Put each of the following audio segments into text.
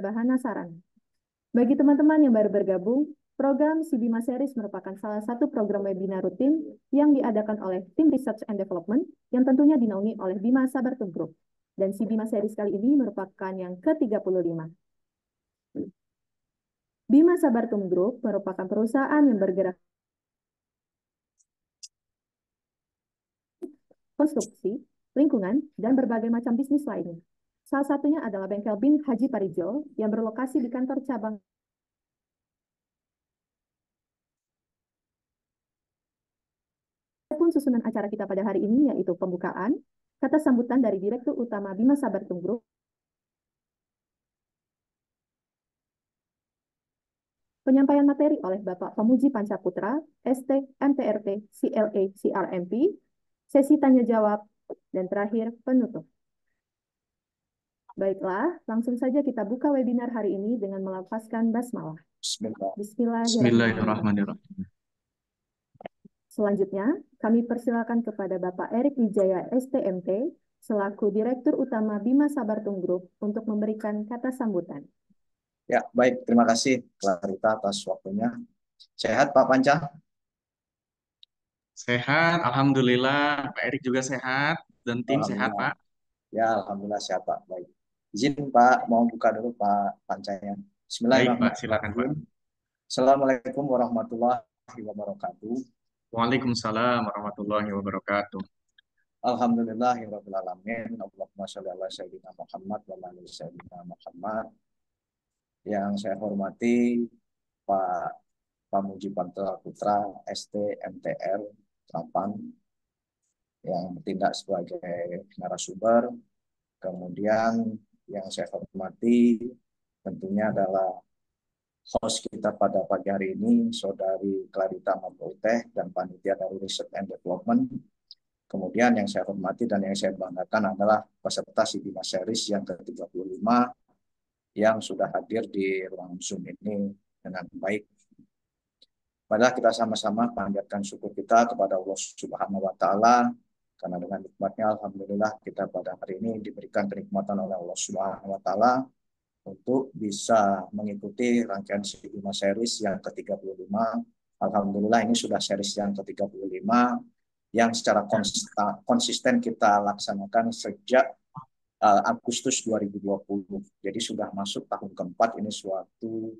bahan Sarana. Bagi teman-teman yang baru bergabung, program Sibima Series merupakan salah satu program webinar rutin yang diadakan oleh tim Research and Development yang tentunya dinaungi oleh Bima Sabartum Group. Dan Sibima Series kali ini merupakan yang ke-35. Bima Sabartum Group merupakan perusahaan yang bergerak konstruksi, lingkungan, dan berbagai macam bisnis lainnya. Salah satunya adalah Bengkel BIN Haji Parijo yang berlokasi di kantor cabang pun susunan acara kita pada hari ini yaitu pembukaan, kata sambutan dari Direktur Utama Bima Sabar Tunggru. penyampaian materi oleh Bapak Pemuji Pancaputra, ST, MTRT, CLA, e, CRMP, sesi tanya jawab, dan terakhir penutup. Baiklah, langsung saja kita buka webinar hari ini dengan melafazkan basmalah. Bismillahirrahmanirrahim. Selanjutnya, kami persilakan kepada Bapak Erik Wijaya STMT selaku Direktur Utama Bima Sabartung Group untuk memberikan kata sambutan. Ya, baik. Terima kasih Clarita atas waktunya. Sehat Pak Panca? Sehat, Alhamdulillah. Pak Erik juga sehat dan tim sehat Pak. Ya, Alhamdulillah sehat Pak. Baik. Izin Pak, mau buka dulu Pak Pancayan. Bismillahirrahmanirrahim. Baik, Pak, Assalamualaikum warahmatullahi wabarakatuh. Waalaikumsalam warahmatullahi wabarakatuh. Alhamdulillahirabbil alamin. Allahumma shalli ala sayyidina Muhammad wa ala sayyidina Muhammad. Yang saya hormati Pak Pamuji Pantel Putra ST MTR Trapan yang bertindak sebagai narasumber. Kemudian yang saya hormati tentunya adalah host kita pada pagi hari ini Saudari Clarita Mabuteh dan Panitia dari Research and Development. Kemudian yang saya hormati dan yang saya banggakan adalah peserta Sidima Series yang ke-35 yang sudah hadir di ruang Zoom ini dengan baik. Padahal kita sama-sama panjatkan syukur kita kepada Allah Subhanahu wa taala karena dengan nikmatnya Alhamdulillah kita pada hari ini diberikan kenikmatan oleh Allah Subhanahu Wa Taala untuk bisa mengikuti rangkaian Sigma Series yang ke-35. Alhamdulillah ini sudah series yang ke-35 yang secara konsisten kita laksanakan sejak uh, Agustus 2020. Jadi sudah masuk tahun keempat ini suatu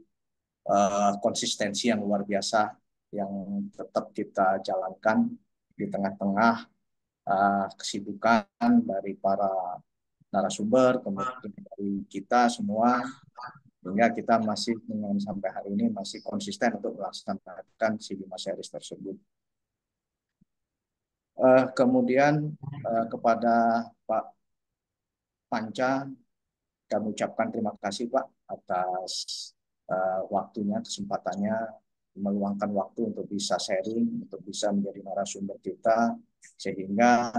eh, konsistensi yang luar biasa yang tetap kita jalankan di tengah-tengah uh, kesibukan dari para narasumber, kemudian dari kita semua, sehingga kita masih dengan sampai hari ini masih konsisten untuk melaksanakan si lima Series tersebut. Uh, kemudian uh, kepada Pak Panca, kami ucapkan terima kasih Pak atas uh, waktunya, kesempatannya, meluangkan waktu untuk bisa sharing, untuk bisa menjadi narasumber kita, sehingga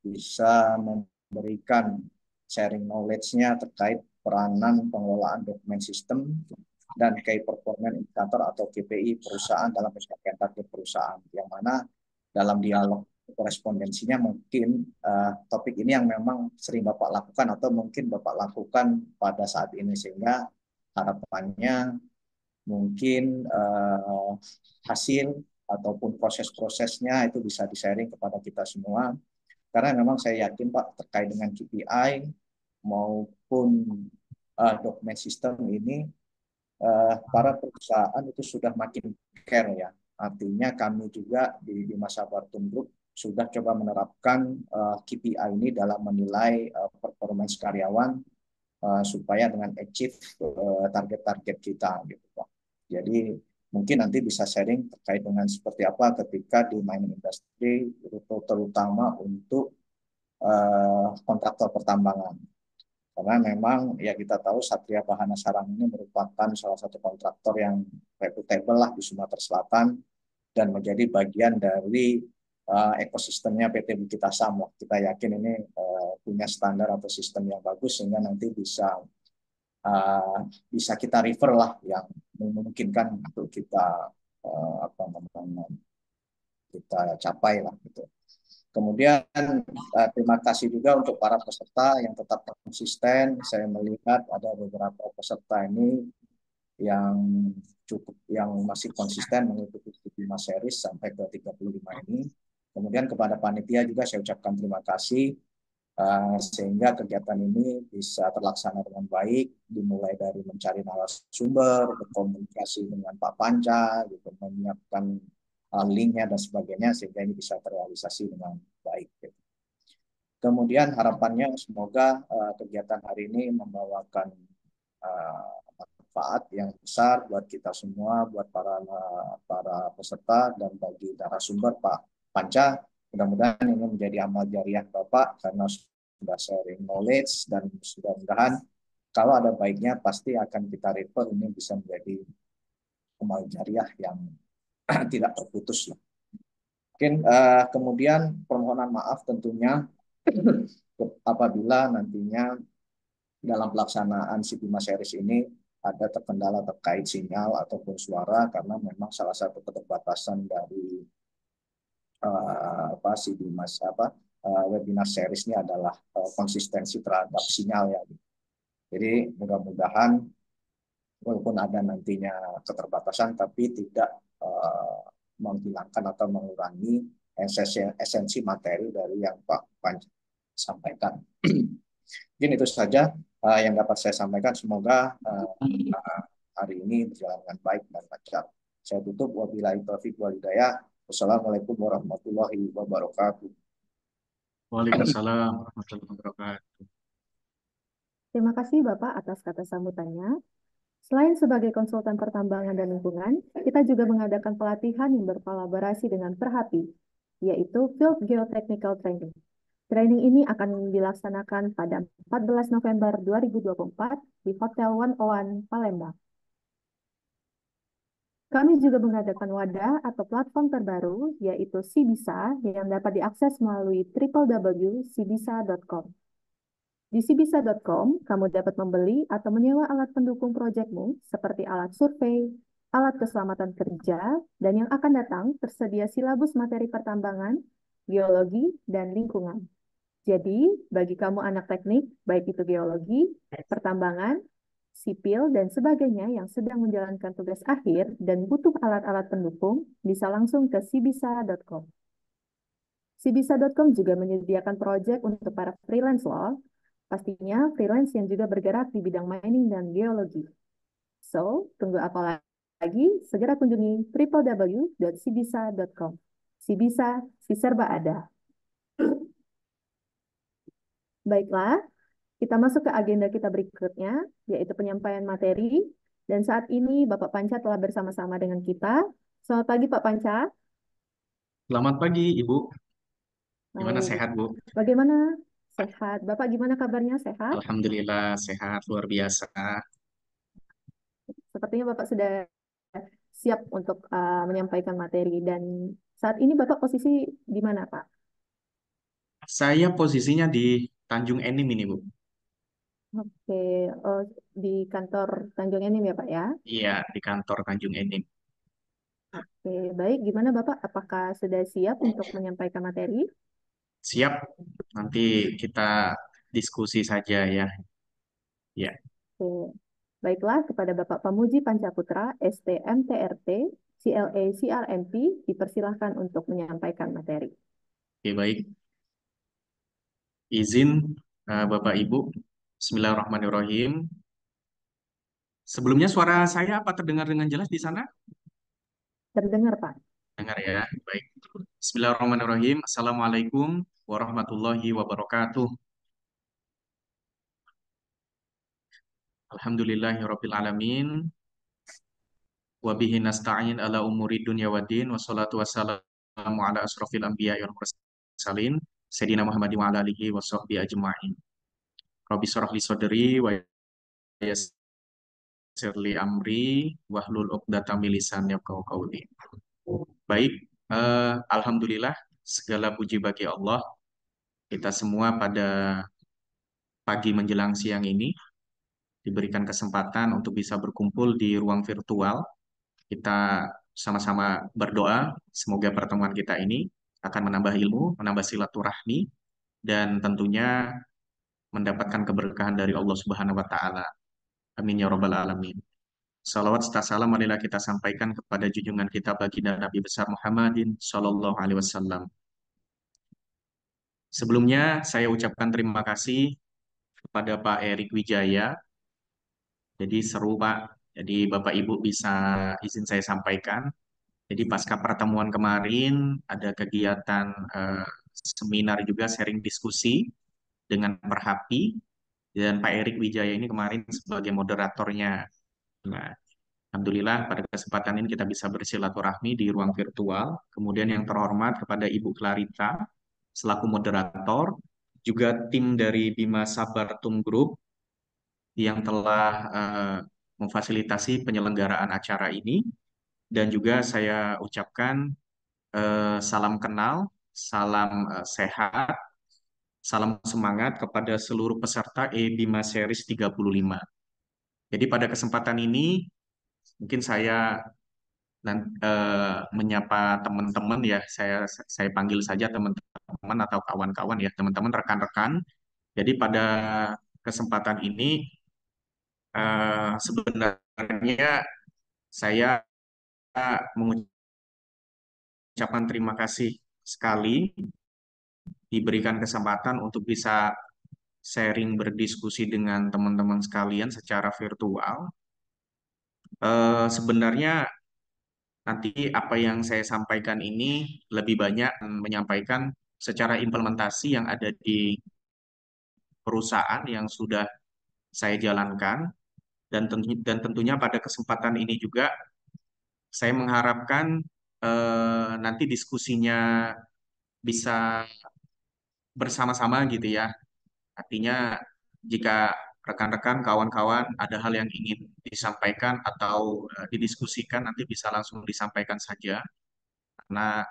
bisa memberikan sharing knowledge-nya terkait peranan pengelolaan dokumen sistem dan key performance indicator atau KPI perusahaan dalam pencapaian target perusahaan yang mana dalam dialog korespondensinya mungkin uh, topik ini yang memang sering Bapak lakukan atau mungkin Bapak lakukan pada saat ini sehingga harapannya mungkin uh, hasil ataupun proses-prosesnya itu bisa di-sharing kepada kita semua. Karena memang saya yakin Pak terkait dengan KPI maupun uh, eh, dokumen sistem ini uh, para perusahaan itu sudah makin care ya. Artinya kami juga di, di masa Barton Group sudah coba menerapkan uh, eh, KPI ini dalam menilai uh, performance karyawan uh, supaya dengan achieve target-target uh, kita gitu Pak. Jadi mungkin nanti bisa sharing terkait dengan seperti apa ketika di mining industry terutama untuk uh, kontraktor pertambangan karena memang ya kita tahu Satria Bahana Sarang ini merupakan salah satu kontraktor yang reputable lah di Sumatera Selatan dan menjadi bagian dari uh, ekosistemnya PT Bukit Asam lah. Kita yakin ini uh, punya standar atau sistem yang bagus sehingga nanti bisa uh, bisa kita refer lah yang memungkinkan untuk kita uh, apa namanya kita capai lah gitu. Kemudian uh, terima kasih juga untuk para peserta yang tetap konsisten. Saya melihat ada beberapa peserta ini yang cukup yang masih konsisten mengikuti 5 series sampai ke 35 ini. Kemudian kepada panitia juga saya ucapkan terima kasih Eh, sehingga kegiatan ini bisa terlaksana dengan baik, dimulai dari mencari narasumber, berkomunikasi dengan Pak Panca, gitu, menyiapkan eh, linknya dan sebagainya, sehingga ini bisa terrealisasi dengan baik. Gitu. Kemudian harapannya semoga uh, kegiatan hari ini membawakan uh, manfaat yang besar buat kita semua, buat para para peserta dan bagi narasumber Pak Panca Mudah-mudahan ini menjadi amal jariah Bapak karena sudah sharing knowledge dan mudah-mudahan kalau ada baiknya pasti akan kita refer ini bisa menjadi amal jariah yang tidak terputus lah. Mungkin uh, kemudian permohonan maaf tentunya apabila nantinya dalam pelaksanaan Mas Series ini ada terkendala terkait sinyal ataupun suara karena memang salah satu keterbatasan dari Eh, apa sih di mas apa uh, webinar series ini adalah uh, konsistensi terhadap sinyal ya. Jadi mudah-mudahan walaupun ada nantinya keterbatasan tapi tidak uh, menghilangkan atau mengurangi esensi, esensi materi dari yang Pak Panji sampaikan. Mungkin itu saja uh, yang dapat saya sampaikan. Semoga uh, hari ini berjalan dengan baik dan lancar. Saya tutup wabillahi taufiq walhidayah. Wassalamualaikum warahmatullahi wabarakatuh. Waalaikumsalam warahmatullahi wabarakatuh. Terima kasih Bapak atas kata sambutannya. Selain sebagai konsultan pertambangan dan lingkungan, kita juga mengadakan pelatihan yang berkolaborasi dengan Perhapi, yaitu Field Geotechnical Training. Training ini akan dilaksanakan pada 14 November 2024 di Hotel 101 Palembang. Kami juga mengadakan wadah atau platform terbaru, yaitu Sibisa, yang dapat diakses melalui www.sibisa.com. Di sibisa.com, kamu dapat membeli atau menyewa alat pendukung proyekmu seperti alat survei, alat keselamatan kerja, dan yang akan datang tersedia silabus materi pertambangan, geologi, dan lingkungan. Jadi, bagi kamu anak teknik, baik itu geologi, pertambangan, sipil, dan sebagainya yang sedang menjalankan tugas akhir dan butuh alat-alat pendukung bisa langsung ke sibisa.com. Sibisa.com juga menyediakan proyek untuk para freelance loh, pastinya freelance yang juga bergerak di bidang mining dan geologi. So, tunggu apa lagi? Segera kunjungi www.sibisa.com. Sibisa, si serba ada. Baiklah, kita masuk ke agenda kita berikutnya, yaitu penyampaian materi. Dan saat ini Bapak Panca telah bersama-sama dengan kita. Selamat pagi Pak Panca. Selamat pagi Ibu. Gimana Hai. sehat Bu? Bagaimana? Sehat. Bapak gimana kabarnya? Sehat? Alhamdulillah sehat, luar biasa. Sepertinya Bapak sudah siap untuk uh, menyampaikan materi dan saat ini Bapak posisi di mana Pak? Saya posisinya di Tanjung Enim ini Bu. Oke, oh, di kantor Tanjung Enim ya Pak ya? Iya, di kantor Tanjung Enim. Oke, baik. Gimana Bapak? Apakah sudah siap untuk menyampaikan materi? Siap, nanti kita diskusi saja ya. Ya, Oke. Baiklah, kepada Bapak Pamuji Pancaputra, STM TRT, CLA e, CRMP, dipersilahkan untuk menyampaikan materi. oke baik. Izin eh, Bapak Ibu, Bismillahirrahmanirrahim. Sebelumnya suara saya apa terdengar dengan jelas di sana? Terdengar, Pak. Dengar ya, baik. Bismillahirrahmanirrahim. Assalamualaikum warahmatullahi wabarakatuh. Alhamdulillahirrabbilalamin. Wabihi nasta'in ala umuri dunya wa din. Wassalatu wassalamu ala asrafil anbiya yang mursalin. Sayyidina Muhammadin wa ala alihi wa sahbihi ajma'in. Robi Sorah Li Sodri, wa serli Amri, Wahlul Uqdata Milisan Yaqaw Qawli. Baik, eh, Alhamdulillah, segala puji bagi Allah. Kita semua pada pagi menjelang siang ini diberikan kesempatan untuk bisa berkumpul di ruang virtual. Kita sama-sama berdoa, semoga pertemuan kita ini akan menambah ilmu, menambah silaturahmi, dan tentunya mendapatkan keberkahan dari Allah Subhanahu wa taala. Amin ya rabbal alamin. Salawat serta salam marilah kita sampaikan kepada junjungan kita baginda Nabi besar Muhammadin sallallahu alaihi wasallam. Sebelumnya saya ucapkan terima kasih kepada Pak Erik Wijaya. Jadi seru Pak. Jadi Bapak Ibu bisa izin saya sampaikan. Jadi pasca pertemuan kemarin ada kegiatan eh, seminar juga sharing diskusi dengan Perhapi dan Pak Erik Wijaya ini kemarin sebagai moderatornya. Nah, Alhamdulillah pada kesempatan ini kita bisa bersilaturahmi di ruang virtual. Kemudian yang terhormat kepada Ibu Clarita selaku moderator, juga tim dari Bima Sabartum Group yang telah uh, memfasilitasi penyelenggaraan acara ini. Dan juga saya ucapkan uh, salam kenal, salam uh, sehat, salam semangat kepada seluruh peserta E5 Series 35. Jadi pada kesempatan ini mungkin saya eh, menyapa teman-teman ya, saya saya panggil saja teman-teman atau kawan-kawan ya, teman-teman rekan-rekan. Jadi pada kesempatan ini eh, sebenarnya saya mengucapkan terima kasih sekali diberikan kesempatan untuk bisa sharing berdiskusi dengan teman-teman sekalian secara virtual. Eh, sebenarnya nanti apa yang saya sampaikan ini lebih banyak menyampaikan secara implementasi yang ada di perusahaan yang sudah saya jalankan dan tentu dan tentunya pada kesempatan ini juga saya mengharapkan eh, nanti diskusinya bisa bersama-sama gitu ya. Artinya jika rekan-rekan, kawan-kawan ada hal yang ingin disampaikan atau e, didiskusikan nanti bisa langsung disampaikan saja. Karena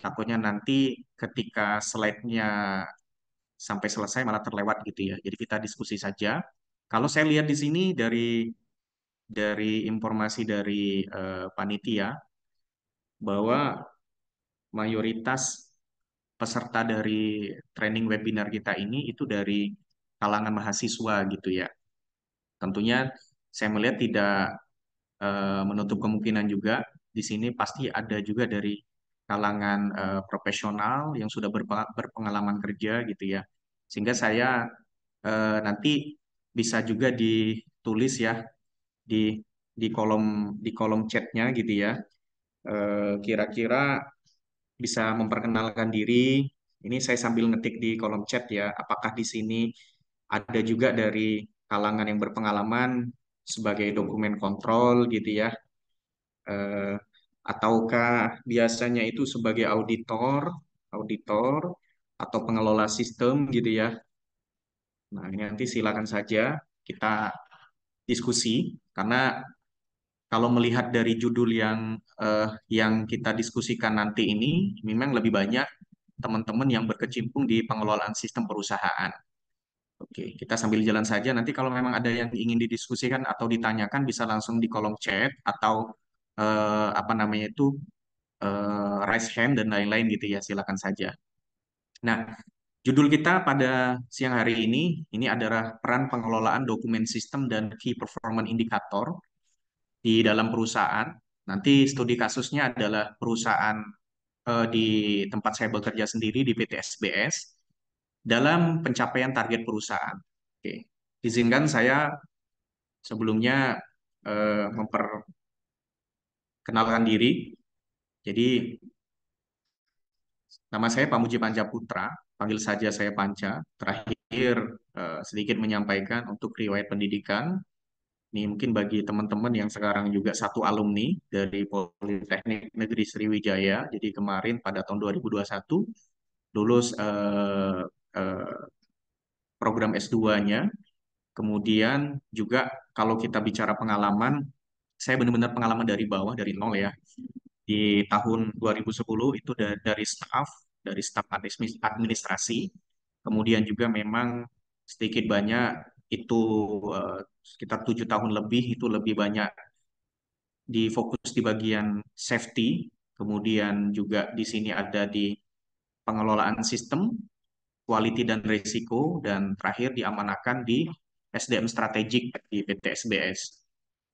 takutnya nanti ketika slide-nya sampai selesai malah terlewat gitu ya. Jadi kita diskusi saja. Kalau saya lihat di sini dari dari informasi dari uh, panitia bahwa mayoritas peserta dari training webinar kita ini itu dari kalangan mahasiswa gitu ya. Tentunya saya melihat tidak uh, menutup kemungkinan juga di sini pasti ada juga dari kalangan uh, profesional yang sudah berpengalaman kerja gitu ya. Sehingga saya uh, nanti bisa juga ditulis ya di di kolom di kolom chatnya gitu ya. Kira-kira bisa memperkenalkan diri. Ini saya sambil ngetik di kolom chat ya, apakah di sini ada juga dari kalangan yang berpengalaman sebagai dokumen kontrol gitu ya, eh, ataukah biasanya itu sebagai auditor, auditor atau pengelola sistem gitu ya. Nah ini nanti silakan saja kita diskusi karena kalau melihat dari judul yang uh, yang kita diskusikan nanti ini, memang lebih banyak teman-teman yang berkecimpung di pengelolaan sistem perusahaan. Oke, kita sambil jalan saja. Nanti kalau memang ada yang ingin didiskusikan atau ditanyakan, bisa langsung di kolom chat atau uh, apa namanya itu uh, raise hand dan lain-lain gitu ya. Silakan saja. Nah, judul kita pada siang hari ini ini adalah peran pengelolaan dokumen sistem dan key performance indicator di dalam perusahaan. Nanti studi kasusnya adalah perusahaan eh, di tempat saya bekerja sendiri di PT SBS dalam pencapaian target perusahaan. Oke, izinkan saya sebelumnya eh, memperkenalkan diri. Jadi nama saya Pak Muji Panca Putra, panggil saja saya Panca. Terakhir eh, sedikit menyampaikan untuk riwayat pendidikan. Ini mungkin bagi teman-teman yang sekarang juga satu alumni dari Politeknik Negeri Sriwijaya. Jadi kemarin pada tahun 2021 lulus eh, eh, program S2-nya. Kemudian juga kalau kita bicara pengalaman, saya benar-benar pengalaman dari bawah, dari nol ya. Di tahun 2010 itu dari staff, dari staff administrasi, kemudian juga memang sedikit banyak itu uh, sekitar tujuh tahun lebih itu lebih banyak difokus di bagian safety, kemudian juga di sini ada di pengelolaan sistem, quality dan risiko, dan terakhir diamanakan di SDM strategik di PT SBS.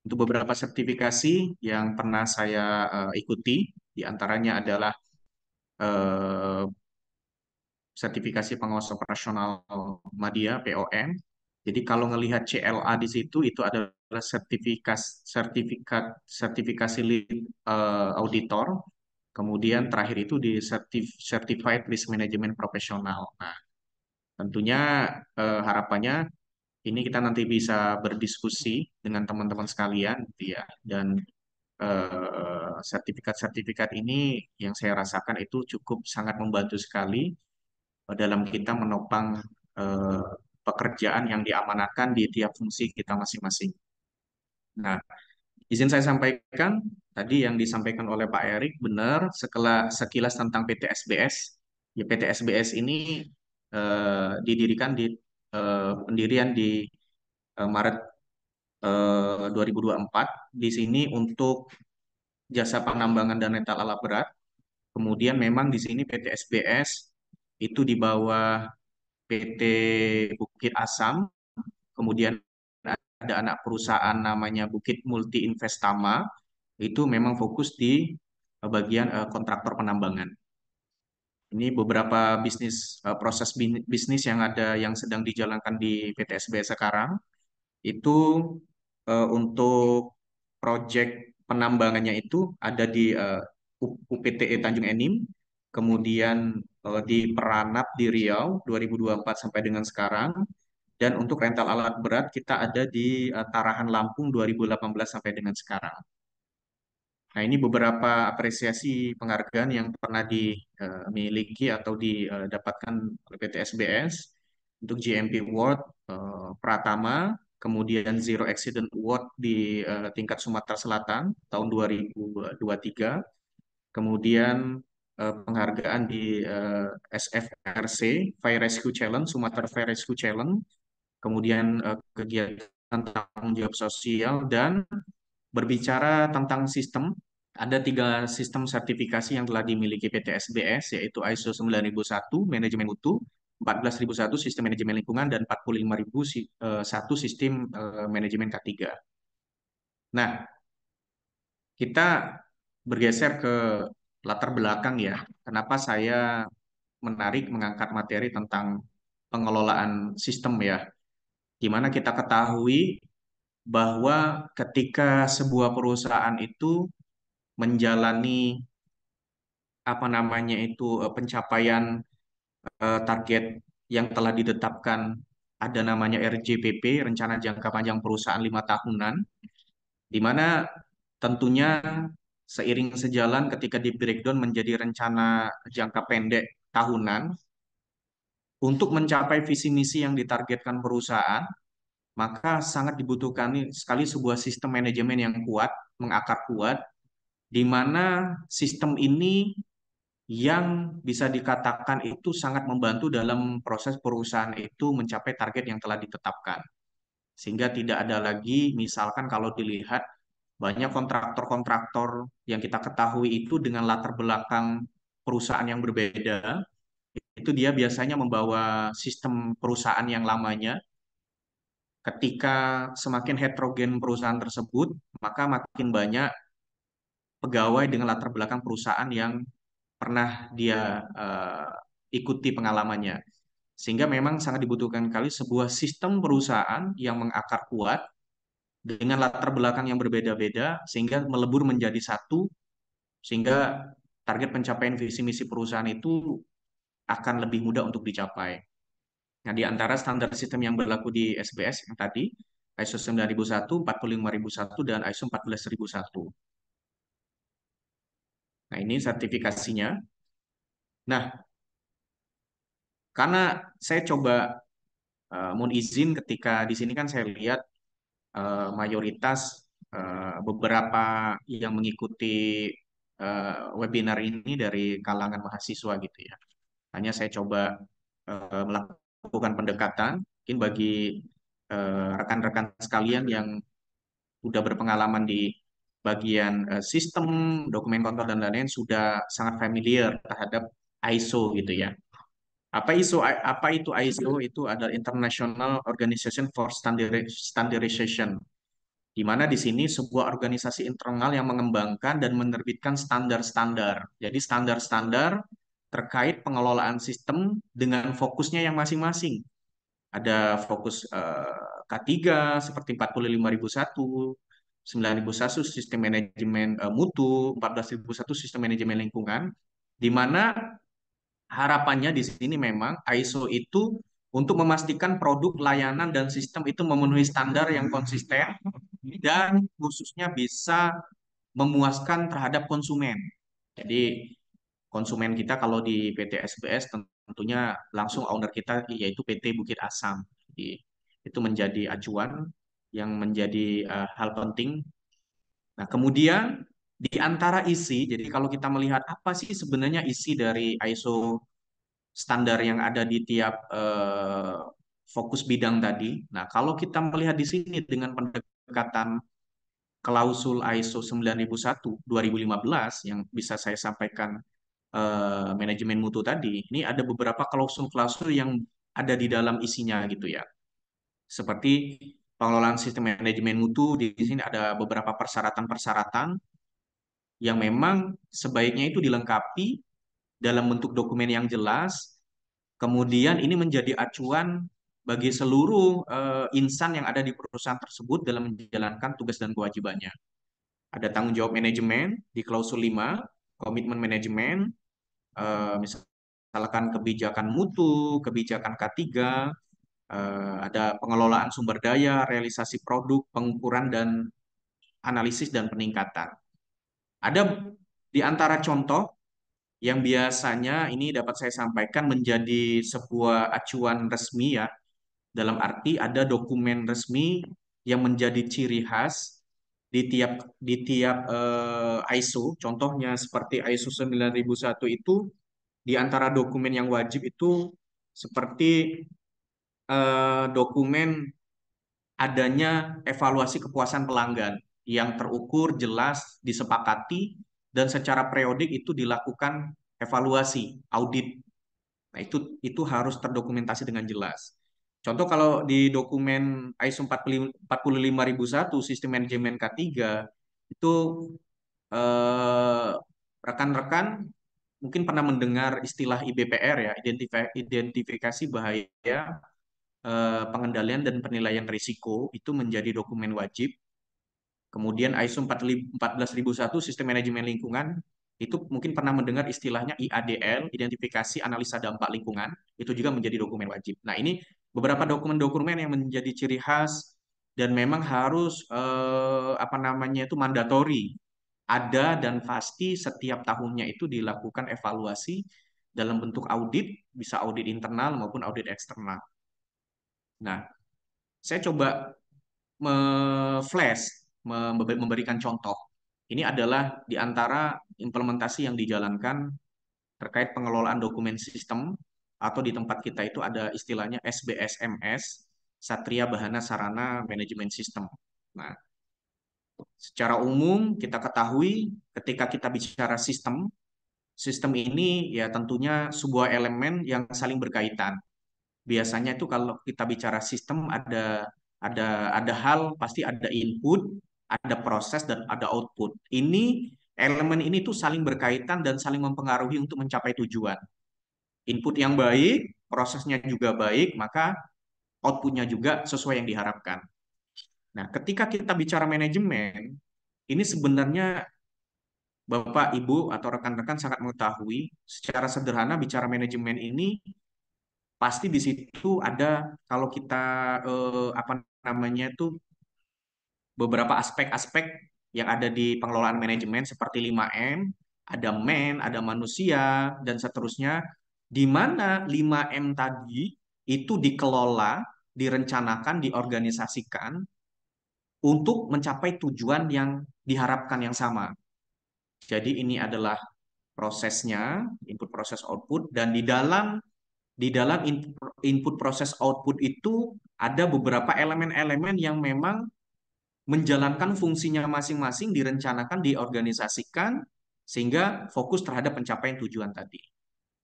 Untuk beberapa sertifikasi yang pernah saya uh, ikuti, diantaranya adalah uh, sertifikasi pengawas operasional media POM, jadi kalau ngelihat CLA di situ itu adalah sertifikat sertifikat sertifikasi lead uh, auditor. Kemudian terakhir itu di Certif Certified Risk Management profesional. Nah, tentunya uh, harapannya ini kita nanti bisa berdiskusi dengan teman-teman sekalian gitu ya dan eh, sertifikat-sertifikat uh, ini yang saya rasakan itu cukup sangat membantu sekali dalam kita menopang uh, pekerjaan yang diamanakan di tiap fungsi kita masing-masing. Nah, izin saya sampaikan tadi yang disampaikan oleh Pak Erik benar sekilas, sekilas tentang SBS, Ya, SBS ini eh, didirikan di eh, pendirian di eh, Maret eh, 2024 di sini untuk jasa penambangan dan metal alat berat. Kemudian memang di sini PT SBS itu di bawah PT Bukit Asam, kemudian ada anak perusahaan namanya Bukit Multi Investama, itu memang fokus di eh, bagian eh, kontraktor penambangan. Ini beberapa bisnis eh, proses bisnis yang ada yang sedang dijalankan di PTSB sekarang itu untuk proyek penambangannya itu ada di UPTE Tanjung Enim, kemudian eh, di Peranap di Riau 2024 sampai dengan sekarang dan untuk rental alat berat kita ada di eh, Tarahan Lampung 2018 sampai dengan sekarang. Nah, ini beberapa apresiasi penghargaan yang pernah dimiliki eh, atau didapatkan oleh PT SBS untuk GMP Award Pratama, kemudian Zero Accident Award di tingkat Sumatera Selatan tahun 2023, kemudian Eh, penghargaan di eh, SFRC Fire Rescue Challenge, Sumatera Fire Rescue Challenge, kemudian eh, kegiatan tanggung jawab sosial dan berbicara tentang sistem ada tiga sistem sertifikasi yang telah dimiliki PT SBS yaitu ISO 9001 manajemen mutu, 14001 sistem manajemen lingkungan dan 45001 sistem manajemen K3. Nah, kita bergeser ke latar belakang ya, kenapa saya menarik mengangkat materi tentang pengelolaan sistem ya. Di mana kita ketahui bahwa ketika sebuah perusahaan itu menjalani apa namanya itu eh, pencapaian eh, target yang telah ditetapkan ada namanya RJPP rencana jangka panjang perusahaan lima tahunan di mana tentunya seiring sejalan ketika di breakdown menjadi rencana jangka pendek tahunan untuk mencapai visi misi yang ditargetkan perusahaan maka sangat dibutuhkan sekali sebuah sistem manajemen yang kuat mengakar kuat di mana sistem ini yang bisa dikatakan itu sangat membantu dalam proses perusahaan itu mencapai target yang telah ditetapkan sehingga tidak ada lagi misalkan kalau dilihat banyak kontraktor-kontraktor yang kita ketahui itu dengan latar belakang perusahaan yang berbeda itu dia biasanya membawa sistem perusahaan yang lamanya ketika semakin heterogen perusahaan tersebut maka makin banyak pegawai dengan latar belakang perusahaan yang pernah dia uh, ikuti pengalamannya sehingga memang sangat dibutuhkan kali sebuah sistem perusahaan yang mengakar kuat dengan latar belakang yang berbeda-beda sehingga melebur menjadi satu sehingga target pencapaian visi misi perusahaan itu akan lebih mudah untuk dicapai. Nah, di antara standar sistem yang berlaku di SBS yang tadi, ISO 9001, 45001, dan ISO 14001. Nah, ini sertifikasinya. Nah, karena saya coba uh, mohon izin ketika di sini kan saya lihat Eh, mayoritas eh, beberapa yang mengikuti eh, webinar ini dari kalangan mahasiswa gitu ya. Hanya saya coba melakukan pendekatan mungkin bagi rekan-rekan sekalian yang sudah berpengalaman di bagian sistem, dokumen kontrol dan lain-lain sudah sangat familiar terhadap ISO gitu ya. Apa ISO apa itu ISO? Itu adalah International Organization for Standardization. Di mana di sini sebuah organisasi internal yang mengembangkan dan menerbitkan standar-standar. Jadi standar-standar terkait pengelolaan sistem dengan fokusnya yang masing-masing. Ada fokus eh, K3 seperti 45001, 9001 sistem manajemen uh, mutu, 14001 sistem manajemen lingkungan, di mana harapannya di sini memang ISO itu untuk memastikan produk, layanan, dan sistem itu memenuhi standar yang konsisten dan khususnya bisa memuaskan terhadap konsumen. Jadi konsumen kita kalau di PT SBS tentunya langsung owner kita yaitu PT Bukit Asam. Jadi itu menjadi acuan yang menjadi uh, hal penting. Nah, kemudian di antara isi, jadi kalau kita melihat apa sih sebenarnya isi dari ISO standar yang ada di tiap eh, fokus bidang tadi. Nah, kalau kita melihat di sini dengan pendekatan klausul ISO 9001 2015 yang bisa saya sampaikan eh, manajemen mutu tadi, ini ada beberapa klausul-klausul yang ada di dalam isinya gitu ya. Seperti pengelolaan sistem manajemen mutu di sini ada beberapa persyaratan-persyaratan yang memang sebaiknya itu dilengkapi dalam bentuk dokumen yang jelas. Kemudian ini menjadi acuan bagi seluruh uh, insan yang ada di perusahaan tersebut dalam menjalankan tugas dan kewajibannya. Ada tanggung jawab manajemen di klausul 5, komitmen manajemen, uh, misalkan kebijakan mutu, kebijakan K3, eh, ada pengelolaan sumber daya, realisasi produk, pengukuran dan analisis dan peningkatan. Ada di antara contoh yang biasanya ini dapat saya sampaikan menjadi sebuah acuan resmi ya. Dalam arti ada dokumen resmi yang menjadi ciri khas di tiap di tiap uh, eh, ISO. Contohnya seperti ISO 9001 itu di antara dokumen yang wajib itu seperti uh, dokumen adanya evaluasi kepuasan pelanggan yang terukur, jelas, disepakati, dan secara periodik itu dilakukan evaluasi, audit. Nah, itu itu harus terdokumentasi dengan jelas. Contoh kalau di dokumen ISO 45001 sistem manajemen K3 itu eh, rekan-rekan eh, mungkin pernah mendengar istilah IBPR ya, identifikasi bahaya eh, pengendalian dan penilaian risiko itu menjadi dokumen wajib Kemudian ISO 14001 Sistem Manajemen Lingkungan itu mungkin pernah mendengar istilahnya IADL, Identifikasi Analisa Dampak Lingkungan, itu juga menjadi dokumen wajib. Nah, ini beberapa dokumen-dokumen yang menjadi ciri khas dan memang harus eh, apa namanya itu mandatori ada dan pasti setiap tahunnya itu dilakukan evaluasi dalam bentuk audit, bisa audit internal maupun audit eksternal. Nah, saya coba me-flash memberikan contoh. Ini adalah di antara implementasi yang dijalankan terkait pengelolaan dokumen sistem atau di tempat kita itu ada istilahnya SBSMS, Satria Bahana Sarana Manajemen Sistem. Nah, secara umum kita ketahui ketika kita bicara sistem, sistem ini ya tentunya sebuah elemen yang saling berkaitan. Biasanya itu kalau kita bicara sistem ada ada ada hal pasti ada input ada proses dan ada output. Ini elemen ini tuh saling berkaitan dan saling mempengaruhi untuk mencapai tujuan. Input yang baik, prosesnya juga baik, maka outputnya juga sesuai yang diharapkan. Nah, ketika kita bicara manajemen, ini sebenarnya Bapak, Ibu, atau rekan-rekan sangat mengetahui secara sederhana bicara manajemen ini pasti di situ ada kalau kita eh, apa namanya itu beberapa aspek-aspek yang ada di pengelolaan manajemen seperti 5M, ada man, ada manusia, dan seterusnya, di mana 5M tadi itu dikelola, direncanakan, diorganisasikan untuk mencapai tujuan yang diharapkan yang sama. Jadi ini adalah prosesnya, input proses output dan di dalam di dalam input proses output itu ada beberapa elemen-elemen yang memang menjalankan fungsinya masing-masing direncanakan, diorganisasikan sehingga fokus terhadap pencapaian tujuan tadi.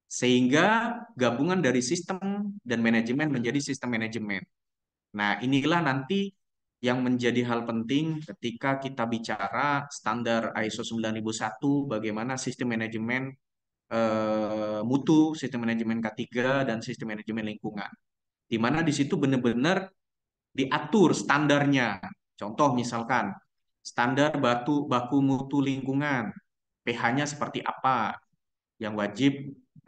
Sehingga gabungan dari sistem dan manajemen menjadi sistem manajemen. Nah, inilah nanti yang menjadi hal penting ketika kita bicara standar ISO 9001 bagaimana sistem manajemen eh, mutu, sistem manajemen K3 dan sistem manajemen lingkungan. Di mana di situ benar-benar diatur standarnya Contoh misalkan standar batu baku mutu lingkungan pH-nya seperti apa yang wajib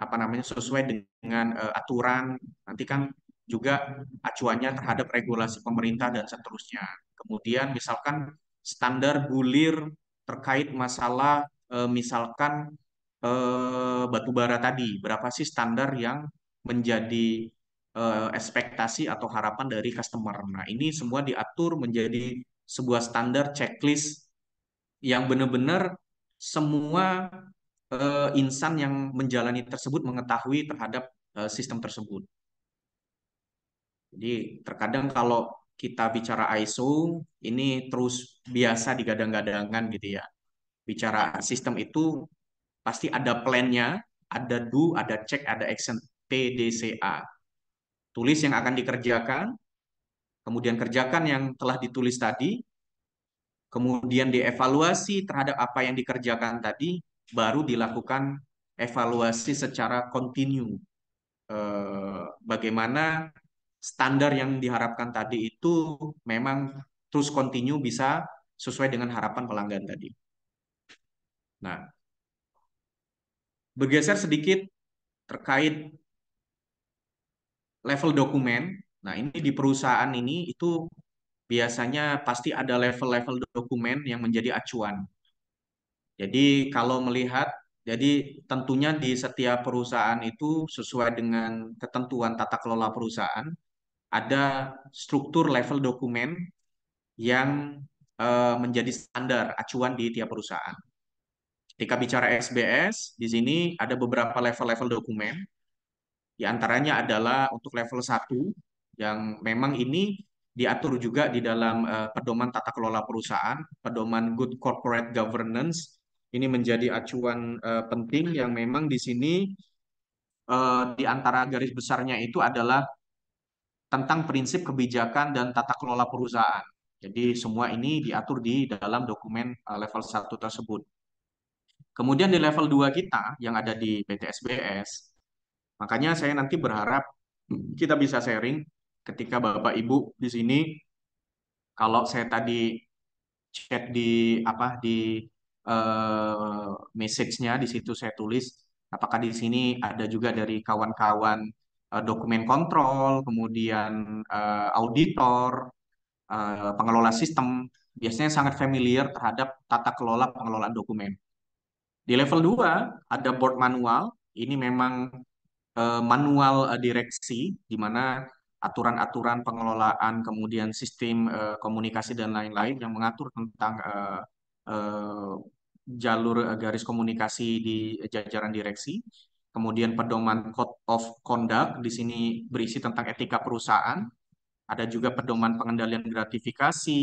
apa namanya sesuai dengan uh, aturan nanti kan juga acuannya terhadap regulasi pemerintah dan seterusnya. Kemudian misalkan standar bulir terkait masalah uh, misalkan uh, batu bara tadi berapa sih standar yang menjadi eh, ekspektasi atau harapan dari customer. Nah, ini semua diatur menjadi sebuah standar checklist yang benar-benar semua eh, insan yang menjalani tersebut mengetahui terhadap eh, sistem tersebut. Jadi, terkadang kalau kita bicara ISO, ini terus biasa digadang-gadangkan gitu ya. Bicara sistem itu pasti ada plan nya, ada do, ada check, ada action, PDCA tulis yang akan dikerjakan, kemudian kerjakan yang telah ditulis tadi, kemudian dievaluasi terhadap apa yang dikerjakan tadi, baru dilakukan evaluasi secara kontinu. Eh, bagaimana standar yang diharapkan tadi itu memang terus kontinu bisa sesuai dengan harapan pelanggan tadi. Nah, bergeser sedikit terkait level dokumen. Nah, ini di perusahaan ini itu biasanya pasti ada level-level dokumen yang menjadi acuan. Jadi kalau melihat, jadi tentunya di setiap perusahaan itu sesuai dengan ketentuan tata kelola perusahaan, ada struktur level dokumen yang eh, menjadi standar acuan di tiap perusahaan. Ketika bicara SBS, di sini ada beberapa level-level dokumen di antaranya adalah untuk level 1 yang memang ini diatur juga di dalam uh, pedoman tata kelola perusahaan, pedoman good corporate governance. Ini menjadi acuan uh, penting yang memang di sini uh, di antara garis besarnya itu adalah tentang prinsip kebijakan dan tata kelola perusahaan. Jadi semua ini diatur di dalam dokumen uh, level 1 tersebut. Kemudian di level 2 kita yang ada di PTSBS, Makanya hmm. saya nanti berharap hmm, kita bisa sharing ketika Bapak Ibu di sini kalau saya tadi chat di apa di uh, message-nya di situ saya tulis apakah di sini ada juga dari kawan-kawan uh, dokumen kontrol, kemudian uh, auditor, uh, pengelola sistem biasanya sangat familiar terhadap tata kelola pengelolaan dokumen. Di level 2 ada board manual, ini memang Eh, manual eh, direksi di mana aturan-aturan pengelolaan kemudian sistem eh, komunikasi dan lain-lain yang mengatur tentang jalur garis komunikasi di jajaran direksi. Kemudian pedoman code of conduct di sini berisi tentang etika perusahaan. Ada juga pedoman pengendalian gratifikasi,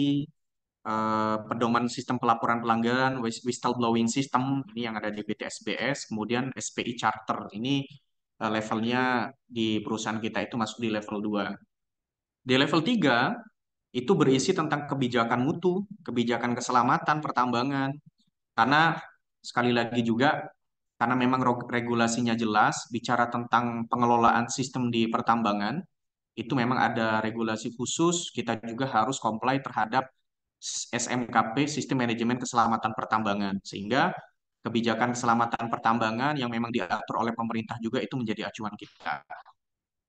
pedoman sistem pelaporan pelanggaran, whistleblowing system, ini yang ada di BTSBS, kemudian SPI Charter, ini Eh, levelnya di perusahaan kita itu masuk di level 2. Di level 3 itu berisi tentang kebijakan mutu, kebijakan keselamatan pertambangan. Karena sekali lagi juga karena memang regulasinya jelas bicara tentang pengelolaan sistem di pertambangan itu memang ada regulasi khusus kita juga harus comply terhadap SMKP sistem manajemen keselamatan pertambangan sehingga kebijakan keselamatan pertambangan yang memang diatur oleh pemerintah juga itu menjadi acuan kita.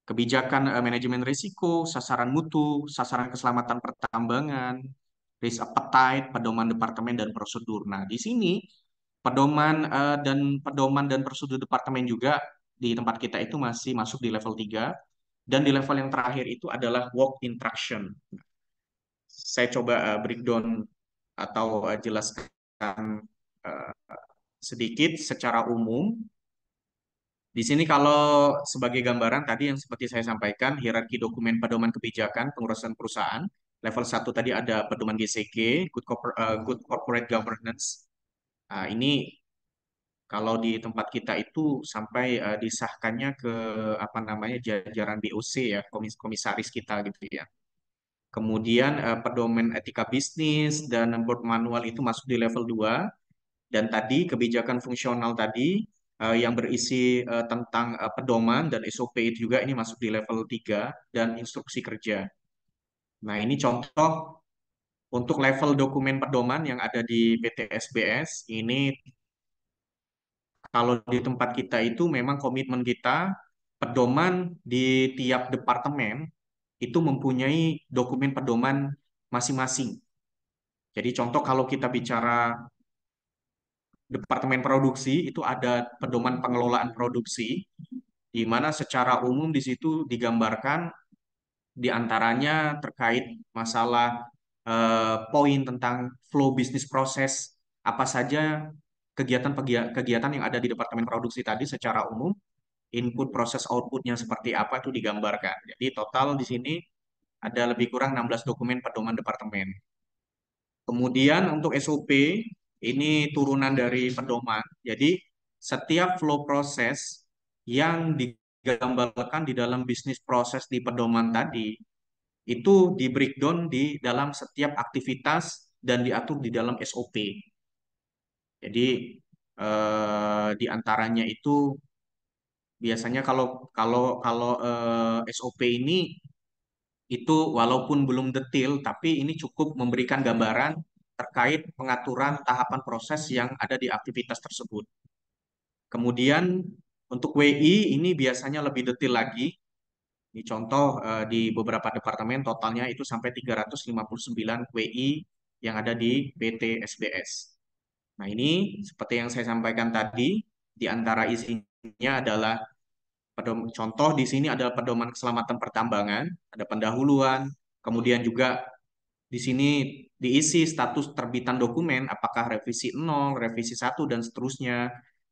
Kebijakan uh, manajemen risiko, sasaran mutu, sasaran keselamatan pertambangan, risk appetite, pedoman departemen dan prosedur. Nah, di sini pedoman uh, dan pedoman dan prosedur departemen juga di tempat kita itu masih masuk di level 3 dan di level yang terakhir itu adalah walk interaction. Saya coba uh, breakdown atau uh, jelaskan uh, sedikit secara umum. Di sini kalau sebagai gambaran tadi yang seperti saya sampaikan, hierarki dokumen pedoman kebijakan pengurusan perusahaan. Level 1 tadi ada pedoman GCG, Good, Corpor uh, Good Corporate Governance. Nah, ini kalau di tempat kita itu sampai uh, disahkannya ke apa namanya jajaran BOC ya, komis komisaris kita gitu ya. Kemudian uh, pedoman etika bisnis dan board manual itu masuk di level 2 dan tadi kebijakan fungsional tadi uh, yang berisi uh, tentang uh, pedoman dan SOP itu juga ini masuk di level 3 dan instruksi kerja. Nah, ini contoh untuk level dokumen pedoman yang ada di PT SBS ini kalau di tempat kita itu memang komitmen kita pedoman di tiap departemen itu mempunyai dokumen pedoman masing-masing. Jadi contoh kalau kita bicara Departemen Produksi itu ada pedoman pengelolaan produksi, di mana secara umum di situ digambarkan diantaranya terkait masalah eh, poin tentang flow bisnis proses apa saja kegiatan-kegiatan yang ada di Departemen Produksi tadi secara umum, input proses outputnya seperti apa itu digambarkan. Jadi total di sini ada lebih kurang 16 dokumen pedoman departemen. Kemudian untuk SOP ini turunan dari pedoman. Jadi setiap flow proses yang digambarkan di dalam bisnis proses di pedoman tadi itu di breakdown di dalam setiap aktivitas dan diatur di dalam SOP. Jadi eh, di antaranya itu biasanya kalau kalau kalau eh, SOP ini itu walaupun belum detail tapi ini cukup memberikan gambaran terkait pengaturan tahapan proses yang ada di aktivitas tersebut. Kemudian untuk WI ini biasanya lebih detail lagi. Ini contoh eh, di beberapa departemen totalnya itu sampai 359 WI yang ada di PT SBS. Nah ini seperti yang saya sampaikan tadi, di antara isinya adalah contoh di sini adalah pedoman keselamatan pertambangan, ada pendahuluan, kemudian juga di sini diisi status terbitan dokumen apakah revisi 0, revisi 1 dan seterusnya.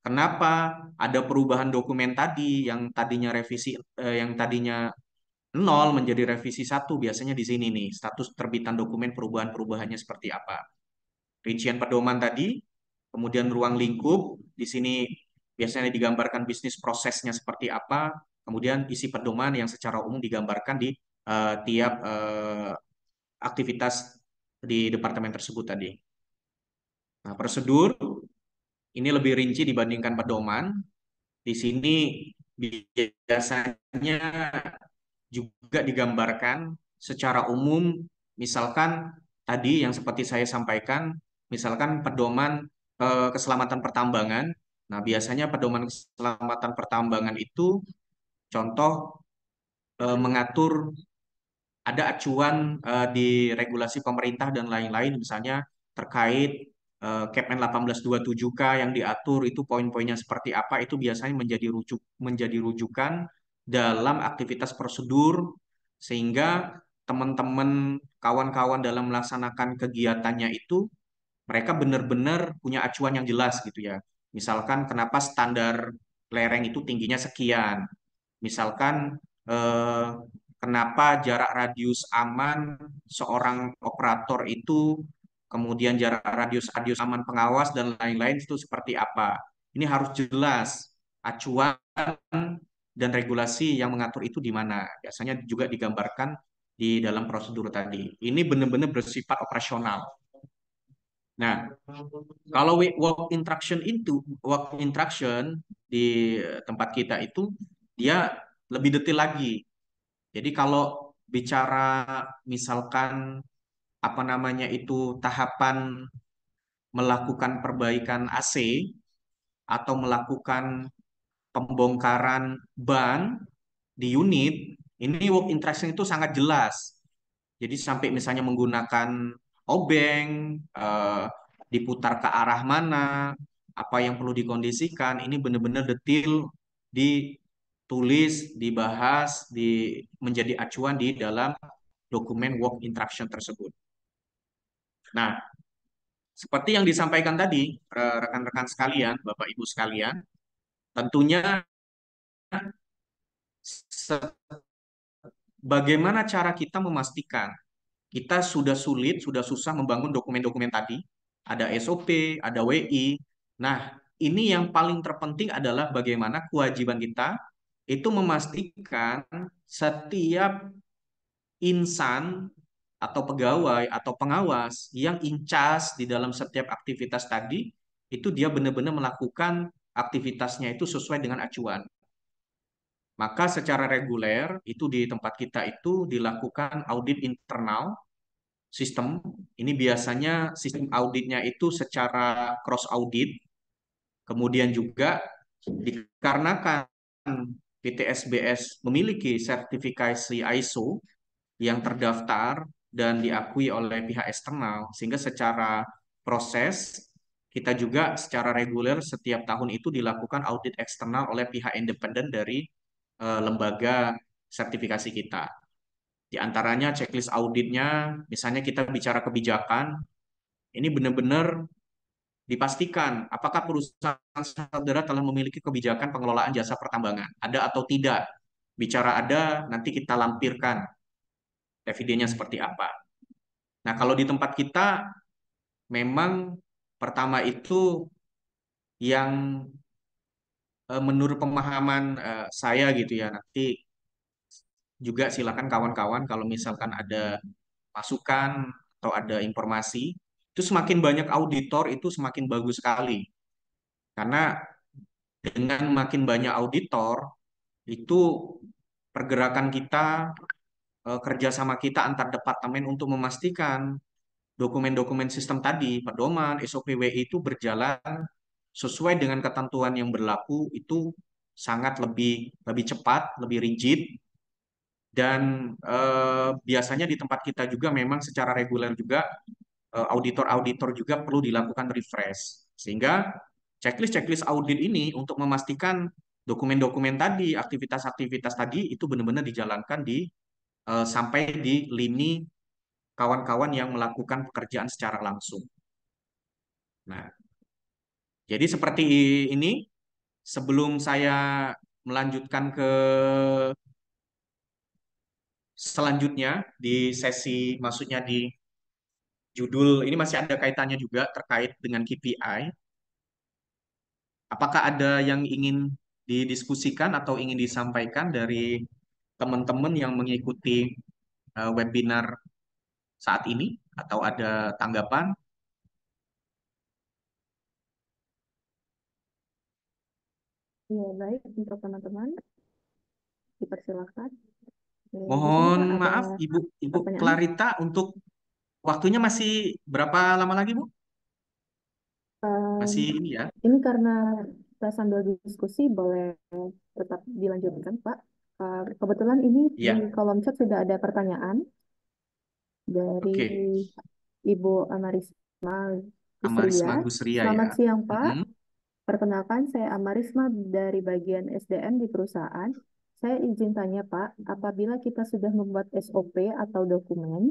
Kenapa ada perubahan dokumen tadi yang tadinya revisi eh, yang tadinya 0 menjadi revisi 1 biasanya di sini nih status terbitan dokumen perubahan-perubahannya seperti apa. Rincian pedoman tadi, kemudian ruang lingkup di sini biasanya digambarkan bisnis prosesnya seperti apa, kemudian isi pedoman yang secara umum digambarkan di uh, tiap uh, aktivitas di departemen tersebut tadi. Nah, prosedur ini lebih rinci dibandingkan pedoman. Di sini biasanya juga digambarkan secara umum, misalkan tadi yang seperti saya sampaikan, misalkan pedoman eh, keselamatan pertambangan. Nah, biasanya pedoman keselamatan pertambangan itu contoh eh, mengatur ada acuan uh, di regulasi pemerintah dan lain-lain misalnya terkait uh, Kepmen 1827K yang diatur itu poin-poinnya seperti apa itu biasanya menjadi rujuk menjadi rujukan dalam aktivitas prosedur sehingga teman-teman kawan-kawan dalam melaksanakan kegiatannya itu mereka benar-benar punya acuan yang jelas gitu ya. Misalkan kenapa standar lereng itu tingginya sekian. Misalkan eh, kenapa jarak radius aman seorang operator itu kemudian jarak radius radius aman pengawas dan lain-lain itu seperti apa. Ini harus jelas acuan dan regulasi yang mengatur itu di mana. Biasanya juga digambarkan di dalam prosedur tadi. Ini benar-benar bersifat operasional. Nah, kalau walk interaction itu walk interaction di tempat kita itu dia lebih detail lagi jadi kalau bicara misalkan apa namanya itu tahapan melakukan perbaikan AC atau melakukan pembongkaran ban di unit, ini work interaction itu sangat jelas. Jadi sampai misalnya menggunakan obeng, eh, diputar ke arah mana, apa yang perlu dikondisikan, ini benar-benar detail di Tulis, dibahas, di, menjadi acuan di dalam dokumen work interaction tersebut. Nah, seperti yang disampaikan tadi, rekan-rekan sekalian, Bapak Ibu sekalian, tentunya bagaimana cara kita memastikan kita sudah sulit, sudah susah membangun dokumen-dokumen tadi, ada SOP, ada WI. Nah, ini yang paling terpenting adalah bagaimana kewajiban kita itu memastikan setiap insan atau pegawai atau pengawas yang incas di dalam setiap aktivitas tadi itu dia benar-benar melakukan aktivitasnya itu sesuai dengan acuan. Maka secara reguler itu di tempat kita itu dilakukan audit internal sistem. Ini biasanya sistem auditnya itu secara cross audit. Kemudian juga dikarenakan PTSBS memiliki sertifikasi ISO yang terdaftar dan diakui oleh pihak eksternal sehingga secara proses kita juga secara reguler setiap tahun itu dilakukan audit eksternal oleh pihak independen dari uh, lembaga sertifikasi kita. Di antaranya checklist auditnya, misalnya kita bicara kebijakan, ini benar-benar dipastikan apakah perusahaan saudara telah memiliki kebijakan pengelolaan jasa pertambangan, ada atau tidak. Bicara ada, nanti kita lampirkan evidennya seperti apa. Nah, kalau di tempat kita memang pertama itu yang e, menurut pemahaman e, saya gitu ya, nanti juga silakan kawan-kawan kalau misalkan ada masukan atau ada informasi itu semakin banyak auditor itu semakin bagus sekali. Karena dengan makin banyak auditor, itu pergerakan kita, eh, kerjasama kita antar departemen untuk memastikan dokumen-dokumen sistem tadi, pedoman, SOPWI itu berjalan sesuai dengan ketentuan yang berlaku itu sangat lebih lebih cepat, lebih rigid dan eh, biasanya di tempat kita juga memang secara reguler juga Eh, auditor-auditor juga perlu dilakukan refresh. Sehingga checklist-checklist audit ini untuk memastikan dokumen-dokumen tadi, aktivitas-aktivitas tadi itu benar-benar dijalankan di eh, sampai di lini kawan-kawan yang melakukan pekerjaan secara langsung. Nah, jadi seperti ini sebelum saya melanjutkan ke selanjutnya di sesi maksudnya di judul ini masih ada kaitannya juga terkait dengan KPI. Apakah ada yang ingin didiskusikan atau ingin disampaikan dari teman-teman yang mengikuti eh, webinar saat ini atau ada tanggapan? Ya, baik untuk teman-teman. Dipersilakan. Ya, Mohon maaf Ibu Ibu Clarita untuk Waktunya masih berapa lama lagi, Bu? Masih ini ya. ini karena kita sambil diskusi, boleh tetap dilanjutkan, Pak. kebetulan ini di iya. kolom chat sudah ada pertanyaan dari oke. Ibu Amarisma Amarisma Gusria ya. Selamat ya. siang, Pak. mm -hmm. Perkenalkan, saya Amarisma dari bagian SDM di perusahaan. Saya izin tanya, Pak, apabila kita sudah membuat SOP atau dokumen,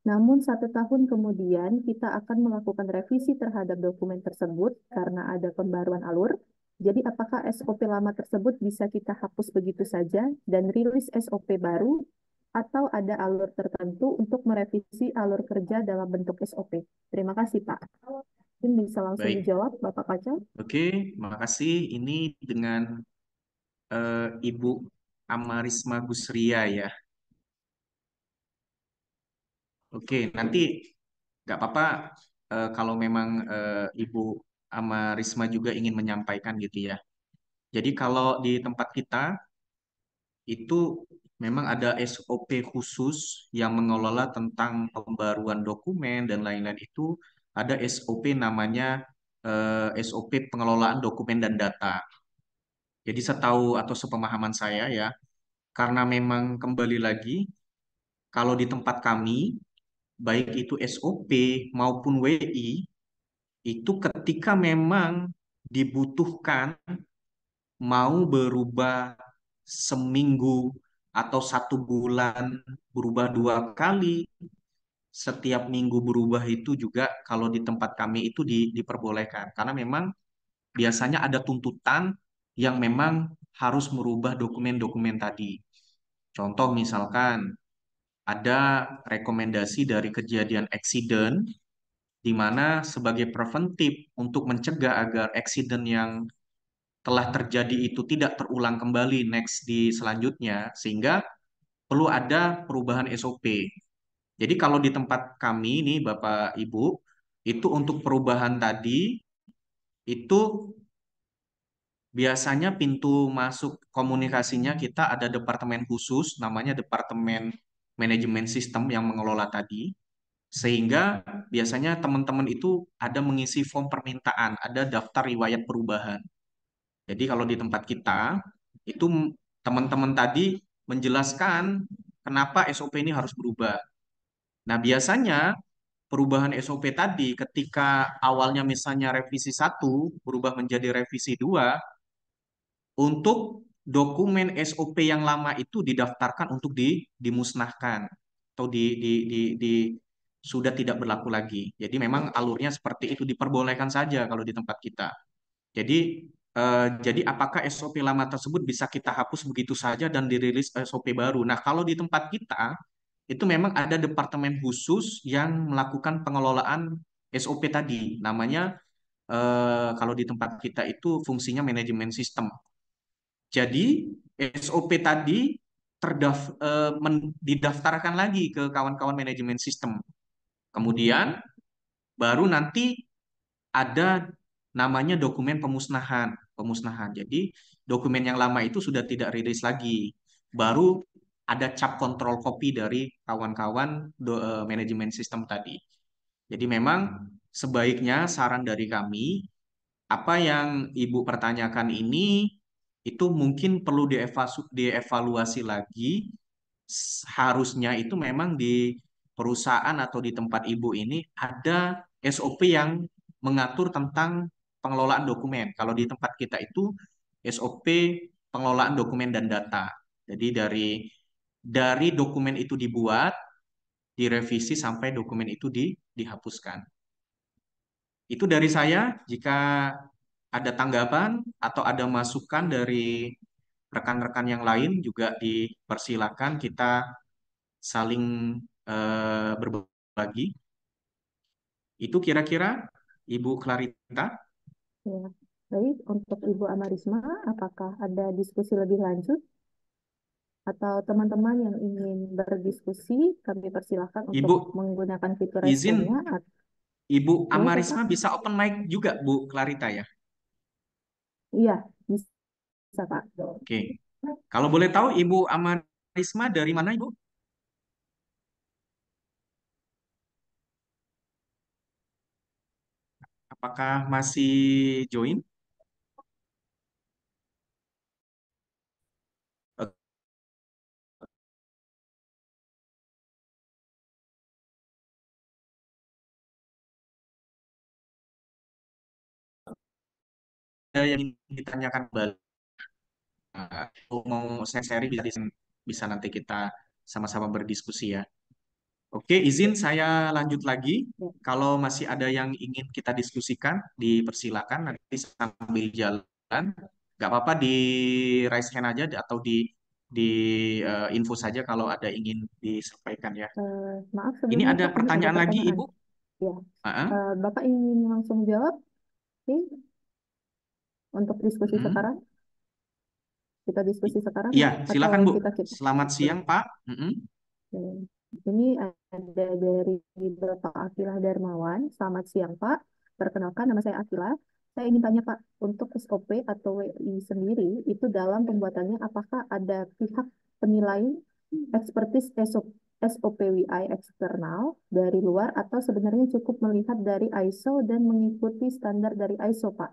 namun satu tahun kemudian kita akan melakukan revisi terhadap dokumen tersebut karena ada pembaruan alur. Jadi apakah SOP lama tersebut bisa kita hapus begitu saja dan rilis SOP baru atau ada alur tertentu untuk merevisi alur kerja dalam bentuk SOP? Terima kasih Pak. Mungkin bisa langsung Baik. dijawab Bapak Pacal. Oke, makasih. Ini dengan uh, Ibu Amarisma Gusria ya. Oke, nanti nggak apa-apa uh, kalau memang uh, Ibu sama Risma juga ingin menyampaikan gitu ya. Jadi kalau di tempat kita itu memang ada SOP khusus yang mengelola tentang pembaruan dokumen dan lain-lain itu ada SOP namanya uh, eh, SOP pengelolaan dokumen dan data. Jadi setahu atau sepemahaman saya ya, karena memang kembali lagi kalau di tempat kami baik itu SOP maupun WI itu ketika memang dibutuhkan mau berubah seminggu atau satu bulan berubah dua kali setiap minggu berubah itu juga kalau di tempat kami itu di, diperbolehkan karena memang biasanya ada tuntutan yang memang harus merubah dokumen-dokumen tadi. Contoh misalkan ada rekomendasi dari kejadian eksiden di mana sebagai preventif untuk mencegah agar eksiden yang telah terjadi itu tidak terulang kembali next di selanjutnya sehingga perlu ada perubahan SOP. Jadi kalau di tempat kami ini Bapak Ibu itu untuk perubahan tadi itu biasanya pintu masuk komunikasinya kita ada departemen khusus namanya departemen manajemen sistem yang mengelola tadi, sehingga biasanya teman-teman itu ada mengisi form permintaan, ada daftar riwayat perubahan. Jadi kalau di tempat kita, itu teman-teman tadi menjelaskan kenapa SOP ini harus berubah. Nah, biasanya perubahan SOP tadi ketika awalnya misalnya revisi satu berubah menjadi revisi 2 untuk dokumen SOP yang lama itu didaftarkan untuk di, dimusnahkan atau di, di, di, di sudah tidak berlaku lagi. Jadi memang alurnya seperti itu diperbolehkan saja kalau di tempat kita. Jadi eh, jadi apakah SOP lama tersebut bisa kita hapus begitu saja dan dirilis SOP baru? Nah kalau di tempat kita itu memang ada departemen khusus yang melakukan pengelolaan SOP tadi. Namanya eh, kalau di tempat kita itu fungsinya manajemen sistem jadi SOP tadi terdaf, eh, men, didaftarkan lagi ke kawan-kawan manajemen sistem. Kemudian baru nanti ada namanya dokumen pemusnahan, pemusnahan. Jadi dokumen yang lama itu sudah tidak rilis lagi. Baru ada cap kontrol kopi dari kawan-kawan eh, manajemen sistem tadi. Jadi memang sebaiknya saran dari kami, apa yang Ibu pertanyakan ini itu mungkin perlu dievaluasi lagi. Harusnya itu memang di perusahaan atau di tempat ibu ini ada SOP yang mengatur tentang pengelolaan dokumen. Kalau di tempat kita itu SOP pengelolaan dokumen dan data. Jadi dari dari dokumen itu dibuat, direvisi sampai dokumen itu di, dihapuskan. Itu dari saya. Jika ada tanggapan atau ada masukan dari rekan-rekan yang lain juga dipersilakan kita saling eh, berbagi. Itu kira-kira Ibu Clarita. Ya, baik. Untuk Ibu Amarisma, apakah ada diskusi lebih lanjut? Atau teman-teman yang ingin berdiskusi, kami persilakan untuk Ibu, menggunakan fitur izin, Ibu Amarisma bisa open mic juga, Bu Clarita ya? Iya, bisa Pak. Oke. Kalau boleh tahu Ibu Amarisma dari mana Ibu? Apakah masih join? yang ingin ditanyakan kembali uh, nah, mau saya seri bisa bisa nanti kita sama-sama berdiskusi ya. Oke, izin saya lanjut lagi. Ya. Kalau masih ada yang ingin kita diskusikan, dipersilakan nanti sambil jalan. Gak apa-apa di raise hand aja atau di di uh, info saja kalau ada ingin disampaikan ya. Uh, maaf, ini ada pertanyaan lagi, Ibu. Ya. Uh -huh. uh, Bapak ingin langsung jawab? Oke untuk diskusi hmm. sekarang? Kita diskusi sekarang? Iya, silakan Bu. Kita, kita... Selamat siang Pak. -hmm. Ini ada dari Bapak Akilah Darmawan. Selamat siang Pak. Perkenalkan nama saya Akilah. Saya ingin tanya Pak, untuk SOP atau WI sendiri itu dalam pembuatannya apakah ada pihak penilai ekspertis SOP SOP SOPWI eksternal dari luar atau sebenarnya cukup melihat dari ISO dan mengikuti standar dari ISO, Pak?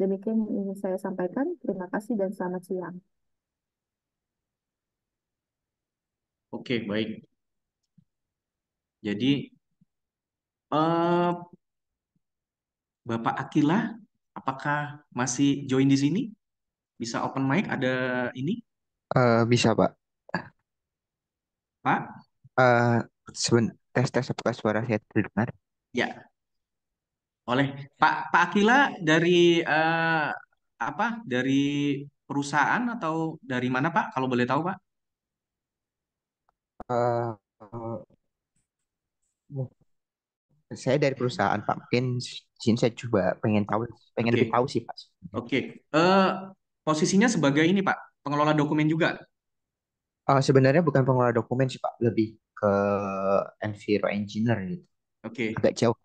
Demikian yang ingin saya sampaikan. Terima kasih dan selamat siang. Oke, baik. Jadi, uh, Bapak Akilah, apakah masih join di sini? Bisa open mic? Ada ini? Uh, bisa, Pak. Pak? Uh, tes tes apakah suara saya terdengar? Ya, oleh Pak Pak Akila dari uh, apa? Dari perusahaan atau dari mana Pak? Kalau boleh tahu Pak? Uh, saya dari perusahaan Pak mungkin sini saya coba pengen tahu pengen okay. lebih tahu sih Pak. Oke. uh, posisinya sebagai ini Pak, pengelola dokumen juga. Uh, sebenarnya bukan pengelola dokumen sih Pak, lebih ke enviro engineer gitu. Oke. Agak jauh.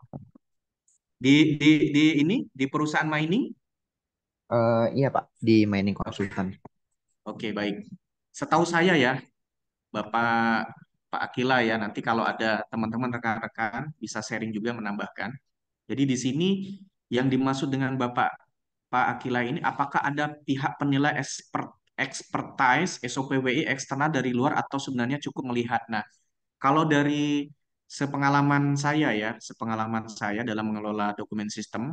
Di di di ini di perusahaan mining? Eh, iya Pak, di mining konsultan. Oke, baik. Setahu saya ya, Bapak Pak Akila ya, nanti kalau ada teman-teman rekan-rekan bisa sharing juga menambahkan. Jadi di sini yang dimaksud dengan Bapak Pak Akila ini, apakah ada pihak penilai expert, expertise SOPWI eksternal dari luar atau sebenarnya cukup melihat? Nah, kalau dari sepengalaman saya ya, sepengalaman saya dalam mengelola dokumen sistem,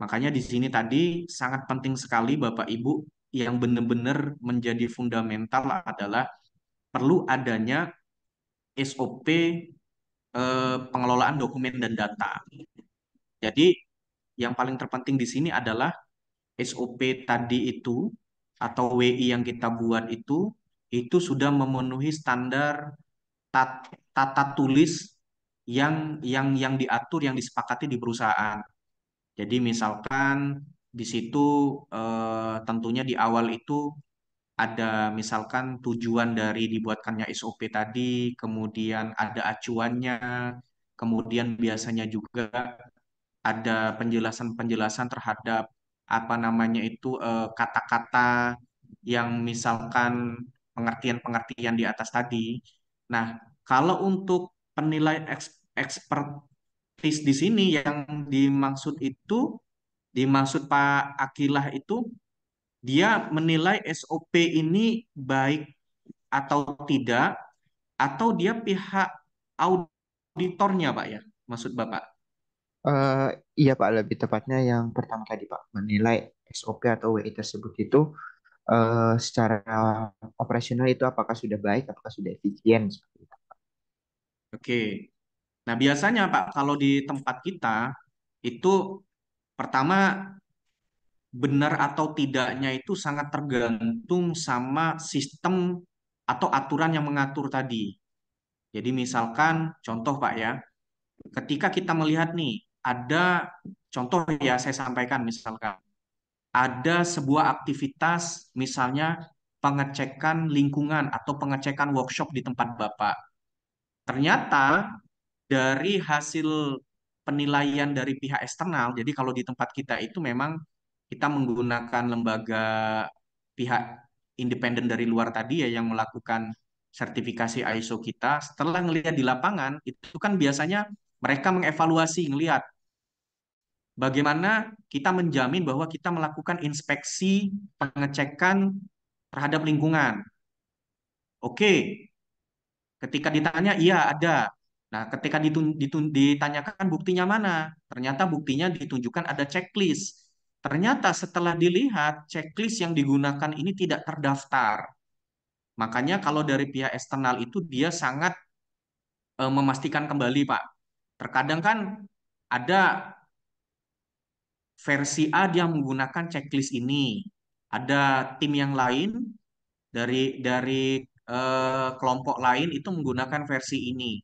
makanya di sini tadi sangat penting sekali Bapak Ibu yang benar-benar menjadi fundamental adalah perlu adanya SOP eh, pengelolaan dokumen dan data. Jadi yang paling terpenting di sini adalah SOP tadi itu atau WI yang kita buat itu itu sudah memenuhi standar tata, tata tulis yang yang yang diatur yang disepakati di perusahaan. Jadi misalkan di situ eh, tentunya di awal itu ada misalkan tujuan dari dibuatkannya SOP tadi, kemudian ada acuannya, kemudian biasanya juga ada penjelasan-penjelasan terhadap apa namanya itu eh, kata-kata eh, yang misalkan pengertian-pengertian di atas tadi. Nah, kalau untuk penilaian eks expertise di sini yang dimaksud itu dimaksud Pak Akilah itu dia menilai SOP ini baik atau tidak atau dia pihak auditornya Pak ya maksud Bapak? Uh, iya Pak lebih tepatnya yang pertama tadi Pak menilai SOP atau WI tersebut itu uh, secara operasional itu apakah sudah baik apakah sudah efisien seperti itu Pak. Oke, Nah, biasanya Pak, kalau di tempat kita itu pertama benar atau tidaknya itu sangat tergantung sama sistem atau aturan yang mengatur tadi. Jadi misalkan contoh Pak ya, ketika kita melihat nih ada contoh ya saya sampaikan misalkan ada sebuah aktivitas misalnya pengecekan lingkungan atau pengecekan workshop di tempat Bapak. Ternyata dari hasil penilaian dari pihak eksternal. Jadi kalau di tempat kita itu memang kita menggunakan lembaga pihak independen dari luar tadi ya yang melakukan sertifikasi ISO kita. Setelah ngelihat di lapangan, itu kan biasanya mereka mengevaluasi, ngelihat bagaimana kita menjamin bahwa kita melakukan inspeksi pengecekan terhadap lingkungan. Oke, ketika ditanya, iya ada. Nah, ketika ditun, ditun, ditanyakan buktinya mana, ternyata buktinya ditunjukkan ada checklist. Ternyata setelah dilihat, checklist yang digunakan ini tidak terdaftar. Makanya kalau dari pihak eksternal itu dia sangat e, memastikan kembali, Pak. Terkadang kan ada versi A dia menggunakan checklist ini. Ada tim yang lain dari dari e, kelompok lain itu menggunakan versi ini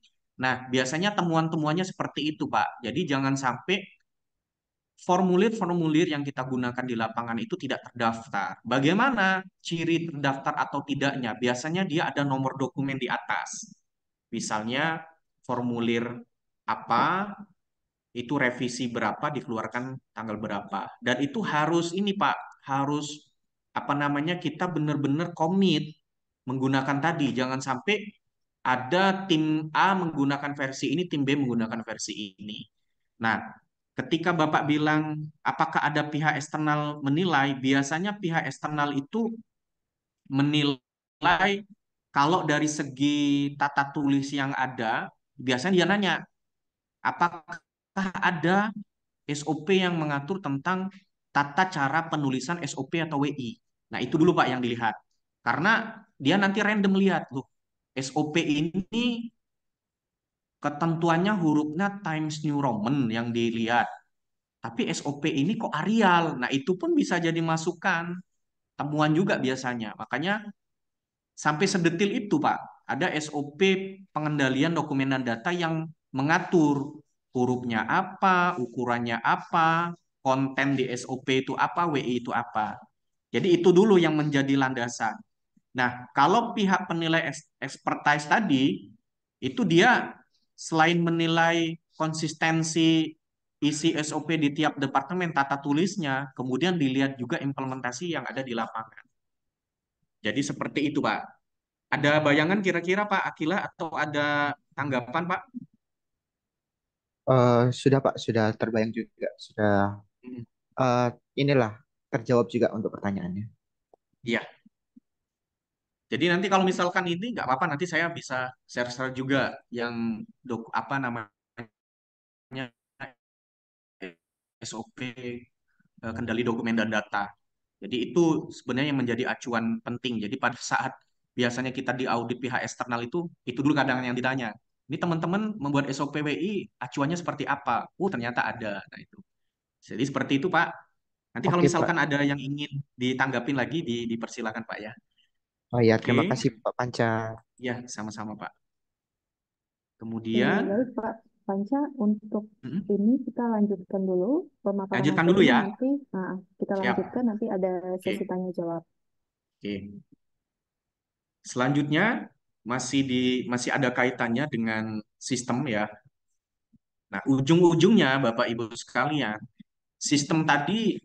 Nah, biasanya temuan-temuannya seperti itu, Pak. Jadi jangan sampai formulir-formulir yang kita gunakan di lapangan itu tidak terdaftar. Bagaimana ciri terdaftar atau tidaknya? Biasanya dia ada nomor dokumen di atas. Misalnya formulir apa, itu revisi berapa, dikeluarkan tanggal berapa. Dan itu harus ini, Pak, harus apa namanya kita benar-benar komit menggunakan tadi. Jangan sampai ada tim A menggunakan versi ini, tim B menggunakan versi ini. Nah, ketika Bapak bilang apakah ada pihak eksternal menilai, biasanya pihak eksternal itu menilai kalau dari segi tata tulis yang ada, biasanya dia nanya, apakah ada SOP yang mengatur tentang tata cara penulisan SOP atau WI? Nah, itu dulu Pak yang dilihat. Karena dia nanti random lihat, loh SOP ini ketentuannya hurufnya Times New Roman yang dilihat. Tapi SOP ini kok Arial. Nah, itu pun bisa jadi masukan. Temuan juga biasanya. Makanya sampai sedetil itu, Pak. Ada SOP pengendalian dokumen dan data yang mengatur hurufnya apa, ukurannya apa, konten di SOP itu apa, WI itu apa. Jadi itu dulu yang menjadi landasan. Nah, kalau pihak penilai expertise tadi itu dia selain menilai konsistensi isi SOP di tiap departemen tata tulisnya, kemudian dilihat juga implementasi yang ada di lapangan. Jadi seperti itu, Pak. Ada bayangan kira-kira Pak Akila atau ada tanggapan, Pak? Uh, sudah Pak, sudah terbayang juga, sudah uh, inilah terjawab juga untuk pertanyaannya. Iya. Jadi nanti kalau misalkan ini nggak apa-apa nanti saya bisa share-share juga yang dok apa namanya SOP eh, kendali dokumen dan data. Jadi itu sebenarnya yang menjadi acuan penting. Jadi pada saat biasanya kita di audit pihak eksternal itu itu dulu kadang yang ditanya. Ini teman-teman membuat SOP WI acuannya seperti apa? Oh, ternyata ada. Nah, itu. Jadi seperti itu, Pak. Nanti kalau misalkan ada yang ingin ditanggapin lagi dipersilakan, Pak ya. Oh ya, terima kasih Pak Panca. Ya, sama-sama Pak. Kemudian, Baik, Pak Panca, untuk mm ini kita lanjutkan dulu pemaparan Lanjutkan dulu ya. Nanti, nah, kita Siap. lanjutkan nanti ada sesi okay. tanya jawab. Oke. Selanjutnya masih di masih ada kaitannya dengan sistem ya. Nah, ujung-ujungnya Bapak Ibu sekalian, sistem tadi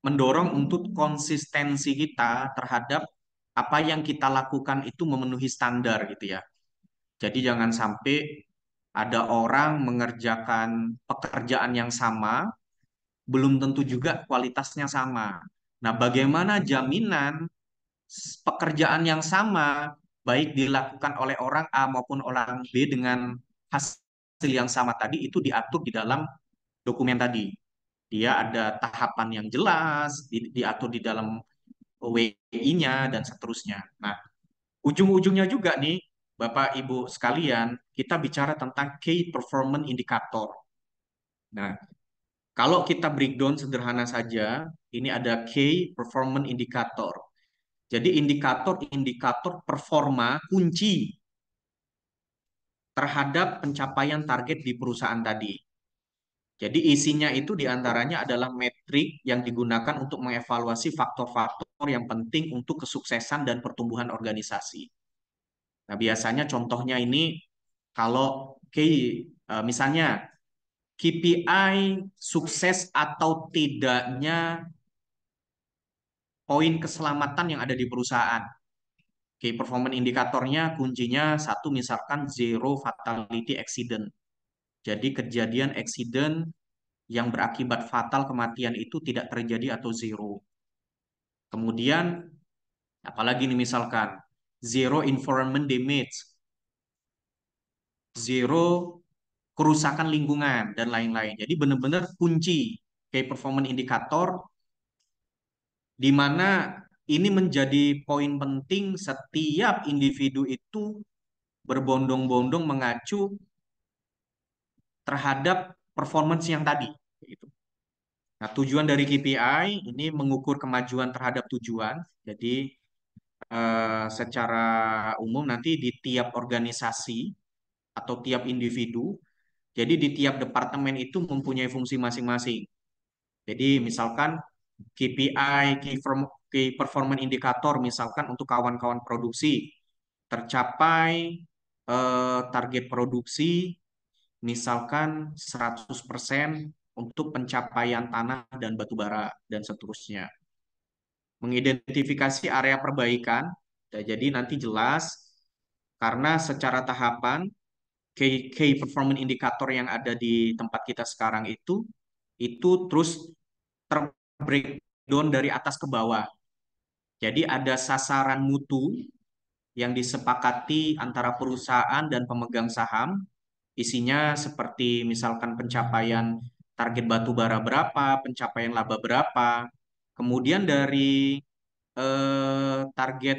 mendorong untuk konsistensi kita terhadap apa yang kita lakukan itu memenuhi standar gitu ya. Jadi jangan sampai ada orang mengerjakan pekerjaan yang sama, belum tentu juga kualitasnya sama. Nah, bagaimana jaminan pekerjaan yang sama baik dilakukan oleh orang A maupun orang B dengan hasil yang sama tadi itu diatur di dalam dokumen tadi. Dia ada tahapan yang jelas, di, diatur di dalam WI-nya, dan seterusnya. Nah, ujung-ujungnya juga nih, Bapak Ibu sekalian, kita bicara tentang key performance indicator. Nah, kalau kita breakdown sederhana saja, ini ada key performance indicator. Jadi indikator-indikator performa kunci terhadap pencapaian target di perusahaan tadi. Jadi isinya itu diantaranya adalah metrik yang digunakan untuk mengevaluasi faktor-faktor yang penting untuk kesuksesan dan pertumbuhan organisasi. Nah biasanya contohnya ini kalau okay, eh, misalnya KPI sukses atau tidaknya poin keselamatan yang ada di perusahaan. performance indikatornya kuncinya satu misalkan zero fatality accident jadi kejadian eksiden yang berakibat fatal kematian itu tidak terjadi atau zero. Kemudian apalagi ini misalkan zero environment damage, zero kerusakan lingkungan dan lain-lain. Jadi benar-benar kunci key performance indicator di mana ini menjadi poin penting setiap individu itu berbondong-bondong mengacu terhadap performance yang tadi. Gitu. Nah, tujuan dari KPI ini mengukur kemajuan terhadap tujuan. Jadi eh, secara umum nanti di tiap organisasi atau tiap individu, jadi di tiap departemen itu mempunyai fungsi masing-masing. Jadi misalkan KPI, key performance indicator misalkan untuk kawan-kawan produksi tercapai eh, target produksi misalkan 100% untuk pencapaian tanah dan batu bara dan seterusnya. Mengidentifikasi area perbaikan, ya, jadi nanti jelas karena secara tahapan key, key performance indicator yang ada di tempat kita sekarang itu itu terus terbreakdown dari atas ke bawah. Jadi ada sasaran mutu yang disepakati antara perusahaan dan pemegang saham isinya seperti misalkan pencapaian target batu bara berapa, pencapaian laba berapa. Kemudian dari eh, target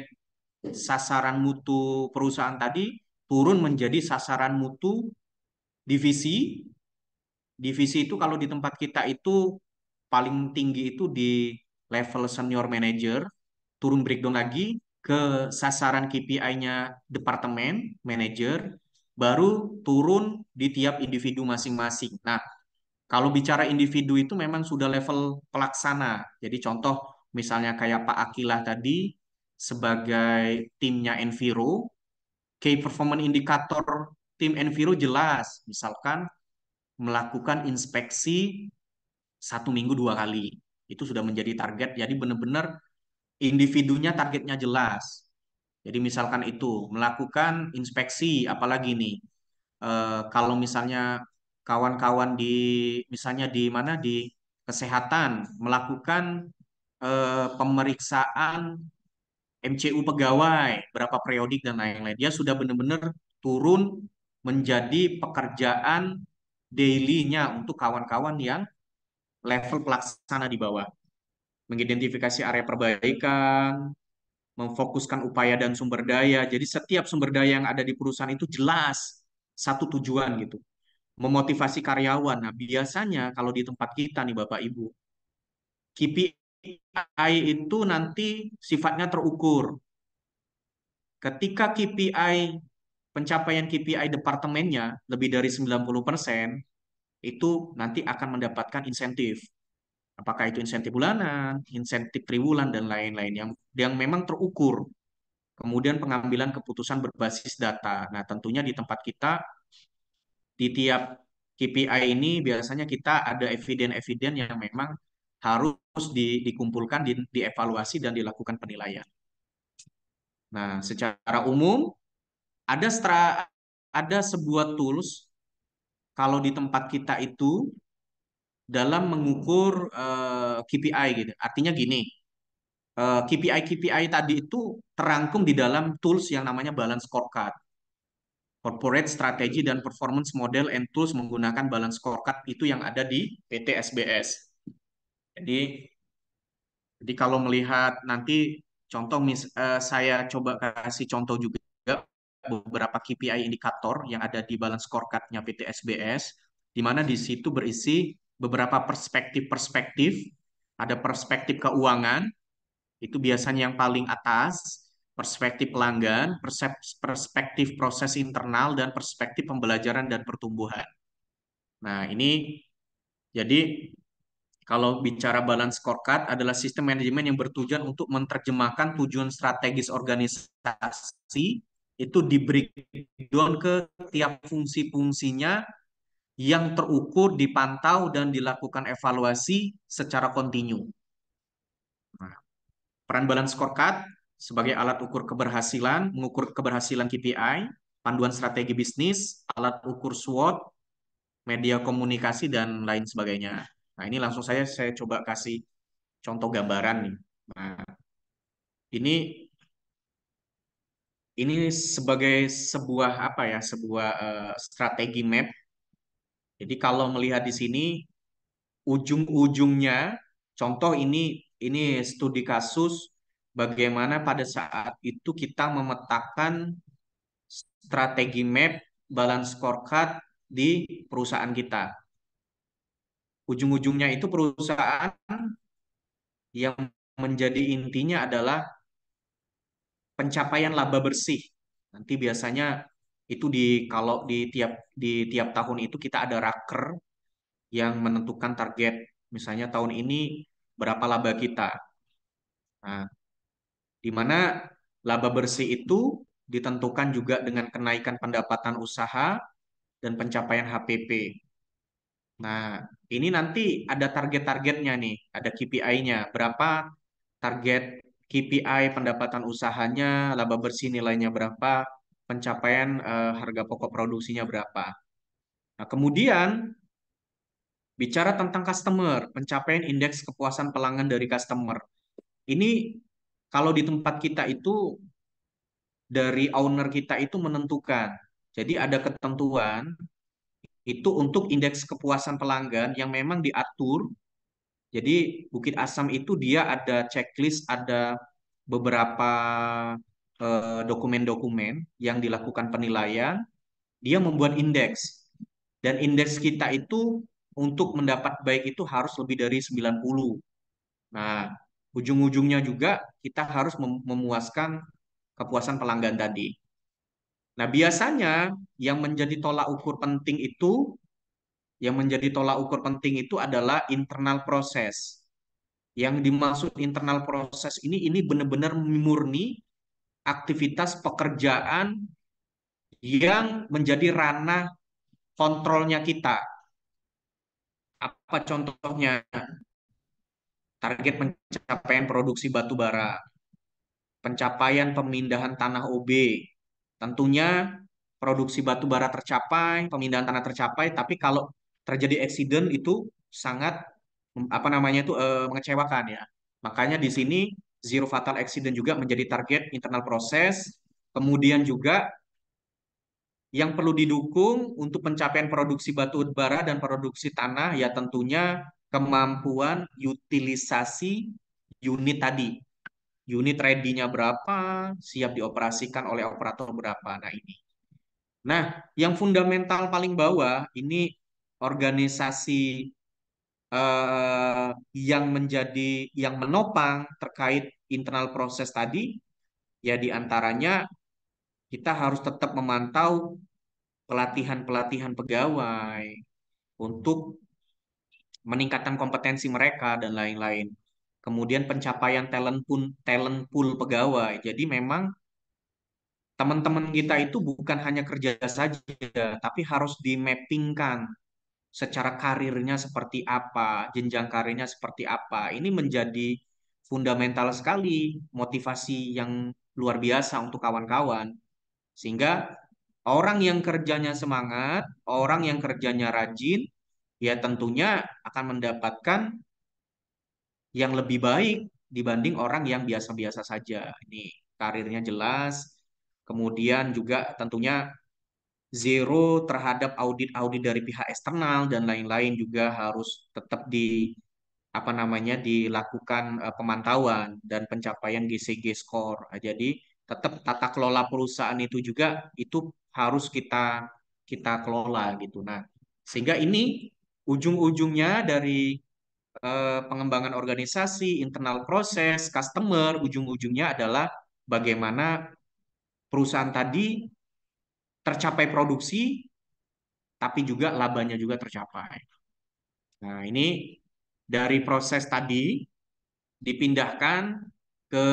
sasaran mutu perusahaan tadi turun menjadi sasaran mutu divisi. Divisi itu kalau di tempat kita itu paling tinggi itu di level senior manager, turun breakdown lagi ke sasaran KPI-nya departemen manager, baru turun di tiap individu masing-masing. Nah, kalau bicara individu itu memang sudah level pelaksana. Jadi contoh misalnya kayak Pak Akilah tadi sebagai timnya Enviro, key performance indikator tim Enviro jelas. Misalkan melakukan inspeksi satu minggu dua kali. Itu sudah menjadi target. Jadi benar-benar individunya targetnya jelas. Jadi misalkan itu melakukan inspeksi, apalagi nih eh, kalau misalnya kawan-kawan di misalnya di mana di kesehatan melakukan eh, pemeriksaan MCU pegawai berapa periodik dan lain-lain, dia sudah benar-benar turun menjadi pekerjaan daily-nya untuk kawan-kawan yang level pelaksana di bawah mengidentifikasi area perbaikan, memfokuskan upaya dan sumber daya. Jadi setiap sumber daya yang ada di perusahaan itu jelas satu tujuan gitu. Memotivasi karyawan. Nah, biasanya kalau di tempat kita nih Bapak Ibu, KPI itu nanti sifatnya terukur. Ketika KPI pencapaian KPI departemennya lebih dari 90%, itu nanti akan mendapatkan insentif apakah itu insentif bulanan, insentif triwulan dan lain-lain yang yang memang terukur. Kemudian pengambilan keputusan berbasis data. Nah, tentunya di tempat kita di tiap KPI ini biasanya kita ada eviden-eviden yang memang harus di, dikumpulkan, di, dievaluasi dan dilakukan penilaian. Nah, secara umum ada stra, ada sebuah tools kalau di tempat kita itu dalam mengukur uh, eh, KPI gitu. Artinya gini, uh, eh, KPI KPI tadi itu terangkum di dalam tools yang namanya balance scorecard. Corporate Strategy dan Performance Model and Tools menggunakan balance scorecard itu yang ada di PT SBS. Jadi jadi kalau melihat nanti contoh mis, uh, saya coba kasih contoh juga beberapa KPI indikator yang ada di balance scorecard-nya PT SBS di mana di situ berisi beberapa perspektif-perspektif. Ada perspektif keuangan, itu biasanya yang paling atas, perspektif pelanggan, perspektif proses internal, dan perspektif pembelajaran dan pertumbuhan. Nah, ini jadi kalau bicara balance scorecard adalah sistem manajemen yang bertujuan untuk menerjemahkan tujuan strategis organisasi itu di breakdown ke tiap fungsi-fungsinya yang terukur, dipantau, dan dilakukan evaluasi secara kontinu. Nah, peran balance scorecard sebagai alat ukur keberhasilan, mengukur keberhasilan KPI, panduan strategi bisnis, alat ukur SWOT, media komunikasi, dan lain sebagainya. Nah, ini langsung saya saya coba kasih contoh gambaran nih. Nah, ini ini sebagai sebuah apa ya, sebuah uh, strategi map jadi kalau melihat di sini ujung-ujungnya contoh ini ini studi kasus bagaimana pada saat itu kita memetakan strategi map balance scorecard di perusahaan kita. Ujung-ujungnya itu perusahaan yang menjadi intinya adalah pencapaian laba bersih. Nanti biasanya itu di kalau di tiap di tiap tahun itu kita ada raker yang menentukan target misalnya tahun ini berapa laba kita nah di mana laba bersih itu ditentukan juga dengan kenaikan pendapatan usaha dan pencapaian HPP nah ini nanti ada target-targetnya nih ada KPI-nya berapa target KPI pendapatan usahanya laba bersih nilainya berapa pencapaian uh, harga pokok produksinya berapa. Nah, kemudian bicara tentang customer, pencapaian indeks kepuasan pelanggan dari customer. Ini kalau di tempat kita itu dari owner kita itu menentukan. Jadi ada ketentuan itu untuk indeks kepuasan pelanggan yang memang diatur. Jadi Bukit Asam itu dia ada checklist, ada beberapa Eh, dokumen-dokumen yang dilakukan penilaian, dia membuat indeks. Dan indeks kita itu untuk mendapat baik itu harus lebih dari 90. Nah, ujung-ujungnya juga kita harus memuaskan kepuasan pelanggan tadi. Nah, biasanya yang menjadi tolak ukur penting itu yang menjadi tolak ukur penting itu adalah internal proses. Yang dimaksud internal proses ini ini benar-benar murni aktivitas pekerjaan yang menjadi ranah kontrolnya kita. Apa contohnya? Target pencapaian produksi batu bara, pencapaian pemindahan tanah OB. Tentunya produksi batu bara tercapai, pemindahan tanah tercapai, tapi kalau terjadi eksiden itu sangat apa namanya itu eh, mengecewakan ya. Makanya di sini zero fatal accident juga menjadi target internal proses. Kemudian juga yang perlu didukung untuk pencapaian produksi batu bara dan produksi tanah ya tentunya kemampuan utilisasi unit tadi. Unit ready-nya berapa, siap dioperasikan oleh operator berapa. Nah, ini. Nah, yang fundamental paling bawah ini organisasi eh, yang menjadi yang menopang terkait internal proses tadi ya diantaranya kita harus tetap memantau pelatihan-pelatihan pegawai untuk meningkatkan kompetensi mereka dan lain-lain. Kemudian pencapaian talent pun talent pool pegawai. Jadi memang teman-teman kita itu bukan hanya kerja saja, tapi harus di mappingkan secara karirnya seperti apa, jenjang karirnya seperti apa. Ini menjadi fundamental sekali motivasi yang luar biasa untuk kawan-kawan. Sehingga orang yang kerjanya semangat, orang yang kerjanya rajin, ya tentunya akan mendapatkan yang lebih baik dibanding orang yang biasa-biasa saja. Ini karirnya jelas, kemudian juga tentunya zero terhadap audit-audit dari pihak eksternal dan lain-lain juga harus tetap di apa namanya dilakukan eh, pemantauan dan pencapaian GCG score. Nah, jadi tetap tata kelola perusahaan itu juga itu harus kita kita kelola gitu. Nah, sehingga ini ujung-ujungnya dari eh, pengembangan organisasi, internal proses, customer, ujung-ujungnya adalah bagaimana perusahaan tadi tercapai produksi, tapi juga labanya juga tercapai. Nah, ini dari proses tadi dipindahkan ke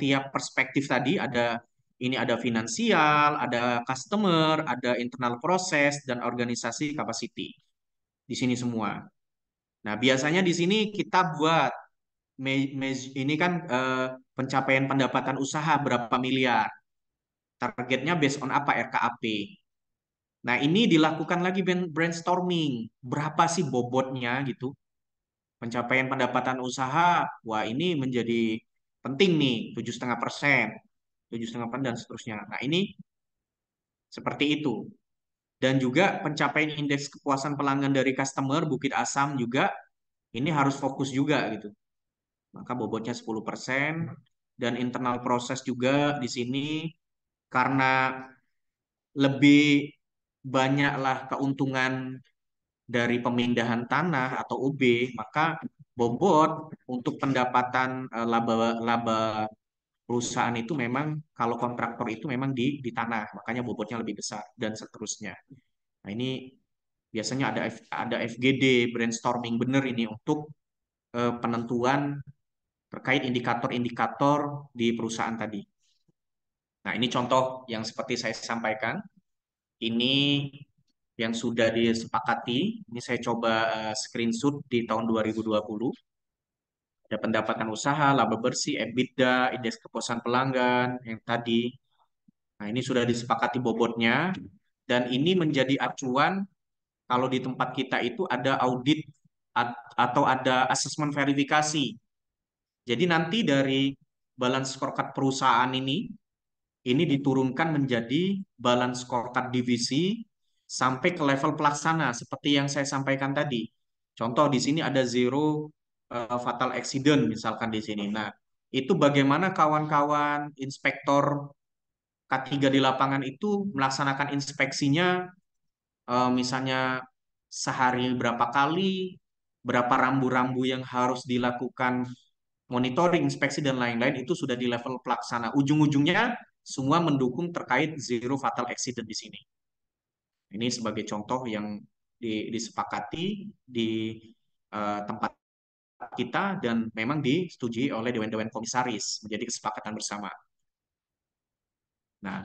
tiap perspektif tadi ada ini ada finansial, ada customer, ada internal proses dan organisasi capacity. Di sini semua. Nah, biasanya di sini kita buat ini kan eh, pencapaian pendapatan usaha berapa miliar. Targetnya based on apa RKAP. Nah, ini dilakukan lagi brainstorming. Berapa sih bobotnya gitu? Pencapaian pendapatan usaha, wah ini menjadi penting nih, 7,5 persen, 7,5 persen, dan seterusnya. Nah, ini seperti itu. Dan juga pencapaian indeks kepuasan pelanggan dari customer Bukit Asam juga ini harus fokus juga gitu. Maka bobotnya 10%, dan internal proses juga di sini karena lebih banyaklah keuntungan dari pemindahan tanah atau UB, maka bobot untuk pendapatan eh, laba laba perusahaan itu memang kalau kontraktor itu memang di di tanah, makanya bobotnya lebih besar dan seterusnya. Nah, ini biasanya ada F, ada FGD brainstorming benar ini untuk uh, penentuan terkait indikator-indikator di perusahaan tadi. Nah, ini contoh yang seperti saya sampaikan. Ini yang sudah disepakati. Ini saya coba eh, screenshot di tahun 2020. Ada pendapatan usaha, laba bersih, EBITDA, indeks kepuasan pelanggan yang tadi. Nah, ini sudah disepakati bobotnya dan ini menjadi acuan kalau di tempat kita itu ada audit atau ada asesmen verifikasi. Jadi nanti dari balance scorecard perusahaan ini ini diturunkan menjadi balance scorecard divisi sampai ke level pelaksana seperti yang saya sampaikan tadi. Contoh di sini ada zero eh, fatal accident misalkan di sini. Nah, itu bagaimana kawan-kawan inspektor K3 di lapangan itu melaksanakan inspeksinya eh, misalnya sehari berapa kali, berapa rambu-rambu yang harus dilakukan monitoring, inspeksi, dan lain-lain itu sudah di level pelaksana. Ujung-ujungnya semua mendukung terkait zero fatal accident di sini. Ini sebagai contoh yang di, disepakati di uh, tempat kita dan memang disetujui oleh dewan-dewan komisaris menjadi kesepakatan bersama. Nah,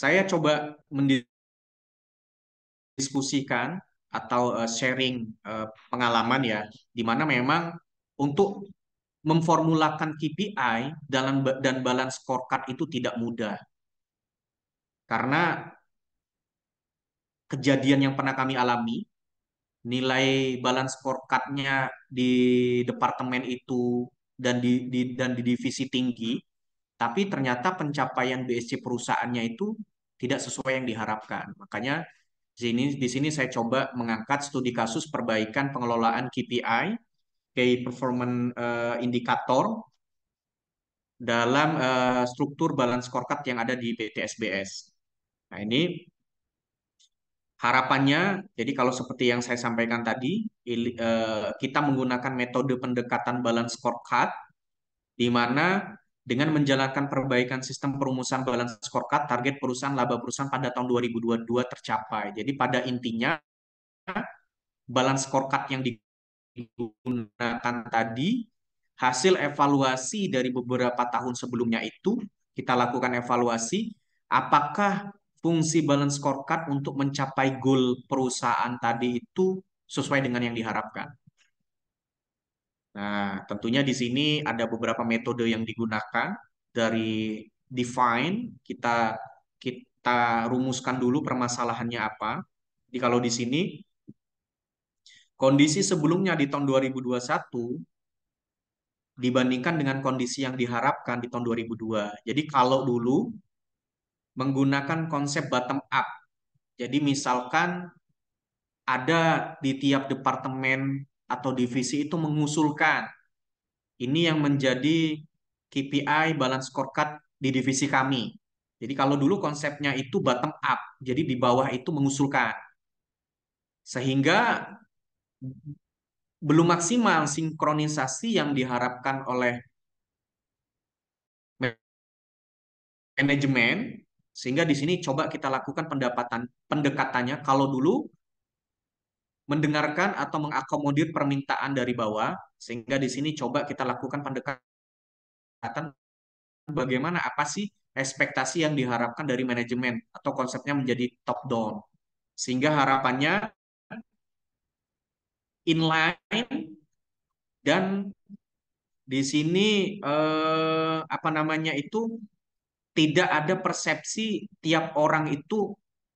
saya coba mendiskusikan atau eh, sharing eh, pengalaman ya, di mana memang untuk memformulakan KPI dalam dan balance scorecard itu tidak mudah. Karena kejadian yang pernah kami alami, nilai balance scorecard-nya di departemen itu dan di, di dan di divisi tinggi, tapi ternyata pencapaian BSC perusahaannya itu tidak sesuai yang diharapkan. Makanya di sini di sini saya coba mengangkat studi kasus perbaikan pengelolaan KPI key performance uh, indikator dalam uh, struktur balance scorecard yang ada di SBS. Nah, ini harapannya jadi kalau seperti yang saya sampaikan tadi il, uh, kita menggunakan metode pendekatan balance scorecard di mana dengan menjalankan perbaikan sistem perumusan balance scorecard, target perusahaan laba perusahaan pada tahun 2022 tercapai. Jadi pada intinya, balance scorecard yang digunakan tadi, hasil evaluasi dari beberapa tahun sebelumnya itu, kita lakukan evaluasi, apakah fungsi balance scorecard untuk mencapai goal perusahaan tadi itu sesuai dengan yang diharapkan. Nah, tentunya di sini ada beberapa metode yang digunakan dari define kita kita rumuskan dulu permasalahannya apa. Jadi kalau di sini kondisi sebelumnya di tahun 2021 dibandingkan dengan kondisi yang diharapkan di tahun 2002. Jadi kalau dulu menggunakan konsep bottom up. Jadi misalkan ada di tiap departemen atau divisi itu mengusulkan ini yang menjadi KPI balance scorecard di divisi kami. Jadi kalau dulu konsepnya itu bottom up, jadi di bawah itu mengusulkan. Sehingga belum maksimal sinkronisasi yang diharapkan oleh manajemen sehingga di sini coba kita lakukan pendapatan pendekatannya kalau dulu mendengarkan atau mengakomodir permintaan dari bawah sehingga di sini coba kita lakukan pendekatan bagaimana apa sih ekspektasi yang diharapkan dari manajemen atau konsepnya menjadi top down sehingga harapannya inline dan di sini eh, apa namanya itu tidak ada persepsi tiap orang itu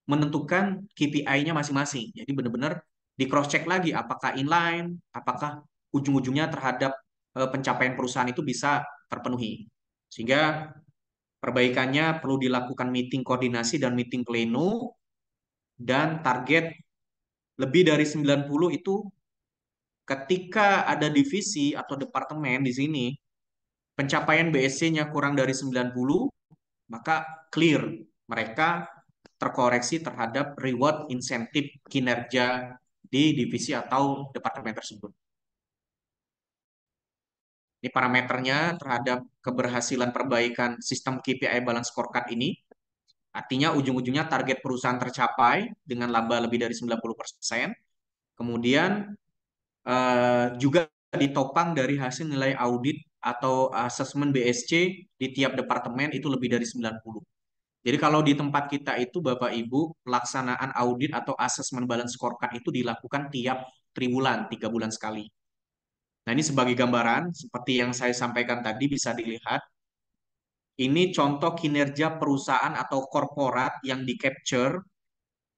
menentukan KPI-nya masing-masing. Jadi benar-benar di cross check lagi apakah inline, apakah ujung-ujungnya terhadap eh, pencapaian perusahaan itu bisa terpenuhi. Sehingga perbaikannya perlu dilakukan meeting koordinasi dan meeting pleno dan target lebih dari 90 itu ketika ada divisi atau departemen di sini pencapaian BSC-nya kurang dari 90 maka clear mereka terkoreksi terhadap reward insentif kinerja di divisi atau departemen tersebut. Ini parameternya terhadap keberhasilan perbaikan sistem KPI balance scorecard ini. Artinya ujung-ujungnya target perusahaan tercapai dengan laba lebih dari 90%. Kemudian Eh, juga ditopang dari hasil nilai audit atau asesmen BSC di tiap departemen itu lebih dari 90. Jadi kalau di tempat kita itu Bapak Ibu pelaksanaan audit atau asesmen balance scorecard itu dilakukan tiap triwulan, tiga bulan sekali. Nah ini sebagai gambaran, seperti yang saya sampaikan tadi bisa dilihat, ini contoh kinerja perusahaan atau korporat yang di-capture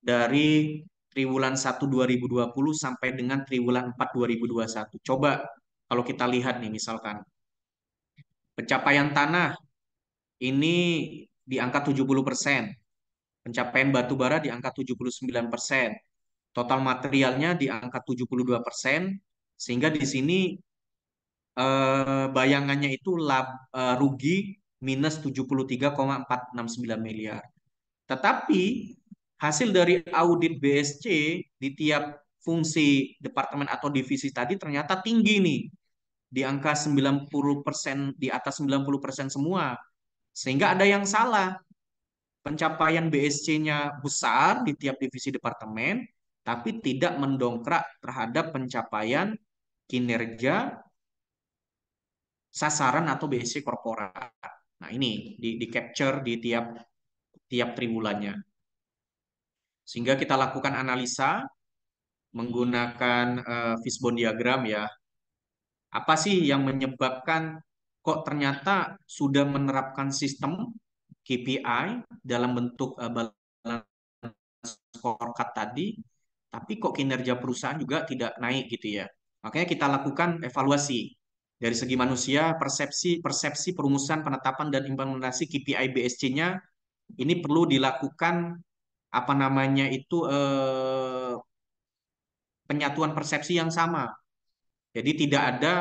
dari triwulan 1 2020 sampai dengan triwulan 4 2021. Coba kalau kita lihat nih misalkan pencapaian tanah ini di angka 70%, pencapaian batu bara di angka 79%, total materialnya di angka 72%, sehingga di sini eh, bayangannya itu lab, eh, rugi minus 73,469 miliar. Tetapi hasil dari audit BSC di tiap fungsi departemen atau divisi tadi ternyata tinggi nih di angka 90% di atas 90% semua. Sehingga ada yang salah. Pencapaian BSC-nya besar di tiap divisi departemen tapi tidak mendongkrak terhadap pencapaian kinerja sasaran atau BSC korporat. Nah, ini di, di capture di tiap tiap triwulannya. Sehingga kita lakukan analisa menggunakan uh, fishbone diagram ya. Apa sih yang menyebabkan kok ternyata sudah menerapkan sistem KPI dalam bentuk uh, balance scorecard tadi, tapi kok kinerja perusahaan juga tidak naik gitu ya. Makanya kita lakukan evaluasi dari segi manusia, persepsi, persepsi perumusan penetapan dan implementasi KPI BSC-nya ini perlu dilakukan apa namanya itu eh, penyatuan persepsi yang sama. Jadi tidak ada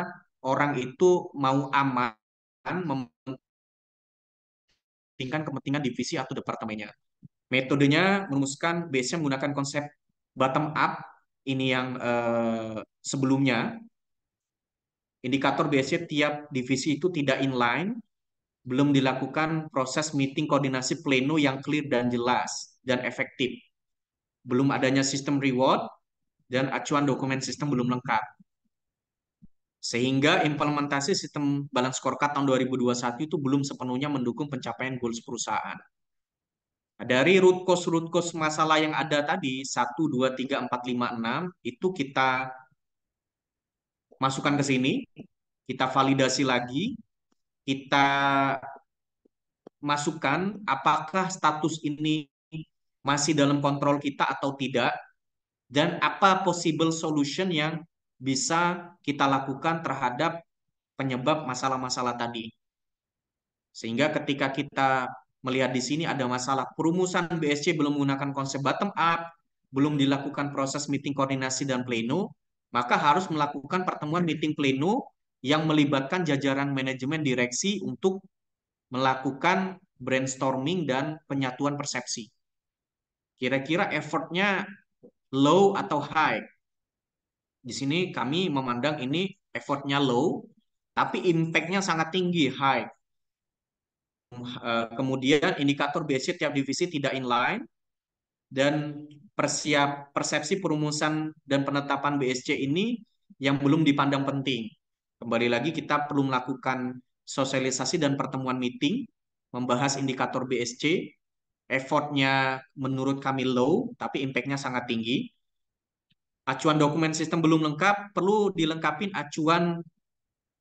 orang itu mau aman mementingkan kepentingan divisi atau departemennya. Metodenya merumuskan biasanya menggunakan konsep bottom up ini yang eh, sebelumnya indikator biasanya tiap divisi itu tidak inline belum dilakukan proses meeting koordinasi pleno yang clear dan jelas dan efektif. Belum adanya sistem reward dan acuan dokumen sistem belum lengkap. Sehingga implementasi sistem balance scorecard tahun 2021 itu belum sepenuhnya mendukung pencapaian goals perusahaan. Nah, dari root cause root cause masalah yang ada tadi 1 2 3 4 5 6 itu kita masukkan ke sini, kita validasi lagi, kita masukkan apakah status ini masih dalam kontrol kita atau tidak, dan apa possible solution yang bisa kita lakukan terhadap penyebab masalah-masalah tadi. Sehingga ketika kita melihat di sini ada masalah perumusan BSC belum menggunakan konsep bottom up, belum dilakukan proses meeting koordinasi dan pleno, maka harus melakukan pertemuan meeting pleno yang melibatkan jajaran manajemen direksi untuk melakukan brainstorming dan penyatuan persepsi. Kira-kira effortnya low atau high? Di sini kami memandang ini effortnya low, tapi impact-nya sangat tinggi, high. Eh, kemudian indikator BSI tiap divisi tidak inline, dan persiap persepsi perumusan dan penetapan BSC ini yang belum dipandang penting. Kembali lagi kita perlu melakukan sosialisasi dan pertemuan meeting membahas indikator BSC effortnya menurut kami low, tapi impactnya sangat tinggi. Acuan dokumen sistem belum lengkap, perlu dilengkapi acuan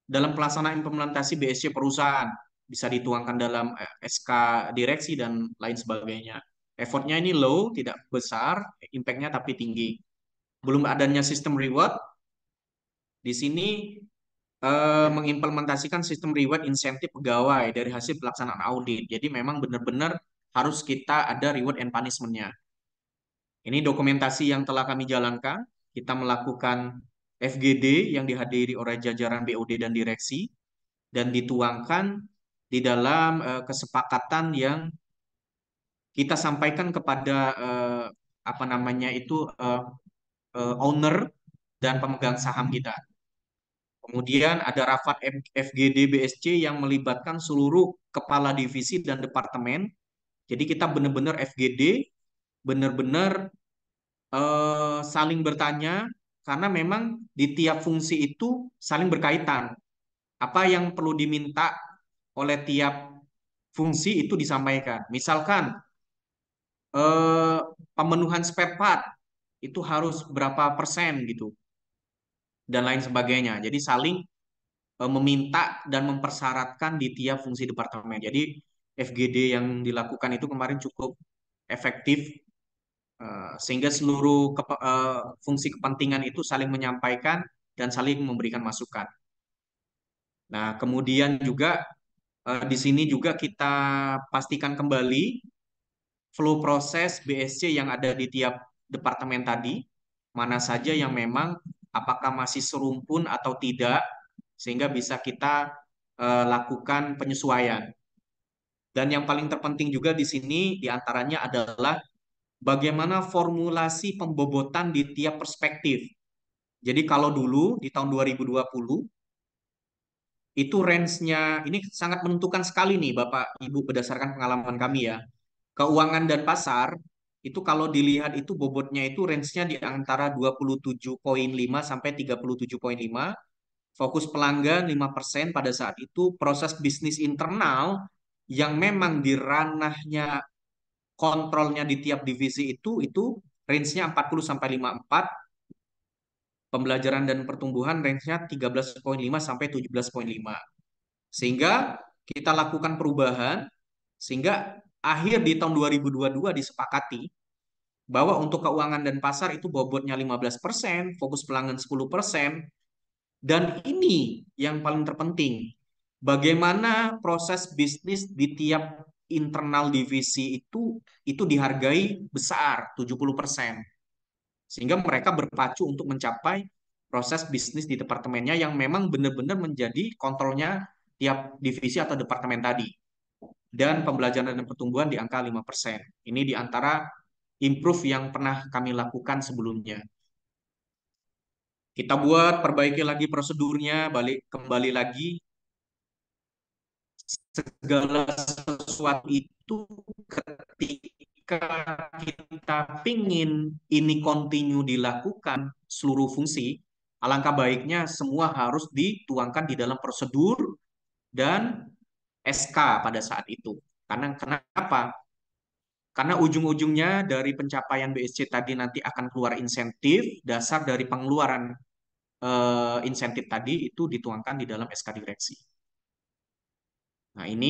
dalam pelaksanaan implementasi BSC perusahaan. Bisa dituangkan dalam eh, SK direksi dan lain sebagainya. Effortnya ini low, tidak besar, impactnya tapi tinggi. Belum adanya sistem reward, di sini eh, mengimplementasikan sistem reward insentif pegawai dari hasil pelaksanaan audit. Jadi memang benar-benar harus kita ada reward and punishment-nya. Ini dokumentasi yang telah kami jalankan. Kita melakukan FGD yang dihadiri oleh jajaran BOD dan direksi dan dituangkan di dalam uh, kesepakatan yang kita sampaikan kepada uh, apa namanya itu uh, uh, owner dan pemegang saham kita. Kemudian ada rapat FGD BSC yang melibatkan seluruh kepala divisi dan departemen jadi kita benar-benar FGD, benar-benar uh, saling bertanya karena memang di tiap fungsi itu saling berkaitan. Apa yang perlu diminta oleh tiap fungsi itu disampaikan. Misalkan uh, pemenuhan spare part itu harus berapa persen gitu dan lain sebagainya. Jadi saling eh, meminta dan mempersyaratkan di tiap fungsi departemen. Jadi FGD yang dilakukan itu kemarin cukup efektif eh, sehingga seluruh eh, fungsi kepentingan itu saling menyampaikan dan saling memberikan masukan. Nah, kemudian juga eh, di sini juga kita pastikan kembali flow proses BSC yang ada di tiap departemen tadi, mana saja yang memang apakah masih serumpun atau tidak, sehingga bisa kita lakukan penyesuaian dan yang paling terpenting juga di sini diantaranya adalah bagaimana formulasi pembobotan di tiap perspektif. Jadi kalau dulu di tahun 2020 itu range-nya ini sangat menentukan sekali nih Bapak Ibu berdasarkan pengalaman kami ya. Keuangan dan pasar itu kalau dilihat itu bobotnya itu range-nya di antara 27.5 sampai 37.5. Fokus pelanggan 5% pada saat itu, proses bisnis internal yang memang di ranahnya kontrolnya di tiap divisi itu itu range-nya 40 sampai 54 pembelajaran dan pertumbuhan range-nya 13.5 sampai 17.5 sehingga kita lakukan perubahan sehingga akhir di tahun 2022 disepakati bahwa untuk keuangan dan pasar itu bobotnya 15%, fokus pelanggan 10%, dan ini yang paling terpenting, bagaimana proses bisnis di tiap internal divisi itu itu dihargai besar 70%. Sehingga mereka berpacu untuk mencapai proses bisnis di departemennya yang memang benar-benar menjadi kontrolnya tiap divisi atau departemen tadi. Dan pembelajaran dan pertumbuhan di angka 5%. Ini di antara improve yang pernah kami lakukan sebelumnya kita buat perbaiki lagi prosedurnya balik kembali lagi segala sesuatu itu ketika kita pingin ini kontinu dilakukan seluruh fungsi, alangkah baiknya semua harus dituangkan di dalam prosedur dan SK pada saat itu. Karena kenapa? Karena ujung-ujungnya dari pencapaian BSC tadi nanti akan keluar insentif, dasar dari pengeluaran eh, insentif tadi itu dituangkan di dalam SK direksi. Nah, ini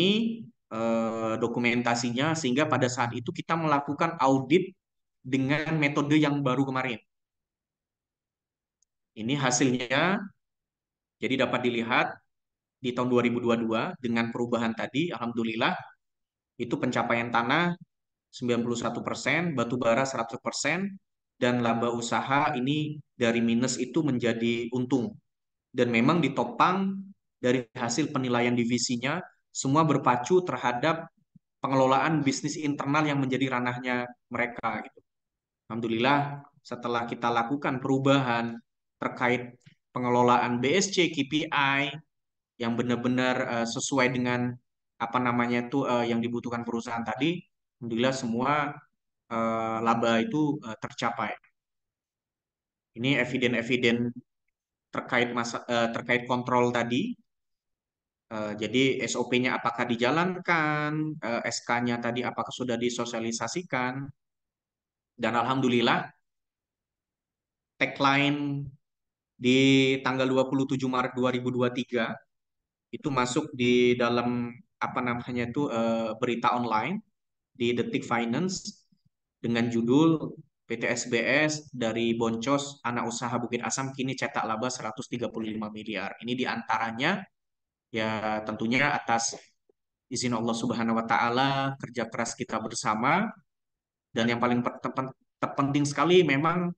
eh, dokumentasinya sehingga pada saat itu kita melakukan audit dengan metode yang baru kemarin. Ini hasilnya jadi dapat dilihat di tahun 2022 dengan perubahan tadi, Alhamdulillah, itu pencapaian tanah 91 batu bara 100 dan laba usaha ini dari minus itu menjadi untung. Dan memang ditopang dari hasil penilaian divisinya semua berpacu terhadap pengelolaan bisnis internal yang menjadi ranahnya mereka gitu. Alhamdulillah setelah kita lakukan perubahan terkait pengelolaan BSC KPI yang benar-benar uh, sesuai dengan apa namanya itu uh, yang dibutuhkan perusahaan tadi, alhamdulillah semua uh, laba itu uh, tercapai. Ini eviden-eviden terkait masa uh, terkait kontrol tadi Eh, jadi SOP-nya apakah dijalankan, eh, SK-nya tadi apakah sudah disosialisasikan, dan alhamdulillah tagline di tanggal 27 Maret 2023 itu masuk di dalam apa namanya itu eh, berita online di Detik Finance dengan judul PT SBS dari Boncos Anak Usaha Bukit Asam kini cetak laba 135 miliar. Ini diantaranya ya tentunya atas izin Allah Subhanahu wa taala, kerja keras kita bersama dan yang paling penting sekali memang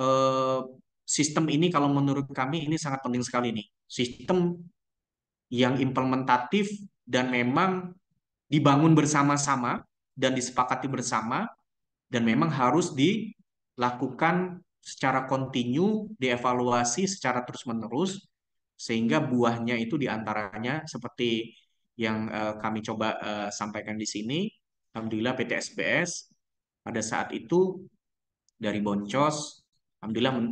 eh, sistem ini kalau menurut kami ini sangat penting sekali nih. Sistem yang implementatif dan memang dibangun bersama-sama dan disepakati bersama dan memang harus dilakukan secara kontinu, dievaluasi secara terus-menerus sehingga buahnya itu diantaranya seperti yang uh, kami coba uh, sampaikan di sini. Alhamdulillah PT SBS pada saat itu dari Boncos, alhamdulillah men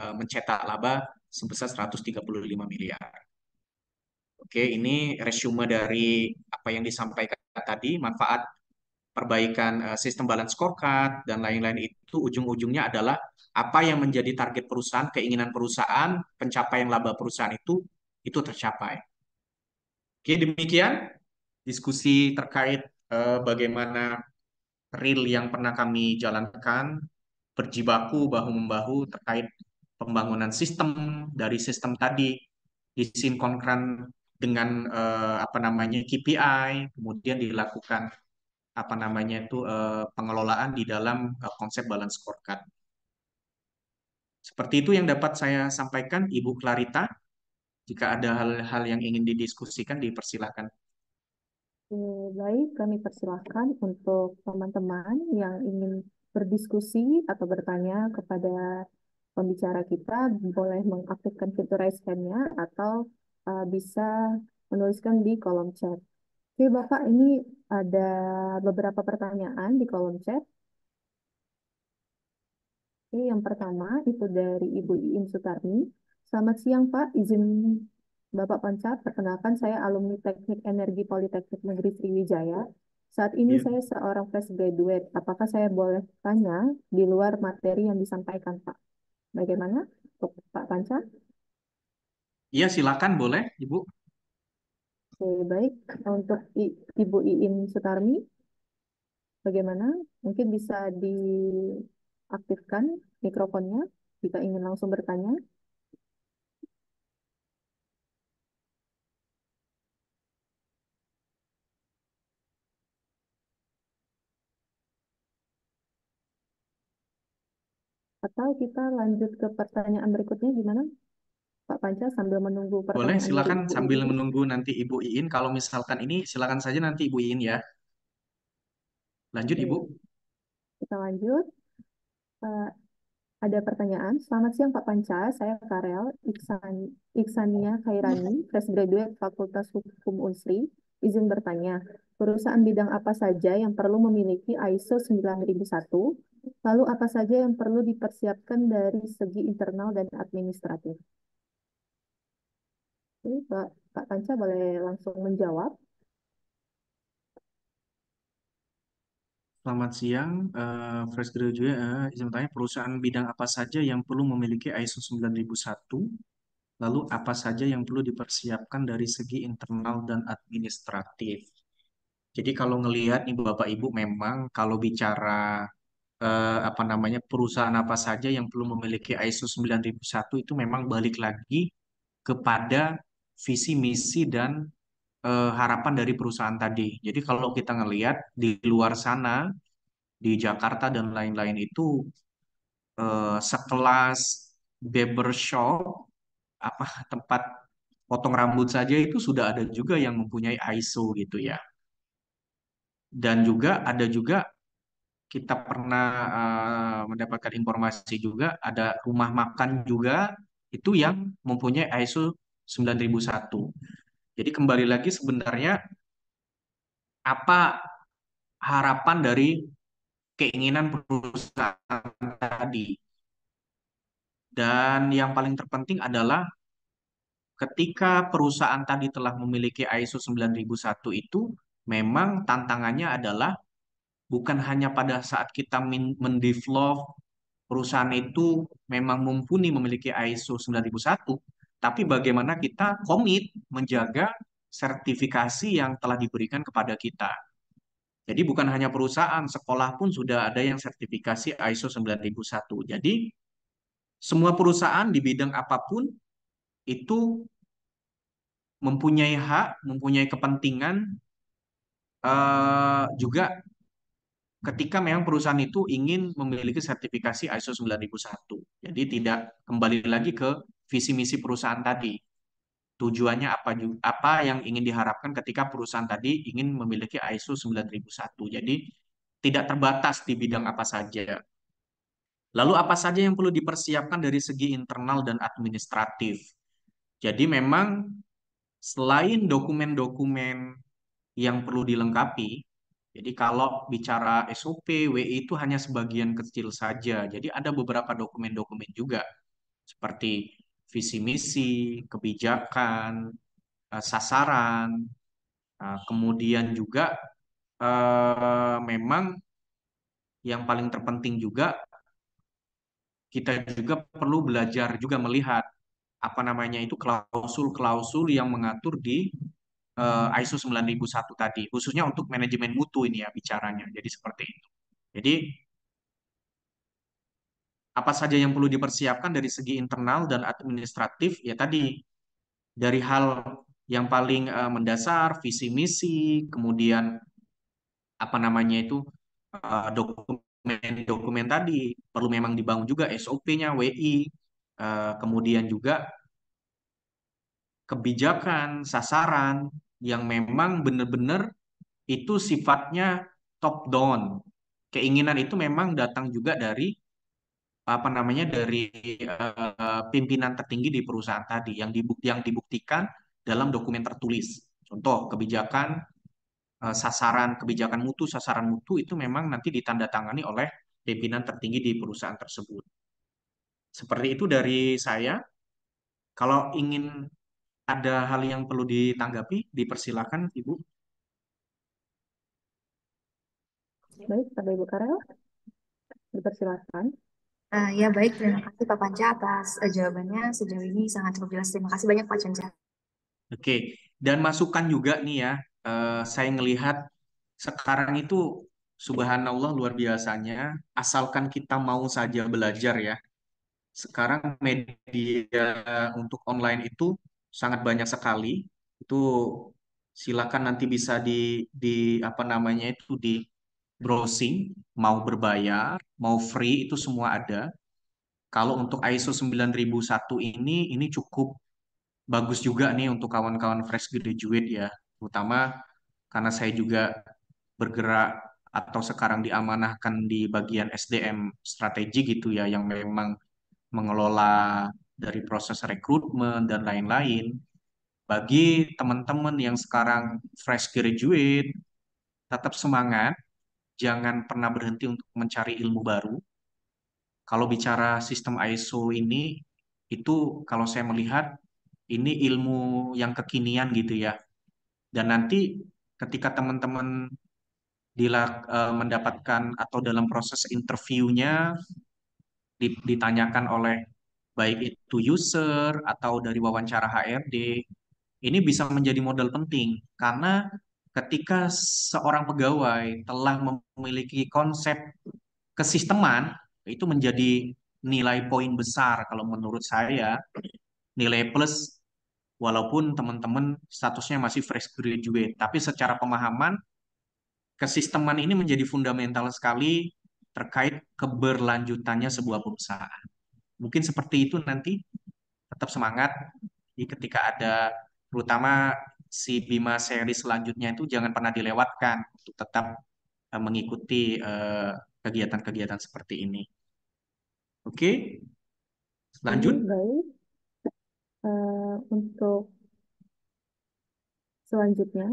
eh, mencetak laba sebesar 135 miliar. Oke, ini resume dari apa yang disampaikan tadi, manfaat perbaikan sistem balance scorecard dan lain-lain itu ujung-ujungnya adalah apa yang menjadi target perusahaan, keinginan perusahaan, pencapaian laba perusahaan itu, itu tercapai. Oke, demikian diskusi terkait eh, bagaimana real yang pernah kami jalankan berjibaku bahu-membahu terkait pembangunan sistem dari sistem tadi disinkronkan dengan eh, apa namanya KPI, kemudian dilakukan apa namanya itu eh, pengelolaan di dalam eh, konsep balance scorecard. Seperti itu yang dapat saya sampaikan, Ibu Clarita. Jika ada hal-hal yang ingin didiskusikan, dipersilakan. Baik, kami persilahkan untuk teman-teman yang ingin berdiskusi atau bertanya kepada pembicara kita, boleh mengaktifkan fitur raise hand-nya atau eh, bisa menuliskan di kolom chat. Oke, Bapak, ini ada beberapa pertanyaan di kolom chat. Oke, yang pertama itu dari Ibu Iin Sutarmi. Selamat siang Pak, izin Bapak Panca, perkenalkan saya alumni Teknik Energi Politeknik Negeri Sriwijaya. Saat ini ya. saya seorang fresh graduate. Apakah saya boleh tanya di luar materi yang disampaikan Pak? Bagaimana untuk Pak Panca? Iya, silakan boleh Ibu. Oke, baik. Untuk I Ibu Iin Sutarmi, bagaimana? Mungkin bisa di aktifkan mikrofonnya jika ingin langsung bertanya. Atau kita lanjut ke pertanyaan berikutnya gimana? Pak Panca sambil menunggu pertanyaan. Boleh, silakan Ibu sambil menunggu nanti Ibu Iin. Kalau misalkan ini, silakan saja nanti Ibu Iin ya. Lanjut, Oke. Ibu. Kita lanjut. Eh, ada pertanyaan. Selamat siang Pak Panca, saya Karel Iksan, Iksania Khairani, iya. fresh graduate Fakultas Hukum Unsri. Izin bertanya, perusahaan bidang apa saja yang perlu memiliki ISO 9001? Lalu apa saja yang perlu dipersiapkan dari segi internal dan administratif? Jadi, Pak, Pak Panca boleh langsung menjawab. Selamat siang, uh, fresh graduate. Eh, izin bertanya, perusahaan bidang apa saja yang perlu memiliki ISO 9001? Lalu apa saja yang perlu dipersiapkan dari segi internal dan administratif? Jadi kalau ngelihat nih Bapak Ibu memang kalau bicara uh, apa namanya perusahaan apa saja yang perlu memiliki ISO 9001 itu memang balik lagi kepada visi misi dan Eh, harapan dari perusahaan tadi. Jadi kalau kita ngelihat di luar sana, di Jakarta dan lain-lain itu eh, sekelas barbershop, apa tempat potong rambut saja itu sudah ada juga yang mempunyai ISO gitu ya. Dan juga ada juga kita pernah uh, mendapatkan informasi juga ada rumah makan juga itu yang mempunyai ISO 9001. Jadi kembali lagi sebenarnya apa harapan dari keinginan perusahaan tadi. Dan yang paling terpenting adalah ketika perusahaan tadi telah memiliki ISO 9001 itu memang tantangannya adalah bukan hanya pada saat kita mendevelop perusahaan itu memang mumpuni memiliki ISO 9001 tapi bagaimana kita komit menjaga sertifikasi yang telah diberikan kepada kita. Jadi bukan hanya perusahaan, sekolah pun sudah ada yang sertifikasi ISO 9001. Jadi semua perusahaan di bidang apapun itu mempunyai hak, mempunyai kepentingan eh, juga ketika memang perusahaan itu ingin memiliki sertifikasi ISO 9001. Jadi tidak kembali lagi ke visi misi perusahaan tadi. Tujuannya apa apa yang ingin diharapkan ketika perusahaan tadi ingin memiliki ISO 9001. Jadi tidak terbatas di bidang apa saja. Lalu apa saja yang perlu dipersiapkan dari segi internal dan administratif? Jadi memang selain dokumen-dokumen yang perlu dilengkapi, jadi kalau bicara SOP, WI itu hanya sebagian kecil saja. Jadi ada beberapa dokumen-dokumen juga seperti visi misi, kebijakan, eh, sasaran, eh, kemudian juga eh, memang yang paling terpenting juga kita juga perlu belajar juga melihat apa namanya itu klausul-klausul yang mengatur di uh, ISO 9001 tadi, khususnya untuk manajemen mutu ini ya bicaranya. Jadi seperti itu. Jadi apa saja yang perlu dipersiapkan dari segi internal dan administratif ya tadi dari hal yang paling uh, mendasar visi misi kemudian apa namanya itu uh, dokumen dokumen tadi perlu memang dibangun juga SOP-nya WI uh, eh, kemudian juga kebijakan sasaran yang memang benar-benar itu sifatnya top down. Keinginan itu memang datang juga dari apa namanya dari uh, pimpinan tertinggi di perusahaan tadi yang dibukti yang dibuktikan dalam dokumen tertulis. Contoh kebijakan uh, sasaran kebijakan mutu sasaran mutu itu memang nanti ditandatangani oleh pimpinan tertinggi di perusahaan tersebut. Seperti itu dari saya. Kalau ingin ada hal yang perlu ditanggapi, dipersilakan Ibu. Baik, Pak Ibu Karel, dipersilakan. Uh, ya baik, terima kasih Pak Panca atas uh, jawabannya sejauh ini sangat cukup jelas. Terima kasih banyak Pak Panca. Oke, dan masukan juga nih ya, uh, saya melihat sekarang itu subhanallah luar biasanya, asalkan kita mau saja belajar ya. Sekarang media untuk online itu sangat banyak sekali. Itu silakan nanti bisa di di apa namanya itu di browsing, mau berbayar, mau free itu semua ada. Kalau untuk ISO 9001 ini ini cukup bagus juga nih untuk kawan-kawan fresh graduate ya, terutama karena saya juga bergerak atau sekarang diamanahkan di bagian SDM strategi gitu ya yang memang mengelola dari proses rekrutmen dan lain-lain. Bagi teman-teman yang sekarang fresh graduate, tetap semangat, jangan pernah berhenti untuk mencari ilmu baru. Kalau bicara sistem ISO ini, itu kalau saya melihat ini ilmu yang kekinian gitu ya. Dan nanti ketika teman-teman eh, mendapatkan atau dalam proses interviewnya ditanyakan oleh baik itu user atau dari wawancara HRD, ini bisa menjadi modal penting karena ketika seorang pegawai telah memiliki konsep kesisteman, itu menjadi nilai poin besar kalau menurut saya, nilai plus walaupun teman-teman statusnya masih fresh graduate, tapi secara pemahaman kesisteman ini menjadi fundamental sekali terkait keberlanjutannya sebuah perusahaan mungkin seperti itu nanti tetap semangat jadi ketika ada terutama si Bima seri selanjutnya itu jangan pernah dilewatkan untuk tetap eh, mengikuti eh, kegiatan-kegiatan seperti ini. Oke, okay? lanjut. Eh, untuk selanjutnya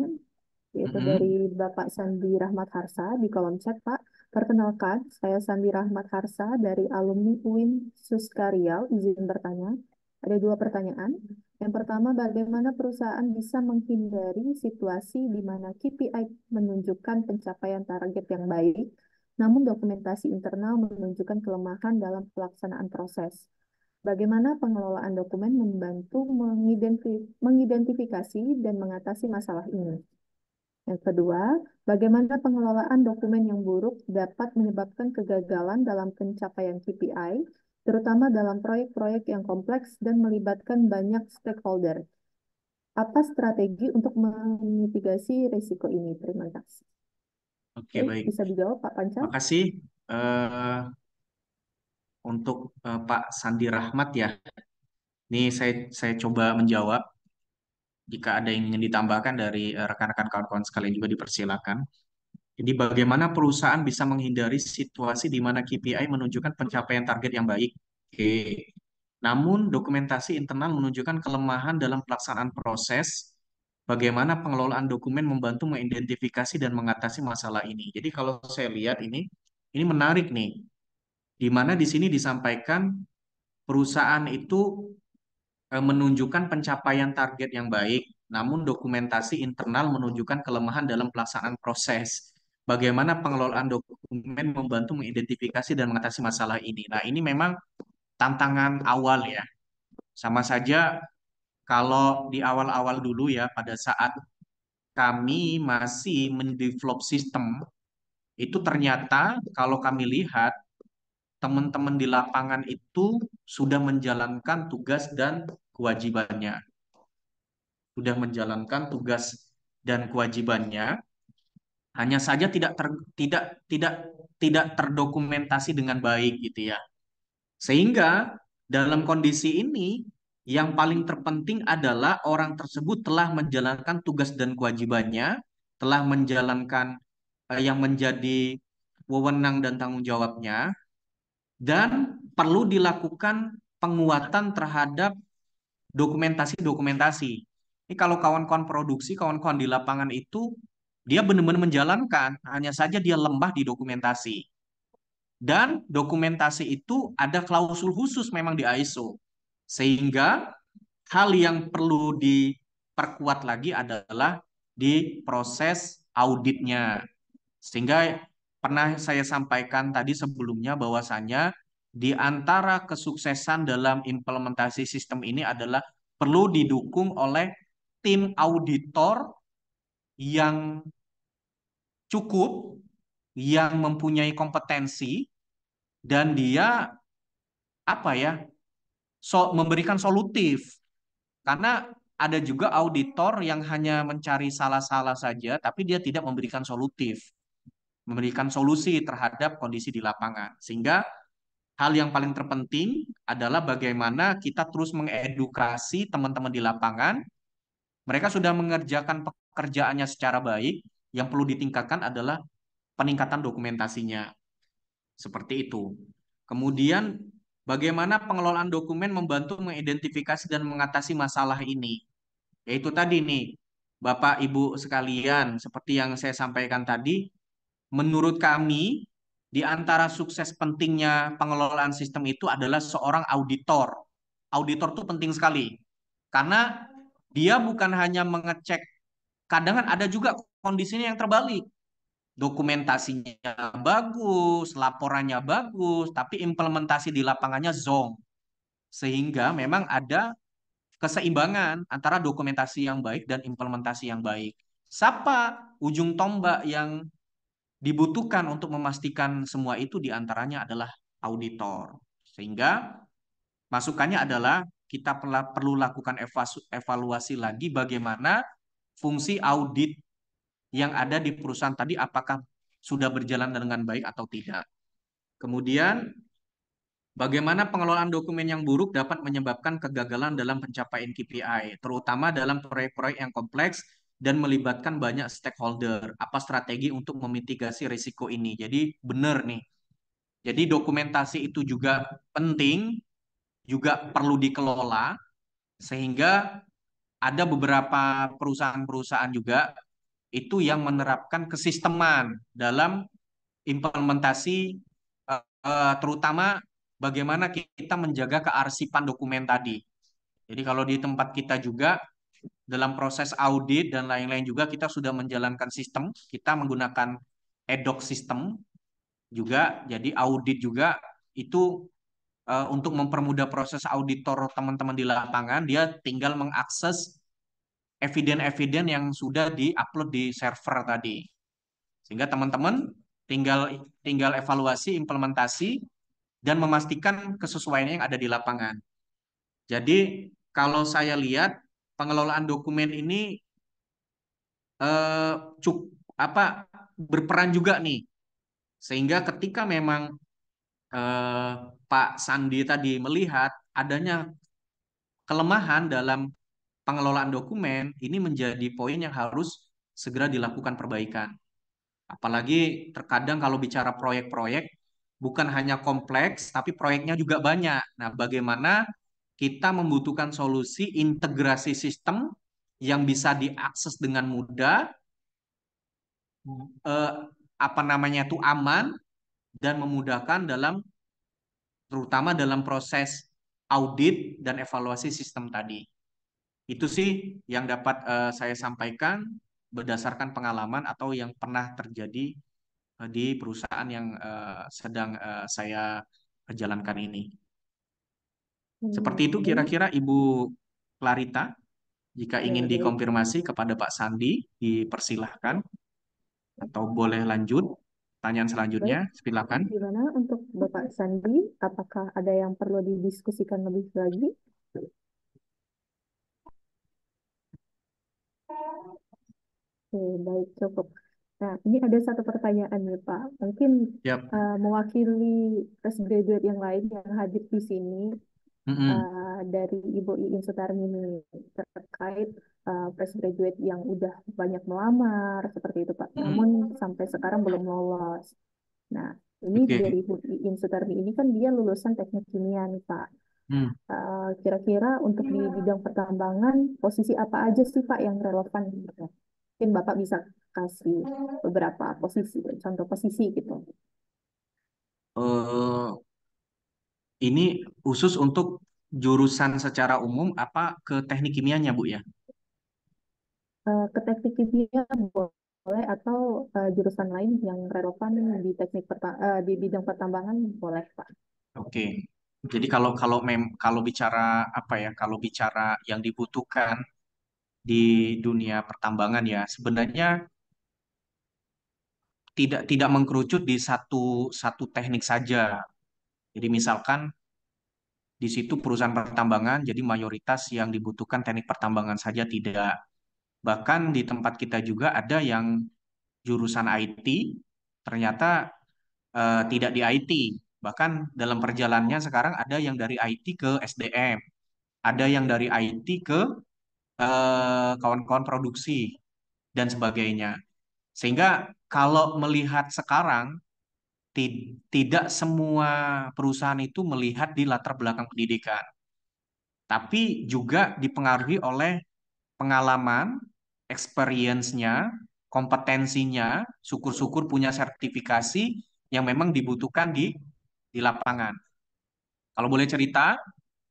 yaitu mm -hmm. dari Bapak Sandi Rahmat Harsa di kolom chat Pak. Perkenalkan, saya Sandi Rahmat Harsa dari alumni UIN Suskarial. Izin bertanya, ada dua pertanyaan. Yang pertama, bagaimana perusahaan bisa menghindari situasi di mana KPI menunjukkan pencapaian target yang baik, namun dokumentasi internal menunjukkan kelemahan dalam pelaksanaan proses? bagaimana pengelolaan dokumen membantu mengidentifikasi dan mengatasi masalah ini. Yang kedua, bagaimana pengelolaan dokumen yang buruk dapat menyebabkan kegagalan dalam pencapaian KPI, terutama dalam proyek-proyek yang kompleks dan melibatkan banyak stakeholder. Apa strategi untuk memitigasi risiko ini? Terima kasih. Oke, okay, eh, baik. Bisa dijawab Pak Panca? Terima kasih. Uh, eh, untuk uh, Pak Sandi Rahmat ya. Ini saya saya coba menjawab jika ada yang ingin ditambahkan dari eh, rekan-rekan kawan-kawan sekalian juga dipersilakan. Jadi bagaimana perusahaan bisa menghindari situasi di mana KPI menunjukkan pencapaian target yang baik? Oke. Namun dokumentasi internal menunjukkan kelemahan dalam pelaksanaan proses. Bagaimana pengelolaan dokumen membantu mengidentifikasi dan mengatasi masalah ini? Jadi kalau saya lihat ini, ini menarik nih. Di mana di sini disampaikan perusahaan itu Eh, menunjukkan pencapaian target yang baik, namun dokumentasi internal menunjukkan kelemahan dalam pelaksanaan proses. Bagaimana pengelolaan dokumen membantu mengidentifikasi dan mengatasi masalah ini? Nah, ini memang tantangan awal ya. Sama saja kalau di awal-awal dulu ya, pada saat kami masih mendevelop sistem, itu ternyata kalau kami lihat teman-teman di lapangan itu sudah menjalankan tugas dan kewajibannya. Sudah menjalankan tugas dan kewajibannya, hanya saja tidak ter, tidak tidak tidak terdokumentasi dengan baik gitu ya. Sehingga dalam kondisi ini yang paling terpenting adalah orang tersebut telah menjalankan tugas dan kewajibannya, telah menjalankan eh, yang menjadi wewenang dan tanggung jawabnya, dan perlu dilakukan penguatan terhadap dokumentasi-dokumentasi. Ini kalau kawan-kawan produksi, kawan-kawan di lapangan itu, dia benar-benar menjalankan, hanya saja dia lembah di dokumentasi. Dan dokumentasi itu ada klausul khusus memang di ISO. Sehingga hal yang perlu diperkuat lagi adalah di proses auditnya. Sehingga pernah saya sampaikan tadi sebelumnya bahwasannya di antara kesuksesan dalam implementasi sistem ini adalah perlu didukung oleh tim auditor yang cukup, yang mempunyai kompetensi, dan dia apa ya so memberikan solutif karena ada juga auditor yang hanya mencari salah-salah saja tapi dia tidak memberikan solutif memberikan solusi terhadap kondisi di lapangan sehingga hal yang paling terpenting adalah bagaimana kita terus mengedukasi teman-teman di lapangan. Mereka sudah mengerjakan pekerjaannya secara baik. Yang perlu ditingkatkan adalah peningkatan dokumentasinya. Seperti itu. Kemudian bagaimana pengelolaan dokumen membantu mengidentifikasi dan mengatasi masalah ini. Yaitu tadi nih, Bapak Ibu sekalian, seperti yang saya sampaikan tadi, menurut kami di antara sukses pentingnya pengelolaan sistem itu adalah seorang auditor. Auditor itu penting sekali. Karena dia bukan hanya mengecek, kadang kan ada juga kondisinya yang terbalik. Dokumentasinya bagus, laporannya bagus, tapi implementasi di lapangannya zonk. Sehingga memang ada keseimbangan antara dokumentasi yang baik dan implementasi yang baik. Siapa ujung tombak yang dibutuhkan untuk memastikan semua itu diantaranya adalah auditor. Sehingga masukannya adalah kita perlu lakukan evaluasi lagi bagaimana fungsi audit yang ada di perusahaan tadi apakah sudah berjalan dengan baik atau tidak. Kemudian Bagaimana pengelolaan dokumen yang buruk dapat menyebabkan kegagalan dalam pencapaian KPI, terutama dalam proyek-proyek yang kompleks dan melibatkan banyak stakeholder. Apa strategi untuk memitigasi risiko ini? Jadi benar nih. Jadi dokumentasi itu juga penting, juga perlu dikelola sehingga ada beberapa perusahaan-perusahaan juga itu yang menerapkan kesisteman dalam implementasi eh, terutama bagaimana kita menjaga kearsipan dokumen tadi. Jadi kalau di tempat kita juga dalam proses audit dan lain-lain juga kita sudah menjalankan sistem, kita menggunakan EDOC sistem juga, jadi audit juga itu uh, untuk mempermudah proses auditor teman-teman di lapangan, dia tinggal mengakses eviden-eviden yang sudah diupload di server tadi. Sehingga teman-teman tinggal tinggal evaluasi, implementasi dan memastikan kesesuaiannya yang ada di lapangan. Jadi kalau saya lihat pengelolaan dokumen ini eh, cuk apa berperan juga nih sehingga ketika memang eh, Pak Sandi tadi melihat adanya kelemahan dalam pengelolaan dokumen ini menjadi poin yang harus segera dilakukan perbaikan. Apalagi terkadang kalau bicara proyek-proyek bukan hanya kompleks tapi proyeknya juga banyak. Nah, bagaimana kita membutuhkan solusi integrasi sistem yang bisa diakses dengan mudah, eh, apa namanya itu aman dan memudahkan dalam terutama dalam proses audit dan evaluasi sistem tadi. Itu sih yang dapat eh, saya sampaikan berdasarkan pengalaman atau yang pernah terjadi eh, di perusahaan yang eh, sedang eh, saya jalankan ini. Seperti itu hmm. kira-kira Ibu Clarita. Jika iya, ingin dikonfirmasi kepada Pak Sandi, dipersilahkan. Atau boleh lanjut. tanyaan selanjutnya, silakan. Gimana untuk Bapak Sandi, apakah ada yang perlu didiskusikan lebih lagi? Oke, baik, cukup. Nah, ini ada satu pertanyaan nih Pak. Mungkin yep. uh, eh, mewakili fresh graduate yang lain yang hadir di sini, uh, dari Ibu Iin Sutarmini terkait uh, fresh graduate yang udah banyak melamar seperti itu Pak. Mm-hmm. Namun sampai sekarang belum lolos. Nah, ini okay. dari ibu Iin Sutarmi ini kan dia lulusan teknik kimia nih Pak. Hmm. Uh, kira-kira untuk di bidang pertambangan posisi apa aja sih Pak yang relevan gitu? Mungkin Bapak bisa kasih beberapa posisi, contoh posisi gitu. Uh, ini khusus untuk jurusan secara umum apa ke teknik kimianya, Bu ya? Uh, ke teknik kimia boleh atau uh, jurusan lain yang relevan di teknik perta- eh, di bidang pertambangan boleh, Pak. Oke. Jadi kalau kalau mem kalau bicara apa ya, kalau bicara yang dibutuhkan di dunia pertambangan ya, sebenarnya tidak tidak mengkerucut di satu satu teknik saja jadi misalkan di situ perusahaan pertambangan, jadi mayoritas yang dibutuhkan teknik pertambangan saja tidak. Bahkan di tempat kita juga ada yang jurusan IT, ternyata eh, tidak di IT. Bahkan dalam perjalannya sekarang ada yang dari IT ke SDM, ada yang dari IT ke kawan eh, kawan-kawan produksi, dan sebagainya. Sehingga kalau melihat sekarang, tidak semua perusahaan itu melihat di latar belakang pendidikan, tapi juga dipengaruhi oleh pengalaman, experience-nya, kompetensinya, syukur-syukur punya sertifikasi yang memang dibutuhkan di di lapangan. Kalau boleh cerita,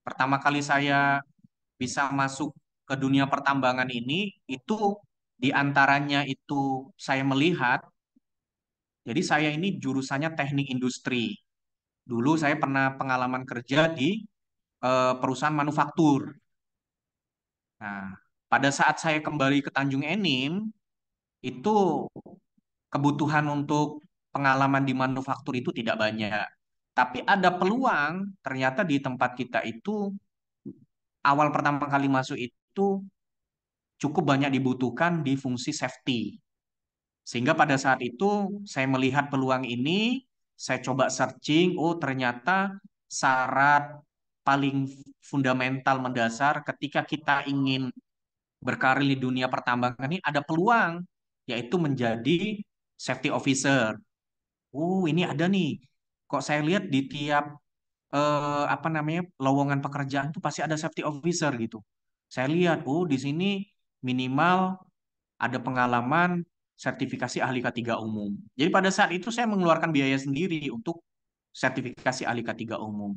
pertama kali saya bisa masuk ke dunia pertambangan ini itu diantaranya itu saya melihat jadi saya ini jurusannya teknik industri. Dulu saya pernah pengalaman kerja di uh, perusahaan manufaktur. Nah, pada saat saya kembali ke Tanjung Enim, itu kebutuhan untuk pengalaman di manufaktur itu tidak banyak. Tapi ada peluang ternyata di tempat kita itu awal pertama kali masuk itu cukup banyak dibutuhkan di fungsi safety. Sehingga pada saat itu saya melihat peluang ini, saya coba searching, oh ternyata syarat paling fundamental mendasar ketika kita ingin berkarir di dunia pertambangan ini ada peluang yaitu menjadi safety officer. Oh, ini ada nih. Kok saya lihat di tiap eh, apa namanya lowongan pekerjaan itu pasti ada safety officer gitu. Saya lihat, oh di sini minimal ada pengalaman sertifikasi ahli K3 umum. Jadi pada saat itu saya mengeluarkan biaya sendiri untuk sertifikasi ahli K3 umum.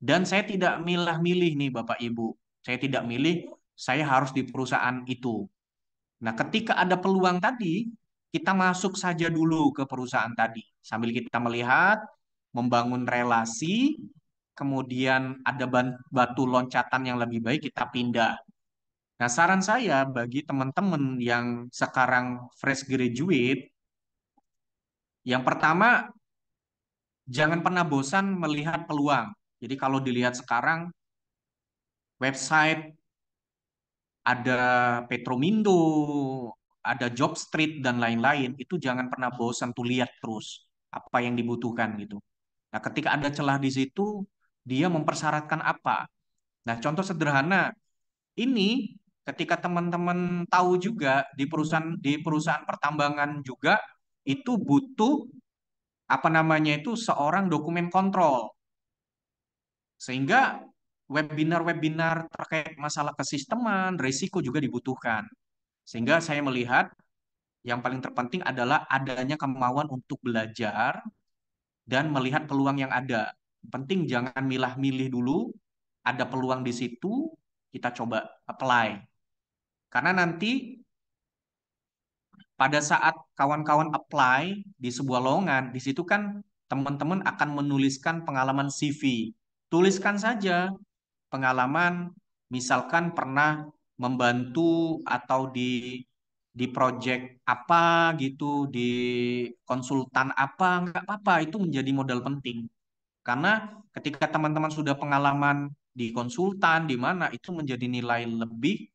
Dan saya tidak milah-milih nih Bapak Ibu. Saya tidak milih, saya harus di perusahaan itu. Nah, ketika ada peluang tadi, kita masuk saja dulu ke perusahaan tadi. Sambil kita melihat, membangun relasi, kemudian ada batu loncatan yang lebih baik, kita pindah Nah, saran saya bagi teman-teman yang sekarang fresh graduate, yang pertama, jangan pernah bosan melihat peluang. Jadi kalau dilihat sekarang, website, ada Petromindo, ada Job Street, dan lain-lain, itu jangan pernah bosan tuh lihat terus apa yang dibutuhkan gitu. Nah, ketika ada celah di situ, dia mempersyaratkan apa? Nah, contoh sederhana, ini ketika teman-teman tahu juga di perusahaan di perusahaan pertambangan juga itu butuh apa namanya itu seorang dokumen kontrol. Sehingga webinar-webinar terkait masalah kesisteman, risiko juga dibutuhkan. Sehingga saya melihat yang paling terpenting adalah adanya kemauan untuk belajar dan melihat peluang yang ada. Penting jangan milah-milih dulu, ada peluang di situ, kita coba apply karena nanti pada saat kawan-kawan apply di sebuah lowongan, di situ kan teman-teman akan menuliskan pengalaman CV. Tuliskan saja pengalaman misalkan pernah membantu atau di di project apa gitu, di konsultan apa, nggak apa-apa, itu menjadi modal penting. Karena ketika teman-teman sudah pengalaman di konsultan, di mana, itu menjadi nilai lebih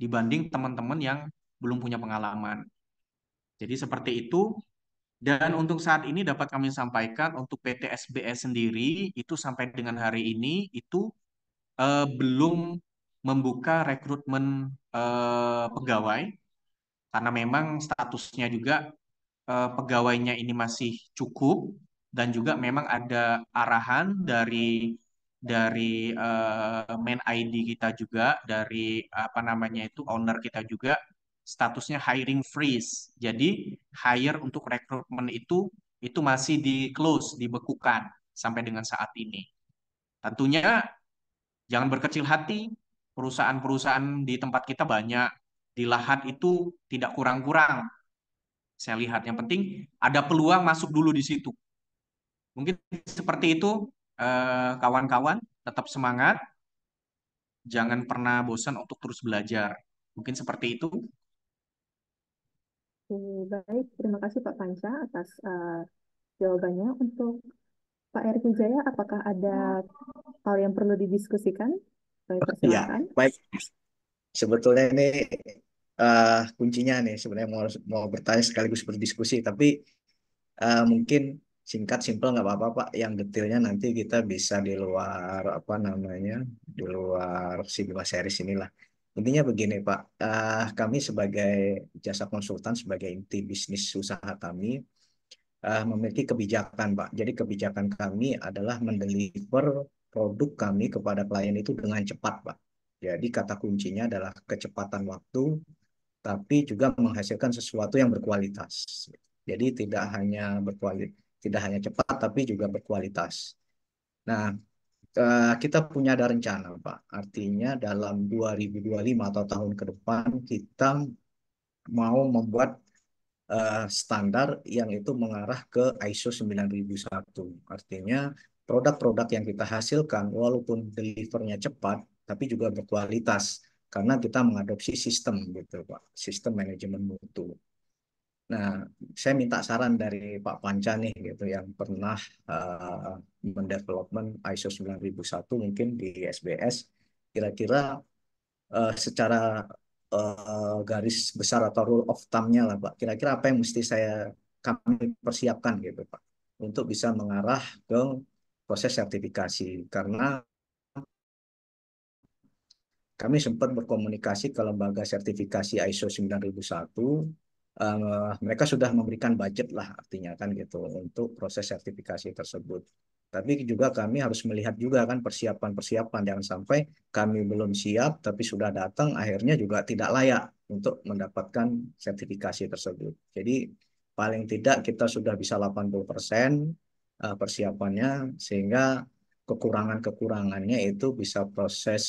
dibanding teman-teman yang belum punya pengalaman. Jadi seperti itu. Dan untuk saat ini dapat kami sampaikan untuk PT SBS sendiri itu sampai dengan hari ini itu eh, belum membuka rekrutmen eh, pegawai karena memang statusnya juga eh, pegawainya ini masih cukup dan juga memang ada arahan dari dari uh, main ID kita juga dari apa namanya itu owner kita juga statusnya hiring freeze. Jadi hire untuk rekrutmen itu itu masih di close, dibekukan sampai dengan saat ini. Tentunya jangan berkecil hati, perusahaan-perusahaan di tempat kita banyak, di lahat itu tidak kurang-kurang. Saya lihat yang penting ada peluang masuk dulu di situ. Mungkin seperti itu Eh, kawan-kawan tetap semangat, jangan pernah bosan untuk terus belajar. Mungkin seperti itu. Baik, terima kasih Pak Panca atas uh, jawabannya. Untuk Pak Erick Jaya. apakah ada hal yang perlu didiskusikan? Baik, Ya, baik. Sebetulnya ini uh, kuncinya nih sebenarnya mau mau bertanya sekaligus berdiskusi, tapi uh, mungkin singkat simpel nggak apa-apa Pak yang detailnya nanti kita bisa di luar apa namanya di luar Sigma series inilah intinya begini Pak uh, kami sebagai jasa konsultan sebagai inti bisnis usaha kami uh, memiliki kebijakan Pak jadi kebijakan kami adalah mendeliver produk kami kepada klien itu dengan cepat Pak jadi kata kuncinya adalah kecepatan waktu tapi juga menghasilkan sesuatu yang berkualitas. Jadi tidak hanya berkualitas tidak hanya cepat tapi juga berkualitas. Nah, eh, kita punya ada rencana, Pak. Artinya dalam 2025 atau tahun ke depan kita mau membuat eh, standar yang itu mengarah ke ISO 9001. Artinya produk-produk yang kita hasilkan walaupun delivernya cepat tapi juga berkualitas karena kita mengadopsi sistem gitu, Pak. Sistem manajemen mutu. Nah, saya minta saran dari Pak Panca nih gitu yang pernah uh, mendevelopment ISO 9001 mungkin di SBS kira-kira uh, secara uh, garis besar atau rule of thumb-nya lah Pak. Kira-kira apa yang mesti saya kami persiapkan gitu Pak untuk bisa mengarah ke proses sertifikasi karena kami sempat berkomunikasi ke lembaga sertifikasi ISO 9001 uh, mereka sudah memberikan budget lah artinya kan gitu untuk proses sertifikasi tersebut. Tapi juga kami harus melihat juga kan persiapan-persiapan yang sampai kami belum siap tapi sudah datang akhirnya juga tidak layak untuk mendapatkan sertifikasi tersebut. Jadi paling tidak kita sudah bisa 80% persen eh, persiapannya sehingga kekurangan-kekurangannya itu bisa proses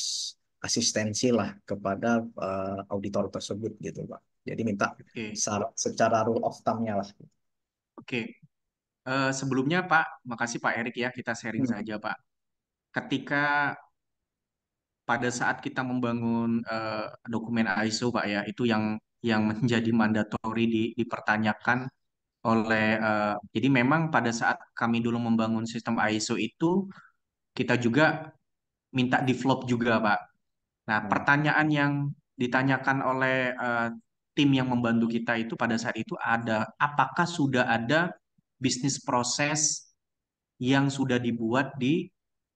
asistensi lah kepada eh, auditor tersebut gitu Pak. Jadi minta okay. secara rule of thumb-nya lah. Oke. Okay. Uh, eh, sebelumnya Pak, makasih Pak Erik ya, kita sharing hmm. saja Pak. Ketika pada saat kita membangun uh, dokumen ISO Pak ya, itu yang yang menjadi mandatory di, dipertanyakan oleh uh, jadi memang pada saat kami dulu membangun sistem ISO itu kita juga minta develop juga Pak. Nah, hmm. pertanyaan yang ditanyakan oleh uh, tim yang membantu kita itu pada saat itu ada apakah sudah ada bisnis proses yang sudah dibuat di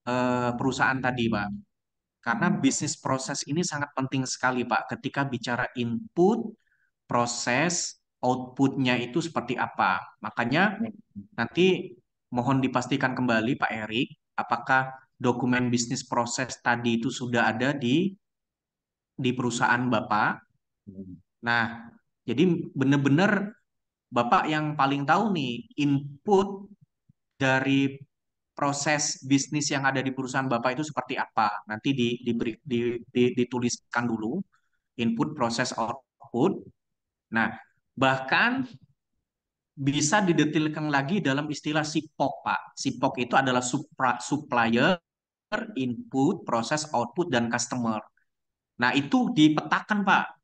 uh, perusahaan tadi, Pak? Karena bisnis proses ini sangat penting sekali, Pak. Ketika bicara input, proses, outputnya itu seperti apa. Makanya nanti mohon dipastikan kembali Pak Erik, apakah dokumen bisnis proses tadi itu sudah ada di di perusahaan Bapak? Hmm. Nah, jadi benar-benar Bapak yang paling tahu nih input dari proses bisnis yang ada di perusahaan Bapak itu seperti apa. Nanti di, di, di, di, dituliskan dulu input, proses, output. Nah, bahkan bisa didetilkan lagi dalam istilah SIPOK, Pak. SIPOK itu adalah supra, supplier, input, proses, output, dan customer. Nah, itu dipetakan, Pak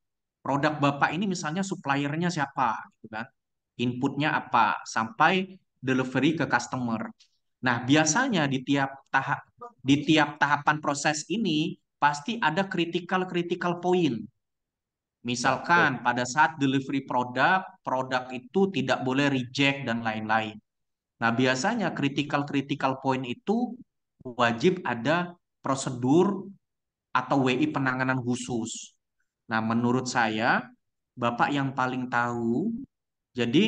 produk Bapak ini misalnya suppliernya siapa gitu kan. Inputnya apa sampai delivery ke customer. Nah, biasanya di tiap tahap di tiap tahapan proses ini pasti ada critical-critical point. Misalkan pada saat delivery produk, produk itu tidak boleh reject dan lain-lain. Nah, biasanya critical-critical point itu wajib ada prosedur atau WI penanganan khusus. Nah, menurut saya Bapak yang paling tahu. Jadi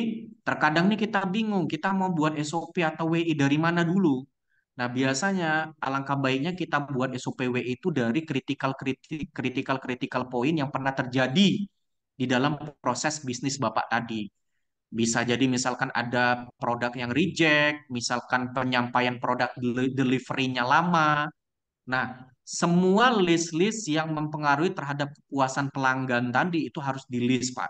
terkadang nih kita bingung, kita mau buat SOP atau WI dari mana dulu. Nah, biasanya alangkah baiknya kita buat SOP WI itu dari critical critical critical point yang pernah terjadi di dalam proses bisnis Bapak tadi. Bisa jadi misalkan ada produk yang reject, misalkan penyampaian produk delivery-nya lama, Nah, semua list-list yang mempengaruhi terhadap kepuasan pelanggan tadi itu harus di list, Pak.